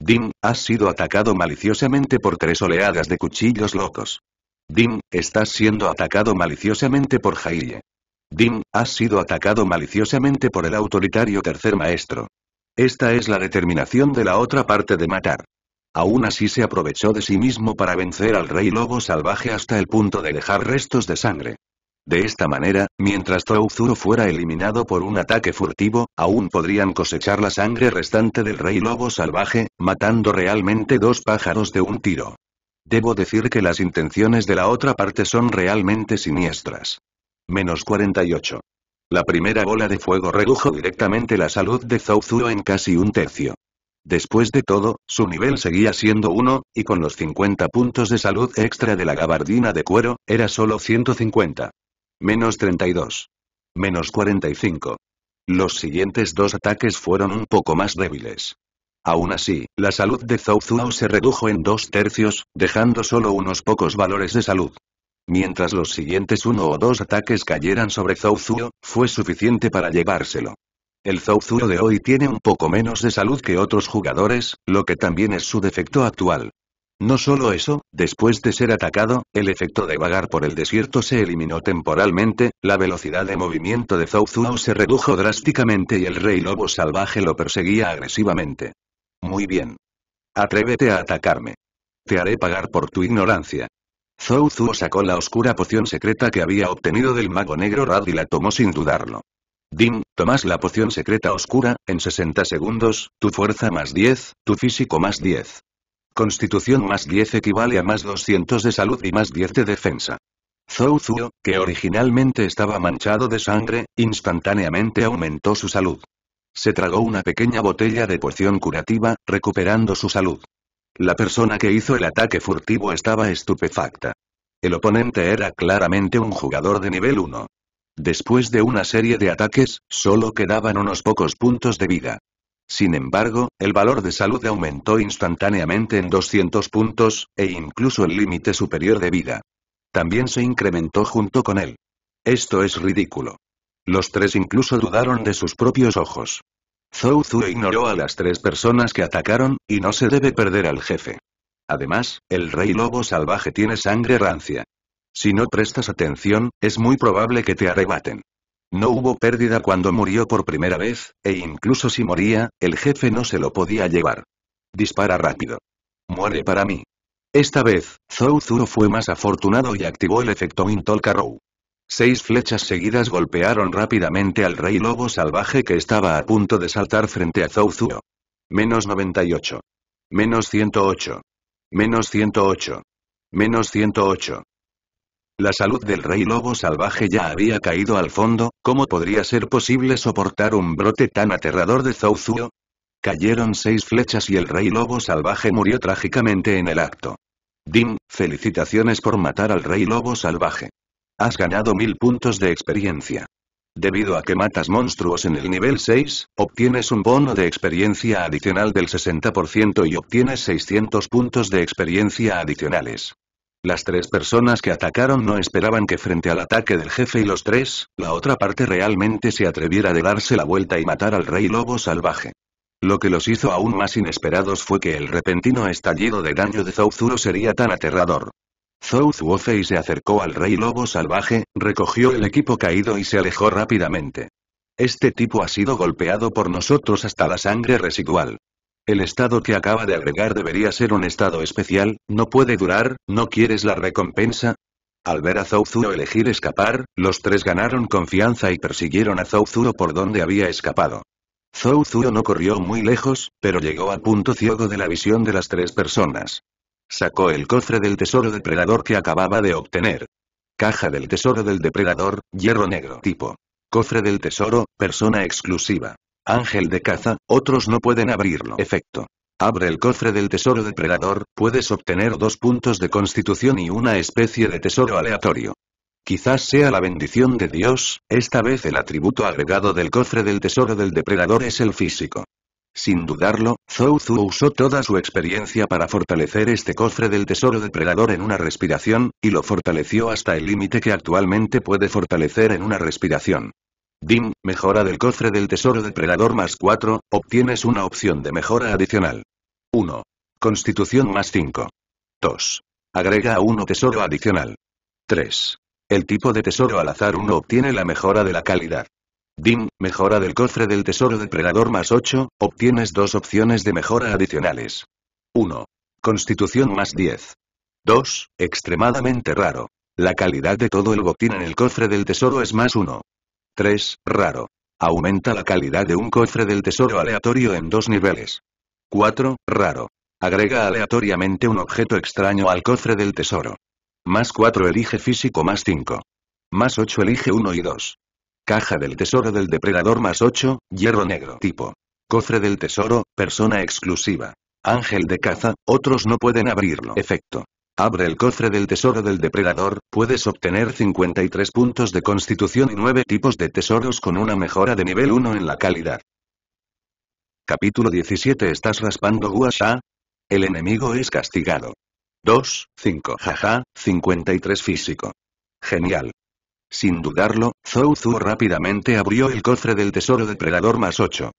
Dim, has sido atacado maliciosamente por tres oleadas de cuchillos locos. Dim, estás siendo atacado maliciosamente por Jaille. Dim, has sido atacado maliciosamente por el autoritario tercer maestro. Esta es la determinación de la otra parte de matar. Aún así se aprovechó de sí mismo para vencer al rey lobo salvaje hasta el punto de dejar restos de sangre. De esta manera, mientras Zuru fuera eliminado por un ataque furtivo, aún podrían cosechar la sangre restante del rey lobo salvaje, matando realmente dos pájaros de un tiro. Debo decir que las intenciones de la otra parte son realmente siniestras. Menos 48. La primera bola de fuego redujo directamente la salud de Zouzuro en casi un tercio. Después de todo, su nivel seguía siendo 1, y con los 50 puntos de salud extra de la gabardina de cuero, era solo 150. Menos 32. Menos 45. Los siguientes dos ataques fueron un poco más débiles. Aún así, la salud de Zou Zhuo se redujo en dos tercios, dejando solo unos pocos valores de salud. Mientras los siguientes uno o dos ataques cayeran sobre Zou Zhuo, fue suficiente para llevárselo. El Zou Zhuo de hoy tiene un poco menos de salud que otros jugadores, lo que también es su defecto actual. No solo eso, después de ser atacado, el efecto de vagar por el desierto se eliminó temporalmente, la velocidad de movimiento de Zou Zuo se redujo drásticamente y el rey lobo salvaje lo perseguía agresivamente. Muy bien. Atrévete a atacarme. Te haré pagar por tu ignorancia. Zou Zuo sacó la oscura poción secreta que había obtenido del mago negro Rad y la tomó sin dudarlo. Dim, tomás la poción secreta oscura, en 60 segundos, tu fuerza más 10, tu físico más 10 constitución más 10 equivale a más 200 de salud y más 10 de defensa. Zhou Zuo, que originalmente estaba manchado de sangre, instantáneamente aumentó su salud. Se tragó una pequeña botella de poción curativa, recuperando su salud. La persona que hizo el ataque furtivo estaba estupefacta. El oponente era claramente un jugador de nivel 1. Después de una serie de ataques, solo quedaban unos pocos puntos de vida. Sin embargo, el valor de salud aumentó instantáneamente en 200 puntos, e incluso el límite superior de vida. También se incrementó junto con él. Esto es ridículo. Los tres incluso dudaron de sus propios ojos. Zhou Zhu ignoró a las tres personas que atacaron, y no se debe perder al jefe. Además, el rey lobo salvaje tiene sangre rancia. Si no prestas atención, es muy probable que te arrebaten. No hubo pérdida cuando murió por primera vez, e incluso si moría, el jefe no se lo podía llevar. Dispara rápido. Muere para mí. Esta vez, Zhou fue más afortunado y activó el efecto Intol Seis flechas seguidas golpearon rápidamente al rey lobo salvaje que estaba a punto de saltar frente a Zhou Menos 98. Menos 108. Menos 108. Menos 108. La salud del rey lobo salvaje ya había caído al fondo, ¿cómo podría ser posible soportar un brote tan aterrador de Zouzuo? Cayeron seis flechas y el rey lobo salvaje murió trágicamente en el acto. Dim, felicitaciones por matar al rey lobo salvaje. Has ganado mil puntos de experiencia. Debido a que matas monstruos en el nivel 6, obtienes un bono de experiencia adicional del 60% y obtienes 600 puntos de experiencia adicionales. Las tres personas que atacaron no esperaban que frente al ataque del jefe y los tres, la otra parte realmente se atreviera de darse la vuelta y matar al rey lobo salvaje. Lo que los hizo aún más inesperados fue que el repentino estallido de daño de Zouzuro sería tan aterrador. Zou y se acercó al rey lobo salvaje, recogió el equipo caído y se alejó rápidamente. Este tipo ha sido golpeado por nosotros hasta la sangre residual. El estado que acaba de agregar debería ser un estado especial, no puede durar, ¿no quieres la recompensa? Al ver a Zuo elegir escapar, los tres ganaron confianza y persiguieron a Zouzuro por donde había escapado. Zuo no corrió muy lejos, pero llegó a punto ciego de la visión de las tres personas. Sacó el cofre del tesoro depredador que acababa de obtener. Caja del tesoro del depredador, hierro negro tipo. Cofre del tesoro, persona exclusiva. Ángel de caza, otros no pueden abrirlo. Efecto. Abre el cofre del tesoro depredador, puedes obtener dos puntos de constitución y una especie de tesoro aleatorio. Quizás sea la bendición de Dios, esta vez el atributo agregado del cofre del tesoro del depredador es el físico. Sin dudarlo, Zhou usó toda su experiencia para fortalecer este cofre del tesoro depredador en una respiración, y lo fortaleció hasta el límite que actualmente puede fortalecer en una respiración. Dim, mejora del cofre del tesoro depredador más 4, obtienes una opción de mejora adicional. 1. Constitución más 5. 2. Agrega a 1 tesoro adicional. 3. El tipo de tesoro al azar 1 obtiene la mejora de la calidad. Dim, mejora del cofre del tesoro depredador más 8, obtienes dos opciones de mejora adicionales. 1. Constitución más 10. 2. Extremadamente raro. La calidad de todo el botín en el cofre del tesoro es más 1. 3, raro. Aumenta la calidad de un cofre del tesoro aleatorio en dos niveles. 4, raro. Agrega aleatoriamente un objeto extraño al cofre del tesoro. Más 4 elige físico más 5. Más 8 elige 1 y 2. Caja del tesoro del depredador más 8, hierro negro tipo. Cofre del tesoro, persona exclusiva. Ángel de caza, otros no pueden abrirlo. Efecto. Abre el cofre del tesoro del depredador, puedes obtener 53 puntos de constitución y 9 tipos de tesoros con una mejora de nivel 1 en la calidad. Capítulo 17 ¿Estás raspando Guasha? El enemigo es castigado. 2, 5 jaja, 53 físico. Genial. Sin dudarlo, Zou, Zou rápidamente abrió el cofre del tesoro depredador más 8.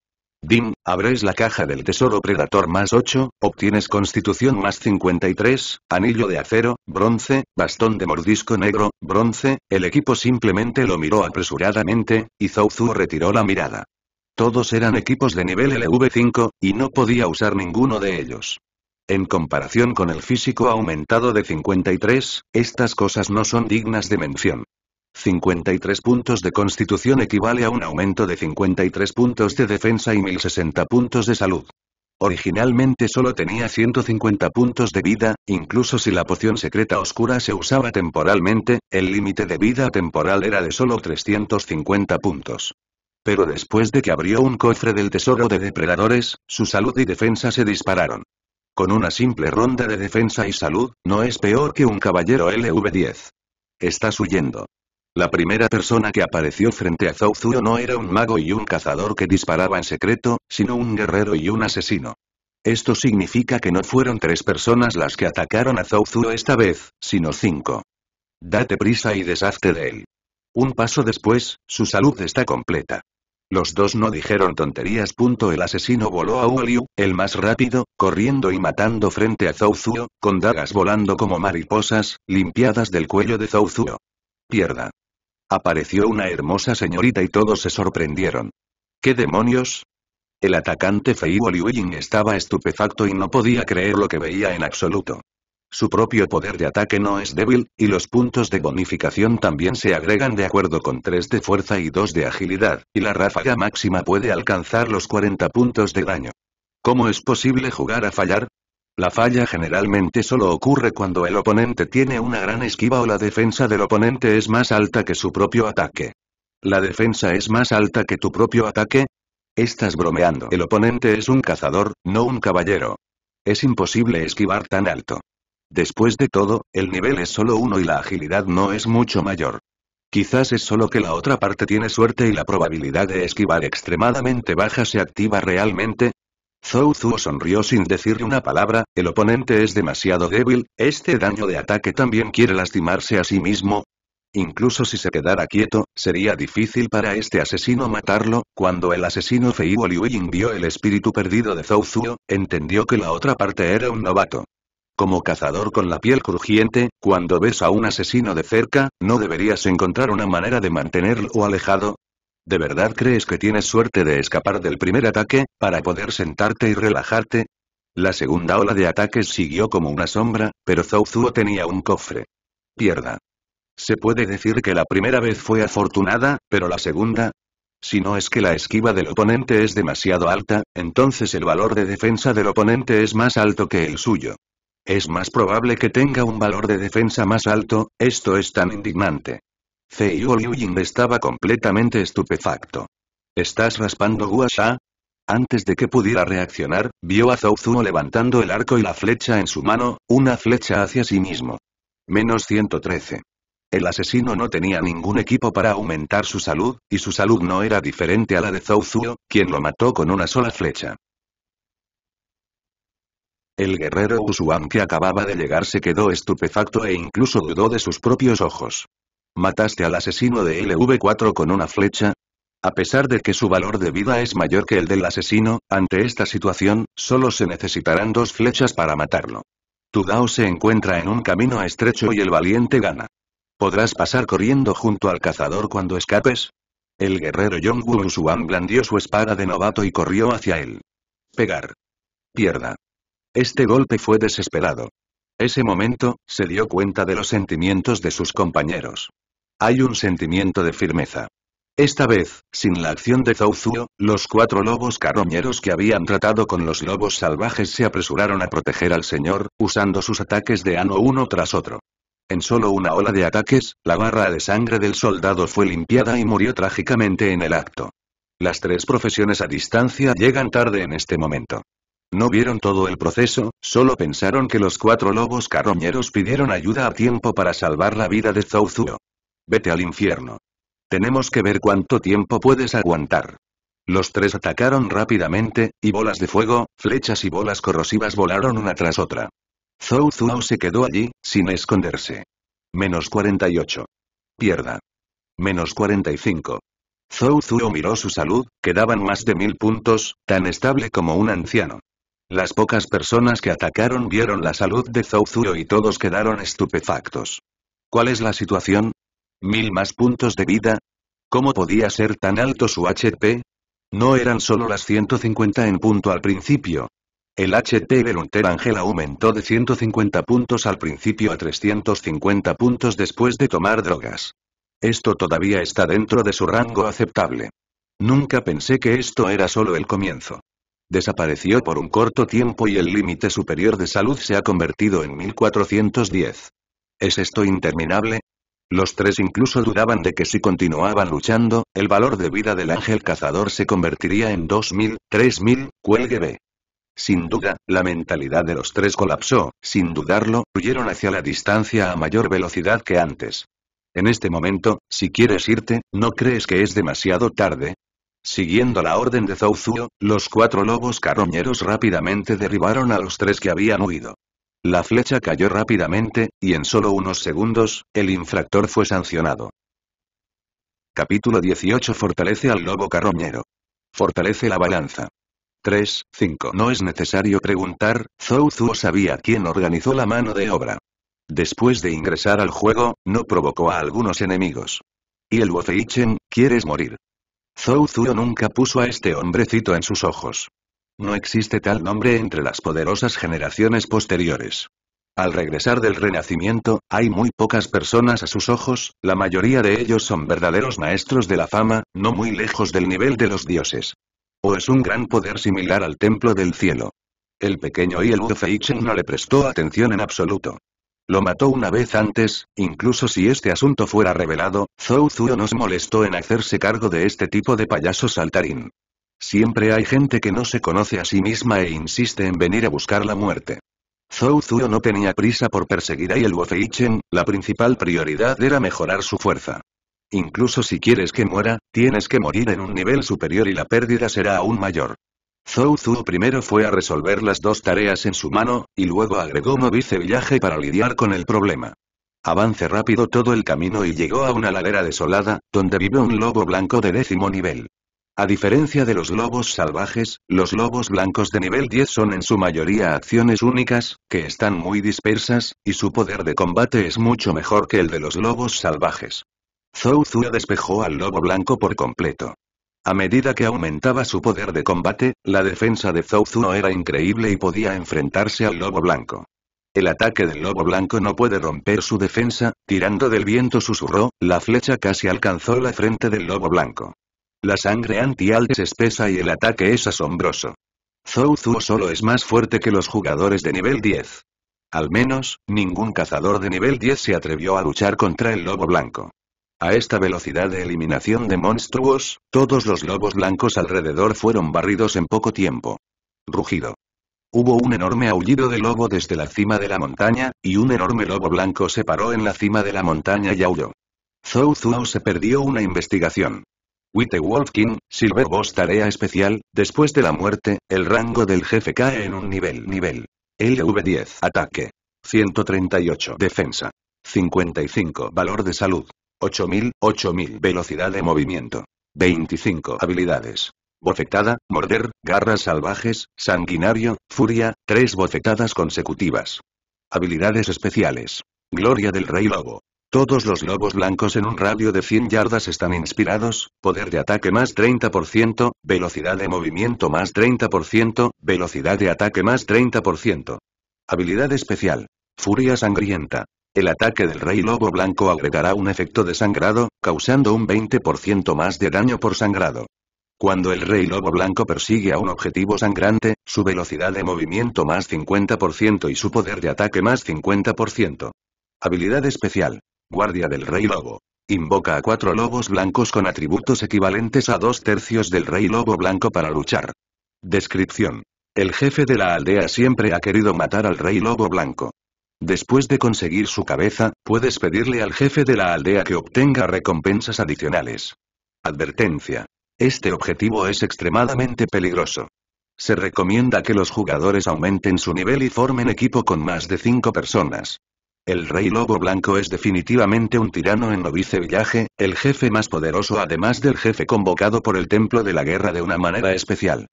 Dim, abres la caja del tesoro Predator más 8, obtienes constitución más 53, anillo de acero, bronce, bastón de mordisco negro, bronce, el equipo simplemente lo miró apresuradamente, y Zouzu retiró la mirada. Todos eran equipos de nivel LV5, y no podía usar ninguno de ellos. En comparación con el físico aumentado de 53, estas cosas no son dignas de mención. 53 puntos de constitución equivale a un aumento de 53 puntos de defensa y 1060 puntos de salud. Originalmente solo tenía 150 puntos de vida, incluso si la poción secreta oscura se usaba temporalmente, el límite de vida temporal era de solo 350 puntos. Pero después de que abrió un cofre del tesoro de depredadores, su salud y defensa se dispararon. Con una simple ronda de defensa y salud, no es peor que un caballero LV10. Estás huyendo. La primera persona que apareció frente a Zou Zuo no era un mago y un cazador que disparaba en secreto, sino un guerrero y un asesino. Esto significa que no fueron tres personas las que atacaron a Zou Zuo esta vez, sino cinco. Date prisa y deshazte de él. Un paso después, su salud está completa. Los dos no dijeron tonterías. El asesino voló a Wu el más rápido, corriendo y matando frente a Zou Zuo, con dagas volando como mariposas, limpiadas del cuello de Zou Zuo. Pierda. Apareció una hermosa señorita y todos se sorprendieron. ¿Qué demonios? El atacante Fei y estaba estupefacto y no podía creer lo que veía en absoluto. Su propio poder de ataque no es débil, y los puntos de bonificación también se agregan de acuerdo con 3 de fuerza y 2 de agilidad, y la ráfaga máxima puede alcanzar los 40 puntos de daño. ¿Cómo es posible jugar a fallar? La falla generalmente solo ocurre cuando el oponente tiene una gran esquiva o la defensa del oponente es más alta que su propio ataque. ¿La defensa es más alta que tu propio ataque? Estás bromeando. El oponente es un cazador, no un caballero. Es imposible esquivar tan alto. Después de todo, el nivel es solo uno y la agilidad no es mucho mayor. Quizás es solo que la otra parte tiene suerte y la probabilidad de esquivar extremadamente baja se activa realmente, Zhou Zuo sonrió sin decir una palabra, el oponente es demasiado débil, este daño de ataque también quiere lastimarse a sí mismo. Incluso si se quedara quieto, sería difícil para este asesino matarlo, cuando el asesino Fei Liu vio el espíritu perdido de Zhou Zuo, entendió que la otra parte era un novato. Como cazador con la piel crujiente, cuando ves a un asesino de cerca, ¿no deberías encontrar una manera de mantenerlo alejado? ¿De verdad crees que tienes suerte de escapar del primer ataque, para poder sentarte y relajarte? La segunda ola de ataques siguió como una sombra, pero Zhou Zuo tenía un cofre. Pierda. Se puede decir que la primera vez fue afortunada, pero la segunda... Si no es que la esquiva del oponente es demasiado alta, entonces el valor de defensa del oponente es más alto que el suyo. Es más probable que tenga un valor de defensa más alto, esto es tan indignante. Feiyu Liuying estaba completamente estupefacto. ¿Estás raspando Sha? Antes de que pudiera reaccionar, vio a Zuo levantando el arco y la flecha en su mano, una flecha hacia sí mismo. Menos 113. El asesino no tenía ningún equipo para aumentar su salud, y su salud no era diferente a la de Zuo, quien lo mató con una sola flecha. El guerrero Usuan que acababa de llegar se quedó estupefacto e incluso dudó de sus propios ojos. ¿Mataste al asesino de LV4 con una flecha? A pesar de que su valor de vida es mayor que el del asesino, ante esta situación, solo se necesitarán dos flechas para matarlo. Tu Dao se encuentra en un camino estrecho y el valiente gana. ¿Podrás pasar corriendo junto al cazador cuando escapes? El guerrero Wu Suan blandió su espada de novato y corrió hacia él. Pegar. Pierda. Este golpe fue desesperado ese momento, se dio cuenta de los sentimientos de sus compañeros. Hay un sentimiento de firmeza. Esta vez, sin la acción de Zouzuo, los cuatro lobos carroñeros que habían tratado con los lobos salvajes se apresuraron a proteger al señor, usando sus ataques de ano uno tras otro. En solo una ola de ataques, la barra de sangre del soldado fue limpiada y murió trágicamente en el acto. Las tres profesiones a distancia llegan tarde en este momento. No vieron todo el proceso, solo pensaron que los cuatro lobos carroñeros pidieron ayuda a tiempo para salvar la vida de Zouzuo. Vete al infierno. Tenemos que ver cuánto tiempo puedes aguantar. Los tres atacaron rápidamente, y bolas de fuego, flechas y bolas corrosivas volaron una tras otra. Zou Zuo se quedó allí, sin esconderse. Menos 48. Pierda. Menos 45. Zou Zuo miró su salud, quedaban más de mil puntos, tan estable como un anciano. Las pocas personas que atacaron vieron la salud de Zouzuro y todos quedaron estupefactos. ¿Cuál es la situación? ¿Mil más puntos de vida? ¿Cómo podía ser tan alto su HP? No eran solo las 150 en punto al principio. El HP de Lunter Ángel aumentó de 150 puntos al principio a 350 puntos después de tomar drogas. Esto todavía está dentro de su rango aceptable. Nunca pensé que esto era solo el comienzo. Desapareció por un corto tiempo y el límite superior de salud se ha convertido en 1410. ¿Es esto interminable? Los tres incluso dudaban de que si continuaban luchando, el valor de vida del ángel cazador se convertiría en 2000, 3000, cuelgue B. Sin duda, la mentalidad de los tres colapsó, sin dudarlo, huyeron hacia la distancia a mayor velocidad que antes. En este momento, si quieres irte, ¿no crees que es demasiado tarde? Siguiendo la orden de zhuo los cuatro lobos carroñeros rápidamente derribaron a los tres que habían huido. La flecha cayó rápidamente, y en solo unos segundos, el infractor fue sancionado. Capítulo 18 Fortalece al lobo carroñero. Fortalece la balanza. 3, 5 No es necesario preguntar, Zou sabía quién organizó la mano de obra. Después de ingresar al juego, no provocó a algunos enemigos. Y el Wofeichen, ¿quieres morir? Zhou Zuo nunca puso a este hombrecito en sus ojos. No existe tal nombre entre las poderosas generaciones posteriores. Al regresar del Renacimiento, hay muy pocas personas a sus ojos, la mayoría de ellos son verdaderos maestros de la fama, no muy lejos del nivel de los dioses. O es un gran poder similar al Templo del Cielo. El pequeño y el no le prestó atención en absoluto. Lo mató una vez antes, incluso si este asunto fuera revelado, Zhou Zuo nos molestó en hacerse cargo de este tipo de payaso saltarín. Siempre hay gente que no se conoce a sí misma e insiste en venir a buscar la muerte. Zhou Zuo no tenía prisa por perseguir a Yelwo Feichen, la principal prioridad era mejorar su fuerza. Incluso si quieres que muera, tienes que morir en un nivel superior y la pérdida será aún mayor. Zhou Zhu primero fue a resolver las dos tareas en su mano, y luego agregó Movice Villaje para lidiar con el problema. Avance rápido todo el camino y llegó a una ladera desolada, donde vive un lobo blanco de décimo nivel. A diferencia de los lobos salvajes, los lobos blancos de nivel 10 son en su mayoría acciones únicas, que están muy dispersas, y su poder de combate es mucho mejor que el de los lobos salvajes. Zhou despejó al lobo blanco por completo. A medida que aumentaba su poder de combate, la defensa de Zhou era increíble y podía enfrentarse al lobo blanco. El ataque del lobo blanco no puede romper su defensa, tirando del viento susurró, la flecha casi alcanzó la frente del lobo blanco. La sangre antial es espesa y el ataque es asombroso. Zhou solo es más fuerte que los jugadores de nivel 10. Al menos, ningún cazador de nivel 10 se atrevió a luchar contra el lobo blanco. A esta velocidad de eliminación de monstruos, todos los lobos blancos alrededor fueron barridos en poco tiempo. Rugido. Hubo un enorme aullido de lobo desde la cima de la montaña, y un enorme lobo blanco se paró en la cima de la montaña y aulló. Zou Zou se perdió una investigación. Witte Wolfkin, Silver Boss tarea especial, después de la muerte, el rango del jefe cae en un nivel nivel. LV10 ataque. 138 defensa. 55 valor de salud. 8000, 8000 velocidad de movimiento. 25 habilidades. Bofetada, morder, garras salvajes, sanguinario, furia, tres bofetadas consecutivas. Habilidades especiales. Gloria del Rey Lobo. Todos los lobos blancos en un radio de 100 yardas están inspirados, poder de ataque más 30%, velocidad de movimiento más 30%, velocidad de ataque más 30%. Habilidad especial. Furia sangrienta. El ataque del Rey Lobo Blanco agregará un efecto de sangrado, causando un 20% más de daño por sangrado. Cuando el Rey Lobo Blanco persigue a un objetivo sangrante, su velocidad de movimiento más 50% y su poder de ataque más 50%. Habilidad especial. Guardia del Rey Lobo. Invoca a cuatro lobos blancos con atributos equivalentes a dos tercios del Rey Lobo Blanco para luchar. Descripción. El jefe de la aldea siempre ha querido matar al Rey Lobo Blanco. Después de conseguir su cabeza, puedes pedirle al jefe de la aldea que obtenga recompensas adicionales. Advertencia. Este objetivo es extremadamente peligroso. Se recomienda que los jugadores aumenten su nivel y formen equipo con más de 5 personas. El rey lobo blanco es definitivamente un tirano en Novice Village, el jefe más poderoso además del jefe convocado por el templo de la guerra de una manera especial.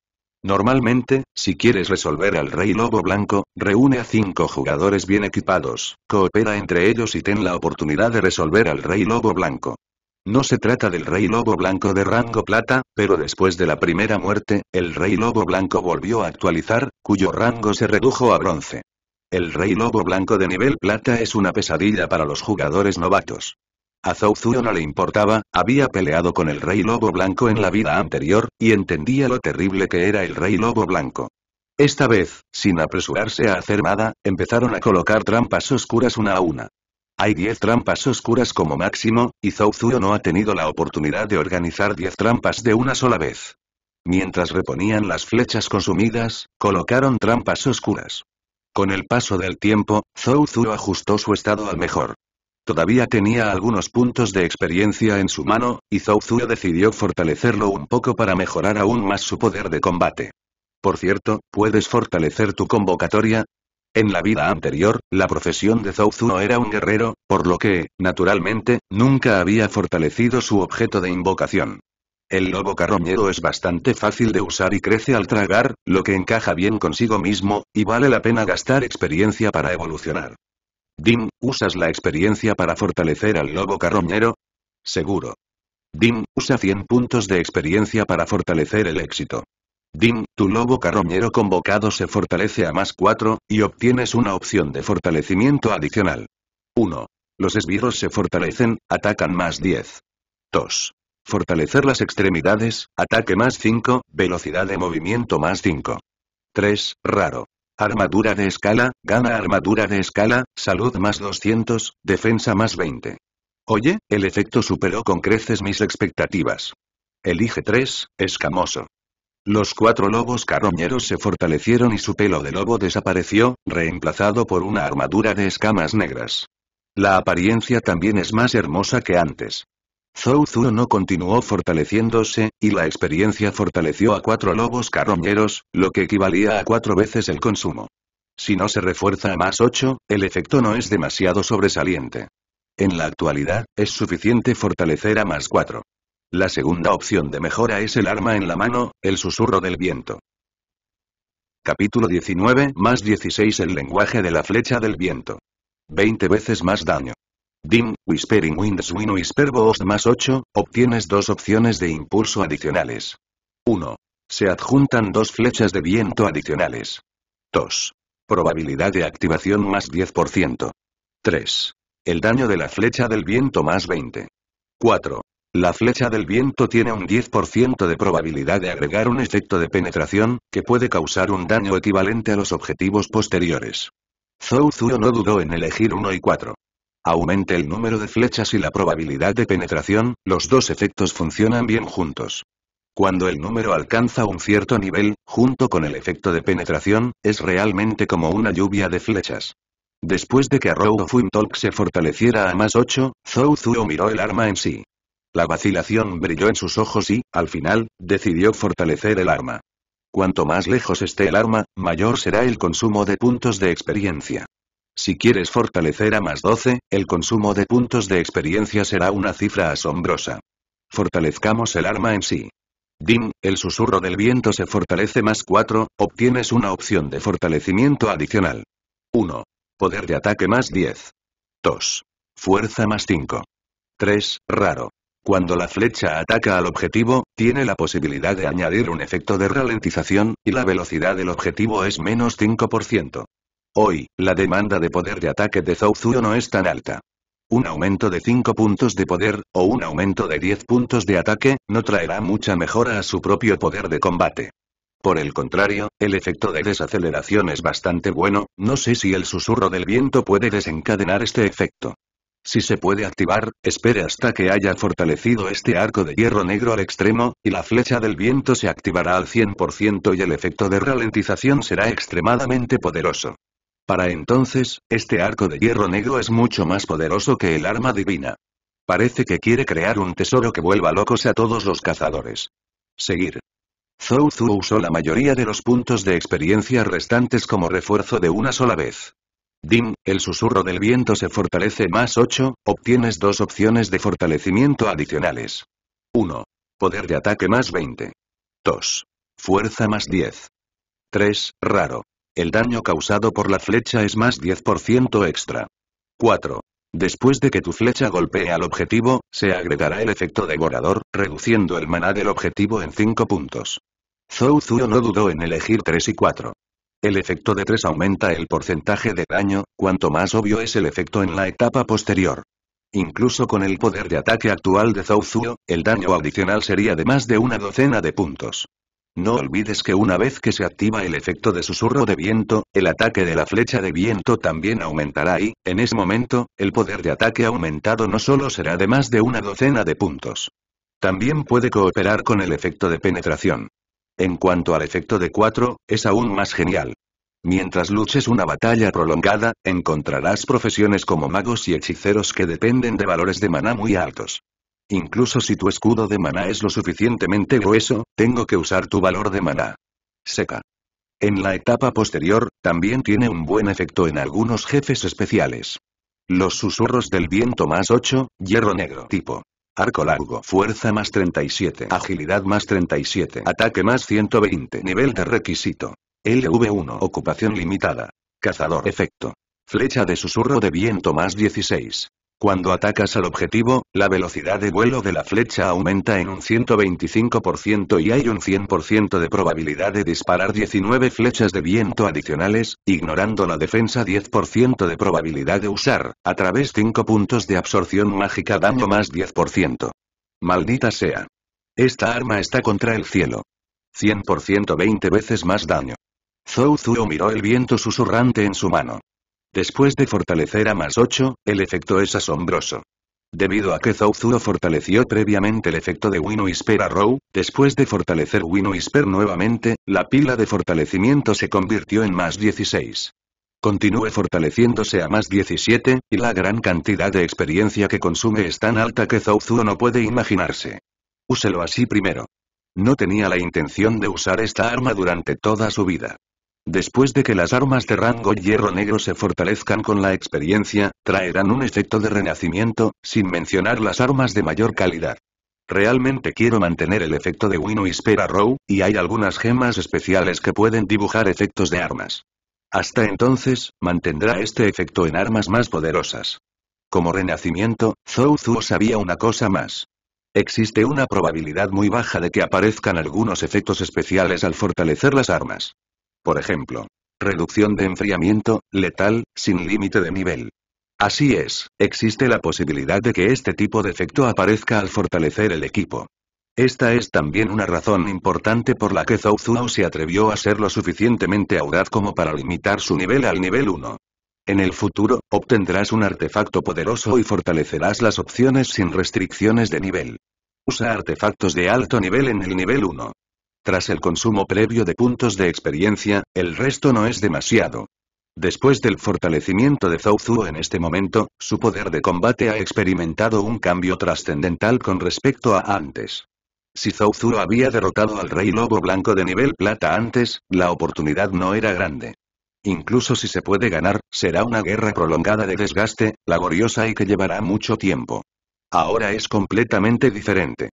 Normalmente, si quieres resolver al rey lobo blanco, reúne a cinco jugadores bien equipados, coopera entre ellos y ten la oportunidad de resolver al rey lobo blanco. No se trata del rey lobo blanco de rango plata, pero después de la primera muerte, el rey lobo blanco volvió a actualizar, cuyo rango se redujo a bronce. El rey lobo blanco de nivel plata es una pesadilla para los jugadores novatos. A Zuo no le importaba, había peleado con el rey lobo blanco en la vida anterior, y entendía lo terrible que era el rey lobo blanco. Esta vez, sin apresurarse a hacer nada, empezaron a colocar trampas oscuras una a una. Hay 10 trampas oscuras como máximo, y Zuo no ha tenido la oportunidad de organizar 10 trampas de una sola vez. Mientras reponían las flechas consumidas, colocaron trampas oscuras. Con el paso del tiempo, Zuo ajustó su estado al mejor. Todavía tenía algunos puntos de experiencia en su mano, y Zhou Zuo decidió fortalecerlo un poco para mejorar aún más su poder de combate. Por cierto, ¿puedes fortalecer tu convocatoria? En la vida anterior, la profesión de Zhou era un guerrero, por lo que, naturalmente, nunca había fortalecido su objeto de invocación. El lobo carroñero es bastante fácil de usar y crece al tragar, lo que encaja bien consigo mismo, y vale la pena gastar experiencia para evolucionar. Dim, ¿usas la experiencia para fortalecer al lobo carroñero? Seguro. Dim, usa 100 puntos de experiencia para fortalecer el éxito. Dim, tu lobo carroñero convocado se fortalece a más 4, y obtienes una opción de fortalecimiento adicional. 1. Los esbirros se fortalecen, atacan más 10. 2. Fortalecer las extremidades, ataque más 5, velocidad de movimiento más 5. 3. Raro. Armadura de escala, gana armadura de escala, salud más 200, defensa más 20. Oye, el efecto superó con creces mis expectativas. Elige 3, escamoso. Los cuatro lobos carroñeros se fortalecieron y su pelo de lobo desapareció, reemplazado por una armadura de escamas negras. La apariencia también es más hermosa que antes. Zhou Zou no continuó fortaleciéndose, y la experiencia fortaleció a cuatro lobos carroñeros, lo que equivalía a cuatro veces el consumo. Si no se refuerza a más 8, el efecto no es demasiado sobresaliente. En la actualidad, es suficiente fortalecer a más cuatro. La segunda opción de mejora es el arma en la mano, el susurro del viento. Capítulo 19 más 16 El lenguaje de la flecha del viento. 20 veces más daño. Dim, Whispering Winds Win Whisper Boost más 8, obtienes dos opciones de impulso adicionales. 1. Se adjuntan dos flechas de viento adicionales. 2. Probabilidad de activación más 10%. 3. El daño de la flecha del viento más 20. 4. La flecha del viento tiene un 10% de probabilidad de agregar un efecto de penetración, que puede causar un daño equivalente a los objetivos posteriores. Zou no dudó en elegir 1 y 4 aumente el número de flechas y la probabilidad de penetración, los dos efectos funcionan bien juntos. Cuando el número alcanza un cierto nivel, junto con el efecto de penetración, es realmente como una lluvia de flechas. Después de que Arrow of Talk se fortaleciera a más 8, Zhou Zuo miró el arma en sí. La vacilación brilló en sus ojos y, al final, decidió fortalecer el arma. Cuanto más lejos esté el arma, mayor será el consumo de puntos de experiencia. Si quieres fortalecer a más 12, el consumo de puntos de experiencia será una cifra asombrosa. Fortalezcamos el arma en sí. Dim, el susurro del viento se fortalece más 4, obtienes una opción de fortalecimiento adicional. 1. Poder de ataque más 10. 2. Fuerza más 5. 3. Raro. Cuando la flecha ataca al objetivo, tiene la posibilidad de añadir un efecto de ralentización, y la velocidad del objetivo es menos 5%. Hoy, la demanda de poder de ataque de Zhou no es tan alta. Un aumento de 5 puntos de poder, o un aumento de 10 puntos de ataque, no traerá mucha mejora a su propio poder de combate. Por el contrario, el efecto de desaceleración es bastante bueno, no sé si el susurro del viento puede desencadenar este efecto. Si se puede activar, espere hasta que haya fortalecido este arco de hierro negro al extremo, y la flecha del viento se activará al 100% y el efecto de ralentización será extremadamente poderoso. Para entonces, este arco de hierro negro es mucho más poderoso que el arma divina. Parece que quiere crear un tesoro que vuelva locos a todos los cazadores. Seguir. Zhou Zhu usó la mayoría de los puntos de experiencia restantes como refuerzo de una sola vez. Dim, el susurro del viento se fortalece más 8, obtienes dos opciones de fortalecimiento adicionales. 1. Poder de ataque más 20. 2. Fuerza más 10. 3. Raro. El daño causado por la flecha es más 10% extra. 4. Después de que tu flecha golpee al objetivo, se agregará el efecto devorador, reduciendo el maná del objetivo en 5 puntos. Zhou Zuo no dudó en elegir 3 y 4. El efecto de 3 aumenta el porcentaje de daño, cuanto más obvio es el efecto en la etapa posterior. Incluso con el poder de ataque actual de Zhou Zuo, el daño adicional sería de más de una docena de puntos. No olvides que una vez que se activa el efecto de susurro de viento, el ataque de la flecha de viento también aumentará y, en ese momento, el poder de ataque aumentado no solo será de más de una docena de puntos. También puede cooperar con el efecto de penetración. En cuanto al efecto de 4, es aún más genial. Mientras luches una batalla prolongada, encontrarás profesiones como magos y hechiceros que dependen de valores de maná muy altos. Incluso si tu escudo de maná es lo suficientemente grueso, tengo que usar tu valor de maná. Seca. En la etapa posterior, también tiene un buen efecto en algunos jefes especiales. Los susurros del viento más 8, hierro negro tipo. Arco largo, fuerza más 37, agilidad más 37, ataque más 120, nivel de requisito. LV1, ocupación limitada. Cazador efecto. Flecha de susurro de viento más 16. Cuando atacas al objetivo, la velocidad de vuelo de la flecha aumenta en un 125% y hay un 100% de probabilidad de disparar 19 flechas de viento adicionales, ignorando la defensa 10% de probabilidad de usar, a través 5 puntos de absorción mágica daño más 10%. Maldita sea. Esta arma está contra el cielo. 100% 20 veces más daño. Zou Zuo miró el viento susurrante en su mano. Después de fortalecer a más 8, el efecto es asombroso. Debido a que Zouzuro fortaleció previamente el efecto de wino Whisper a Row, después de fortalecer Win Whisper nuevamente, la pila de fortalecimiento se convirtió en más 16. Continúe fortaleciéndose a más 17, y la gran cantidad de experiencia que consume es tan alta que Zouzuro no puede imaginarse. Úselo así primero. No tenía la intención de usar esta arma durante toda su vida. Después de que las armas de rango hierro negro se fortalezcan con la experiencia, traerán un efecto de renacimiento, sin mencionar las armas de mayor calidad. Realmente quiero mantener el efecto de y Spera Row, y hay algunas gemas especiales que pueden dibujar efectos de armas. Hasta entonces, mantendrá este efecto en armas más poderosas. Como renacimiento, Zhou sabía una cosa más. Existe una probabilidad muy baja de que aparezcan algunos efectos especiales al fortalecer las armas por ejemplo. Reducción de enfriamiento, letal, sin límite de nivel. Así es, existe la posibilidad de que este tipo de efecto aparezca al fortalecer el equipo. Esta es también una razón importante por la que Zou Zou se atrevió a ser lo suficientemente audaz como para limitar su nivel al nivel 1. En el futuro, obtendrás un artefacto poderoso y fortalecerás las opciones sin restricciones de nivel. Usa artefactos de alto nivel en el nivel 1. Tras el consumo previo de puntos de experiencia, el resto no es demasiado. Después del fortalecimiento de Zouzu en este momento, su poder de combate ha experimentado un cambio trascendental con respecto a antes. Si Zouzu había derrotado al rey lobo blanco de nivel plata antes, la oportunidad no era grande. Incluso si se puede ganar, será una guerra prolongada de desgaste, laboriosa y que llevará mucho tiempo. Ahora es completamente diferente.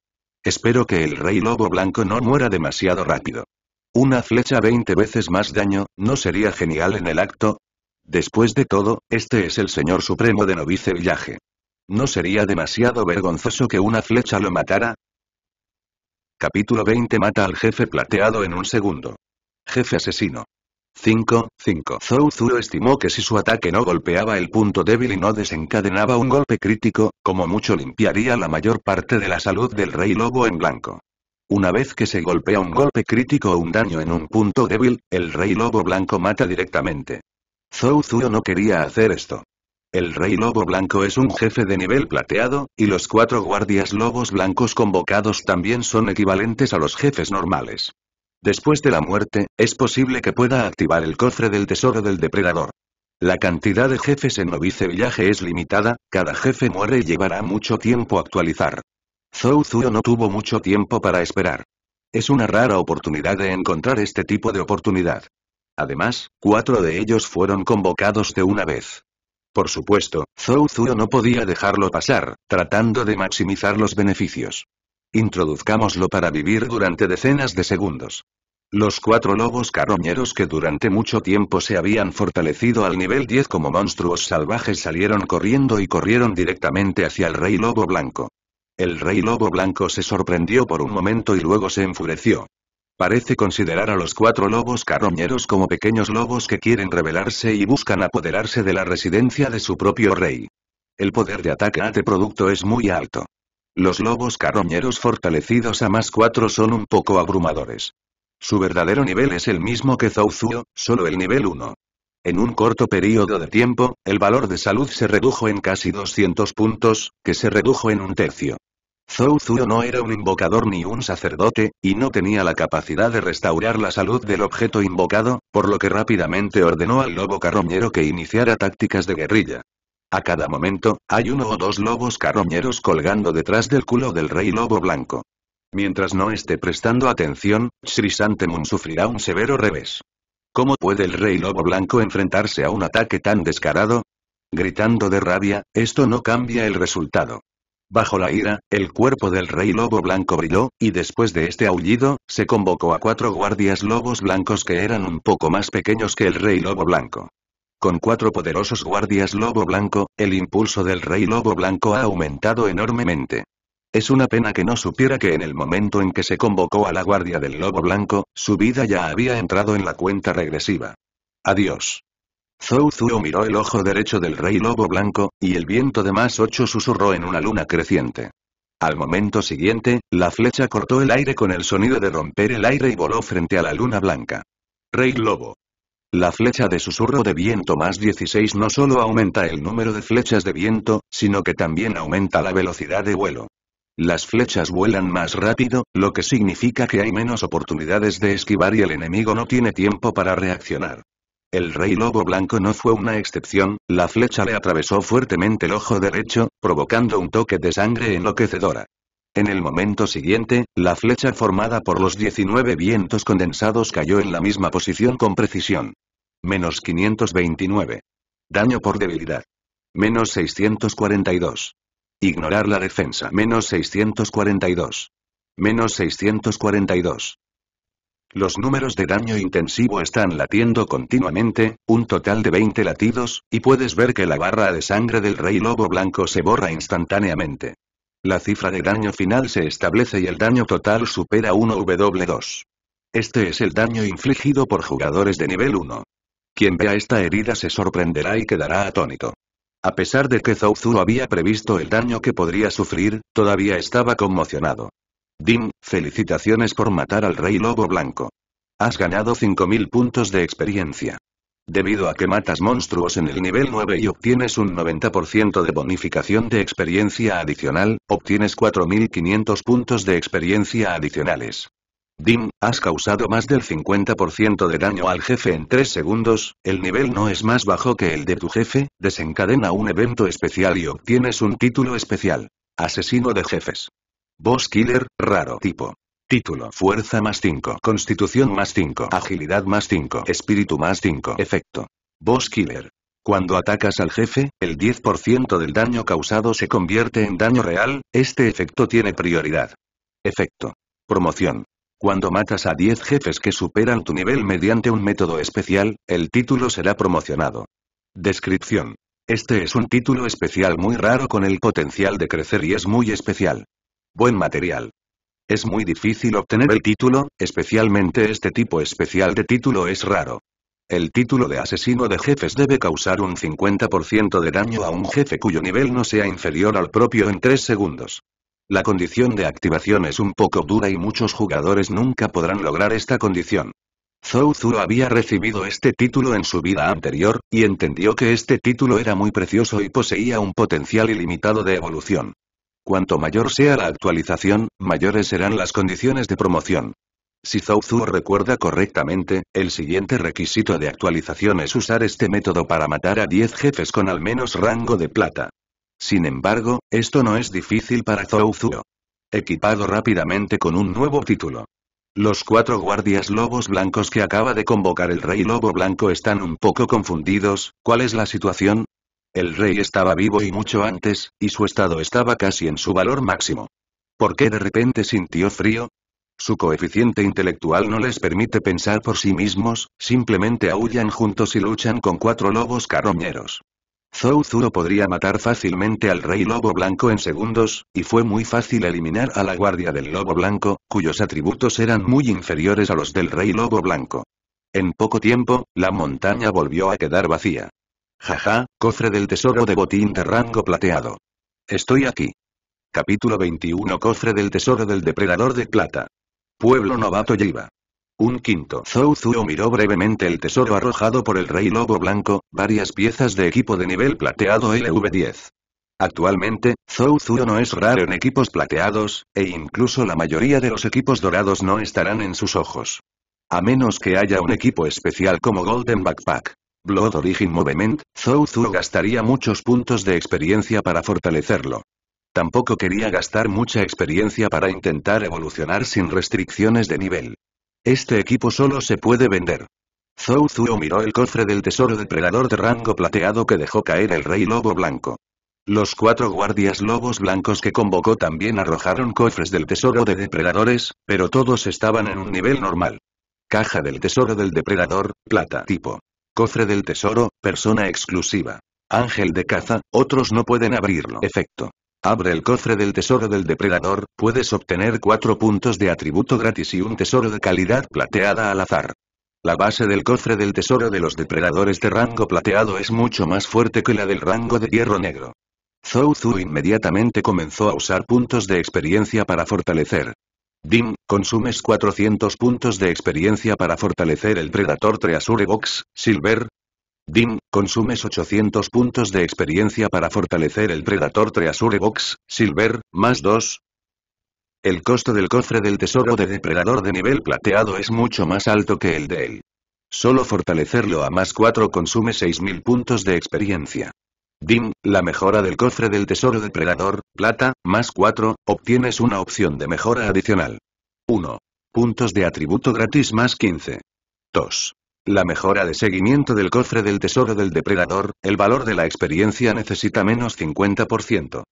Espero que el rey lobo blanco no muera demasiado rápido. Una flecha 20 veces más daño, ¿no sería genial en el acto? Después de todo, este es el señor supremo de Novice Villaje. ¿No sería demasiado vergonzoso que una flecha lo matara? Capítulo 20 Mata al jefe plateado en un segundo. Jefe asesino. 5, 5. Zhou estimó que si su ataque no golpeaba el punto débil y no desencadenaba un golpe crítico, como mucho limpiaría la mayor parte de la salud del rey lobo en blanco. Una vez que se golpea un golpe crítico o un daño en un punto débil, el rey lobo blanco mata directamente. Zhou no quería hacer esto. El rey lobo blanco es un jefe de nivel plateado, y los cuatro guardias lobos blancos convocados también son equivalentes a los jefes normales. Después de la muerte, es posible que pueda activar el cofre del tesoro del depredador. La cantidad de jefes en Novice Village es limitada, cada jefe muere y llevará mucho tiempo actualizar. Zou Zuo no tuvo mucho tiempo para esperar. Es una rara oportunidad de encontrar este tipo de oportunidad. Además, cuatro de ellos fueron convocados de una vez. Por supuesto, Zou Zuo no podía dejarlo pasar, tratando de maximizar los beneficios. Introduzcámoslo para vivir durante decenas de segundos. Los cuatro lobos carroñeros que durante mucho tiempo se habían fortalecido al nivel 10 como monstruos salvajes salieron corriendo y corrieron directamente hacia el rey lobo blanco. El rey lobo blanco se sorprendió por un momento y luego se enfureció. Parece considerar a los cuatro lobos carroñeros como pequeños lobos que quieren rebelarse y buscan apoderarse de la residencia de su propio rey. El poder de ataque este producto es muy alto. Los lobos carroñeros fortalecidos a más 4 son un poco abrumadores. Su verdadero nivel es el mismo que Zouzuo, solo el nivel 1. En un corto periodo de tiempo, el valor de salud se redujo en casi 200 puntos, que se redujo en un tercio. Zouzuo no era un invocador ni un sacerdote, y no tenía la capacidad de restaurar la salud del objeto invocado, por lo que rápidamente ordenó al lobo carroñero que iniciara tácticas de guerrilla. A cada momento, hay uno o dos lobos carroñeros colgando detrás del culo del rey lobo blanco. Mientras no esté prestando atención, Chrysanthemum sufrirá un severo revés. ¿Cómo puede el rey lobo blanco enfrentarse a un ataque tan descarado? Gritando de rabia, esto no cambia el resultado. Bajo la ira, el cuerpo del rey lobo blanco brilló, y después de este aullido, se convocó a cuatro guardias lobos blancos que eran un poco más pequeños que el rey lobo blanco. Con cuatro poderosos guardias lobo blanco, el impulso del rey lobo blanco ha aumentado enormemente. Es una pena que no supiera que en el momento en que se convocó a la guardia del lobo blanco, su vida ya había entrado en la cuenta regresiva. Adiós. Zou Zuo miró el ojo derecho del rey lobo blanco, y el viento de más ocho susurró en una luna creciente. Al momento siguiente, la flecha cortó el aire con el sonido de romper el aire y voló frente a la luna blanca. Rey lobo. La flecha de susurro de viento más 16 no solo aumenta el número de flechas de viento, sino que también aumenta la velocidad de vuelo. Las flechas vuelan más rápido, lo que significa que hay menos oportunidades de esquivar y el enemigo no tiene tiempo para reaccionar. El rey lobo blanco no fue una excepción, la flecha le atravesó fuertemente el ojo derecho, provocando un toque de sangre enloquecedora. En el momento siguiente, la flecha formada por los 19 vientos condensados cayó en la misma posición con precisión. Menos 529. Daño por debilidad. Menos 642. Ignorar la defensa. Menos 642. Menos 642. Los números de daño intensivo están latiendo continuamente, un total de 20 latidos, y puedes ver que la barra de sangre del rey lobo blanco se borra instantáneamente. La cifra de daño final se establece y el daño total supera 1W2. Este es el daño infligido por jugadores de nivel 1. Quien vea esta herida se sorprenderá y quedará atónito. A pesar de que Zouzou había previsto el daño que podría sufrir, todavía estaba conmocionado. Dim, felicitaciones por matar al rey lobo blanco. Has ganado 5.000 puntos de experiencia. Debido a que matas monstruos en el nivel 9 y obtienes un 90% de bonificación de experiencia adicional, obtienes 4500 puntos de experiencia adicionales. Dim, has causado más del 50% de daño al jefe en 3 segundos, el nivel no es más bajo que el de tu jefe, desencadena un evento especial y obtienes un título especial. Asesino de jefes. Boss Killer, raro tipo. Título. Fuerza más 5. Constitución más 5. Agilidad más 5. Espíritu más 5. Efecto. Boss Killer. Cuando atacas al jefe, el 10% del daño causado se convierte en daño real, este efecto tiene prioridad. Efecto. Promoción. Cuando matas a 10 jefes que superan tu nivel mediante un método especial, el título será promocionado. Descripción. Este es un título especial muy raro con el potencial de crecer y es muy especial. Buen material. Es muy difícil obtener el título, especialmente este tipo especial de título es raro. El título de asesino de jefes debe causar un 50% de daño a un jefe cuyo nivel no sea inferior al propio en 3 segundos. La condición de activación es un poco dura y muchos jugadores nunca podrán lograr esta condición. Zhou Zhu había recibido este título en su vida anterior, y entendió que este título era muy precioso y poseía un potencial ilimitado de evolución. Cuanto mayor sea la actualización, mayores serán las condiciones de promoción. Si Zouzu recuerda correctamente, el siguiente requisito de actualización es usar este método para matar a 10 jefes con al menos rango de plata. Sin embargo, esto no es difícil para Zhuo. Equipado rápidamente con un nuevo título. Los cuatro guardias lobos blancos que acaba de convocar el rey lobo blanco están un poco confundidos, ¿cuál es la situación? El rey estaba vivo y mucho antes, y su estado estaba casi en su valor máximo. ¿Por qué de repente sintió frío? Su coeficiente intelectual no les permite pensar por sí mismos, simplemente aullan juntos y luchan con cuatro lobos carroñeros. Zou Zuro podría matar fácilmente al rey lobo blanco en segundos, y fue muy fácil eliminar a la guardia del lobo blanco, cuyos atributos eran muy inferiores a los del rey lobo blanco. En poco tiempo, la montaña volvió a quedar vacía. Jaja, cofre del tesoro de botín de rango plateado. Estoy aquí. Capítulo 21 Cofre del tesoro del depredador de plata. Pueblo novato Yiva. Un quinto. Zou Zuo miró brevemente el tesoro arrojado por el rey lobo blanco, varias piezas de equipo de nivel plateado LV10. Actualmente, Zou Zuo no es raro en equipos plateados, e incluso la mayoría de los equipos dorados no estarán en sus ojos. A menos que haya un equipo especial como Golden Backpack. Blood Origin Movement, Zou gastaría muchos puntos de experiencia para fortalecerlo. Tampoco quería gastar mucha experiencia para intentar evolucionar sin restricciones de nivel. Este equipo solo se puede vender. Zou Zuo miró el cofre del tesoro depredador de rango plateado que dejó caer el rey lobo blanco. Los cuatro guardias lobos blancos que convocó también arrojaron cofres del tesoro de depredadores, pero todos estaban en un nivel normal. Caja del tesoro del depredador, plata tipo. Cofre del tesoro, persona exclusiva. Ángel de caza, otros no pueden abrirlo. Efecto. Abre el cofre del tesoro del depredador, puedes obtener cuatro puntos de atributo gratis y un tesoro de calidad plateada al azar. La base del cofre del tesoro de los depredadores de rango plateado es mucho más fuerte que la del rango de hierro negro. Zhou Zhu inmediatamente comenzó a usar puntos de experiencia para fortalecer Dim, consumes 400 puntos de experiencia para fortalecer el Predator Treasure Box, Silver. Dim, consumes 800 puntos de experiencia para fortalecer el Predator Treasure Box, Silver, más 2. El costo del cofre del tesoro de depredador de nivel plateado es mucho más alto que el de él. Solo fortalecerlo a más 4 consume 6.000 puntos de experiencia. Dim, la mejora del cofre del tesoro depredador, plata, más 4, obtienes una opción de mejora adicional. 1. Puntos de atributo gratis más 15. 2. La mejora de seguimiento del cofre del tesoro del depredador, el valor de la experiencia necesita menos 50%.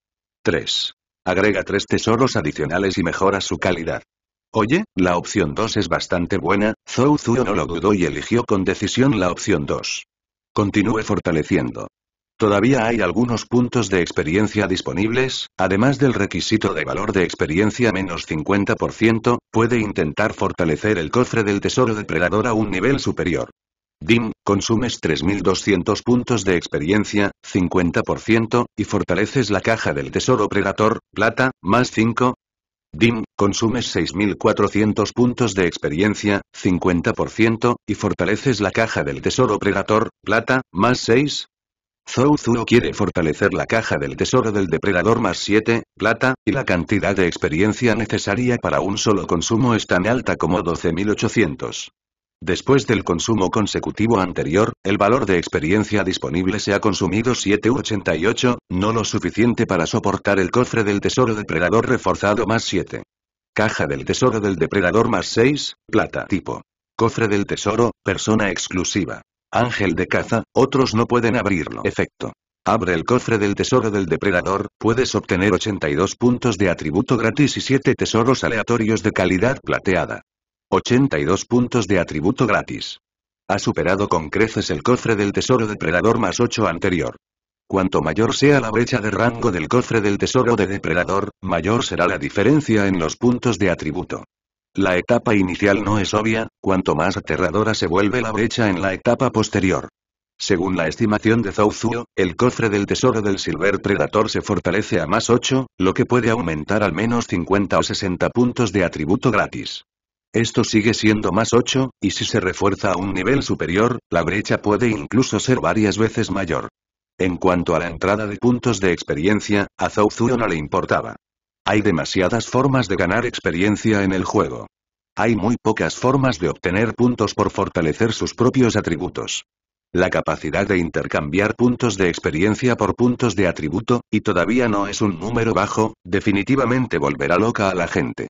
3. Agrega 3 tesoros adicionales y mejora su calidad. Oye, la opción 2 es bastante buena, Zou Zuo no lo dudó y eligió con decisión la opción 2. Continúe fortaleciendo. Todavía hay algunos puntos de experiencia disponibles, además del requisito de valor de experiencia menos 50%, puede intentar fortalecer el cofre del tesoro depredador a un nivel superior. DIM, consumes 3.200 puntos de experiencia, 50%, y fortaleces la caja del tesoro predator, plata, más 5. DIM, consumes 6.400 puntos de experiencia, 50%, y fortaleces la caja del tesoro predator, plata, más 6. Zou quiere fortalecer la caja del tesoro del depredador más 7, plata, y la cantidad de experiencia necesaria para un solo consumo es tan alta como 12.800. Después del consumo consecutivo anterior, el valor de experiencia disponible se ha consumido 7,88, no lo suficiente para soportar el cofre del tesoro depredador reforzado más 7. Caja del tesoro del depredador más 6, plata tipo. Cofre del tesoro, persona exclusiva. Ángel de caza, otros no pueden abrirlo. Efecto. Abre el cofre del tesoro del depredador, puedes obtener 82 puntos de atributo gratis y 7 tesoros aleatorios de calidad plateada. 82 puntos de atributo gratis. Ha superado con creces el cofre del tesoro depredador más 8 anterior. Cuanto mayor sea la brecha de rango del cofre del tesoro de depredador, mayor será la diferencia en los puntos de atributo. La etapa inicial no es obvia, cuanto más aterradora se vuelve la brecha en la etapa posterior. Según la estimación de Zhou el cofre del tesoro del Silver Predator se fortalece a más 8, lo que puede aumentar al menos 50 o 60 puntos de atributo gratis. Esto sigue siendo más 8, y si se refuerza a un nivel superior, la brecha puede incluso ser varias veces mayor. En cuanto a la entrada de puntos de experiencia, a Zhou no le importaba. Hay demasiadas formas de ganar experiencia en el juego. Hay muy pocas formas de obtener puntos por fortalecer sus propios atributos. La capacidad de intercambiar puntos de experiencia por puntos de atributo, y todavía no es un número bajo, definitivamente volverá loca a la gente.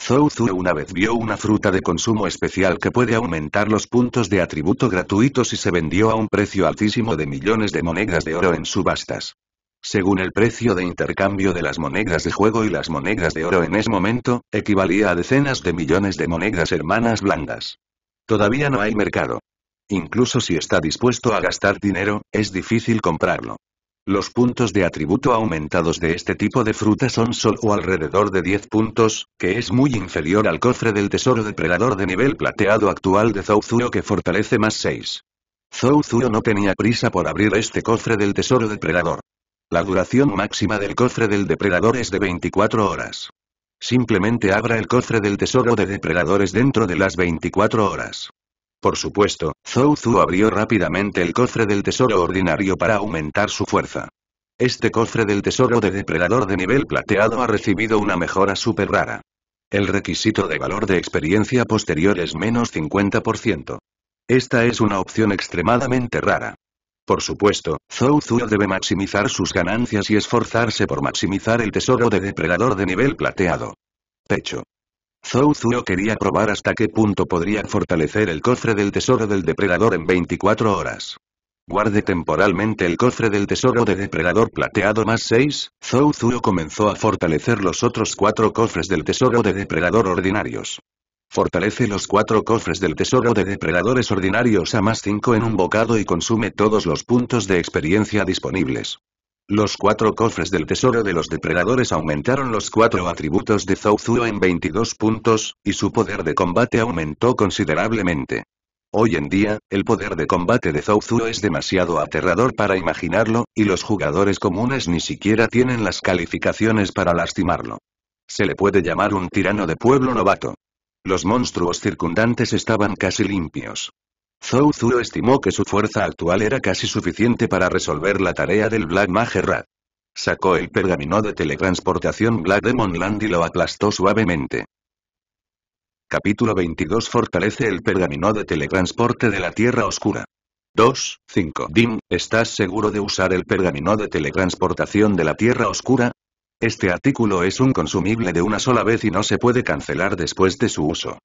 Zhou Zhu una vez vio una fruta de consumo especial que puede aumentar los puntos de atributo gratuitos y se vendió a un precio altísimo de millones de monedas de oro en subastas. Según el precio de intercambio de las monedas de juego y las monedas de oro en ese momento, equivalía a decenas de millones de monedas hermanas blandas. Todavía no hay mercado. Incluso si está dispuesto a gastar dinero, es difícil comprarlo. Los puntos de atributo aumentados de este tipo de fruta son solo alrededor de 10 puntos, que es muy inferior al cofre del tesoro depredador de nivel plateado actual de Zouzuo que fortalece más 6. Zouzuo no tenía prisa por abrir este cofre del tesoro depredador. La duración máxima del cofre del depredador es de 24 horas. Simplemente abra el cofre del tesoro de depredadores dentro de las 24 horas. Por supuesto, Zhou Zhu abrió rápidamente el cofre del tesoro ordinario para aumentar su fuerza. Este cofre del tesoro de depredador de nivel plateado ha recibido una mejora súper rara. El requisito de valor de experiencia posterior es menos 50%. Esta es una opción extremadamente rara. Por supuesto, Zhou Zuo debe maximizar sus ganancias y esforzarse por maximizar el tesoro de depredador de nivel plateado. Pecho. Zhou Zuo quería probar hasta qué punto podría fortalecer el cofre del tesoro del depredador en 24 horas. Guarde temporalmente el cofre del tesoro de depredador plateado más 6, Zhou Zuo comenzó a fortalecer los otros cuatro cofres del tesoro de depredador ordinarios. Fortalece los cuatro cofres del tesoro de depredadores ordinarios a más 5 en un bocado y consume todos los puntos de experiencia disponibles. Los cuatro cofres del tesoro de los depredadores aumentaron los cuatro atributos de Zouzuo en 22 puntos, y su poder de combate aumentó considerablemente. Hoy en día, el poder de combate de Zouzuo es demasiado aterrador para imaginarlo, y los jugadores comunes ni siquiera tienen las calificaciones para lastimarlo. Se le puede llamar un tirano de pueblo novato. Los monstruos circundantes estaban casi limpios. Zhou Zuo estimó que su fuerza actual era casi suficiente para resolver la tarea del Black Mage Rat. Sacó el pergamino de teletransportación Black Demon Land y lo aplastó suavemente. Capítulo 22 Fortalece el pergamino de teletransporte de la Tierra Oscura. 2. 5. Dim, ¿estás seguro de usar el pergamino de teletransportación de la Tierra Oscura? Este artículo es un consumible de una sola vez y no se puede cancelar después de su uso.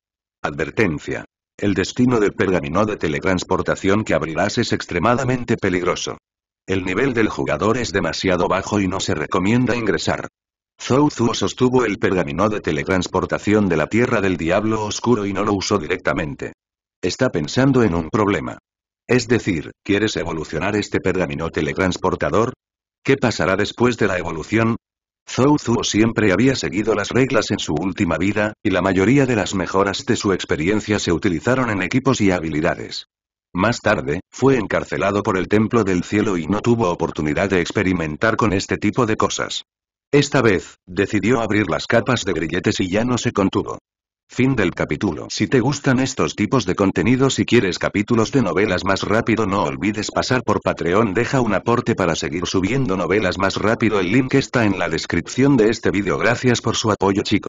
Advertencia. El destino del pergamino de teletransportación que abrirás es extremadamente peligroso. El nivel del jugador es demasiado bajo y no se recomienda ingresar. Zhou Zhu sostuvo el pergamino de teletransportación de la Tierra del Diablo Oscuro y no lo usó directamente. Está pensando en un problema. Es decir, ¿quieres evolucionar este pergamino teletransportador? ¿Qué pasará después de la evolución? Zhou Zuo siempre había seguido las reglas en su última vida, y la mayoría de las mejoras de su experiencia se utilizaron en equipos y habilidades. Más tarde, fue encarcelado por el Templo del Cielo y no tuvo oportunidad de experimentar con este tipo de cosas. Esta vez, decidió abrir las capas de grilletes y ya no se contuvo. Fin del capítulo. Si te gustan estos tipos de contenidos y quieres capítulos de novelas más rápido no olvides pasar por Patreon deja un aporte para seguir subiendo novelas más rápido el link está en la descripción de este vídeo gracias por su apoyo chicos.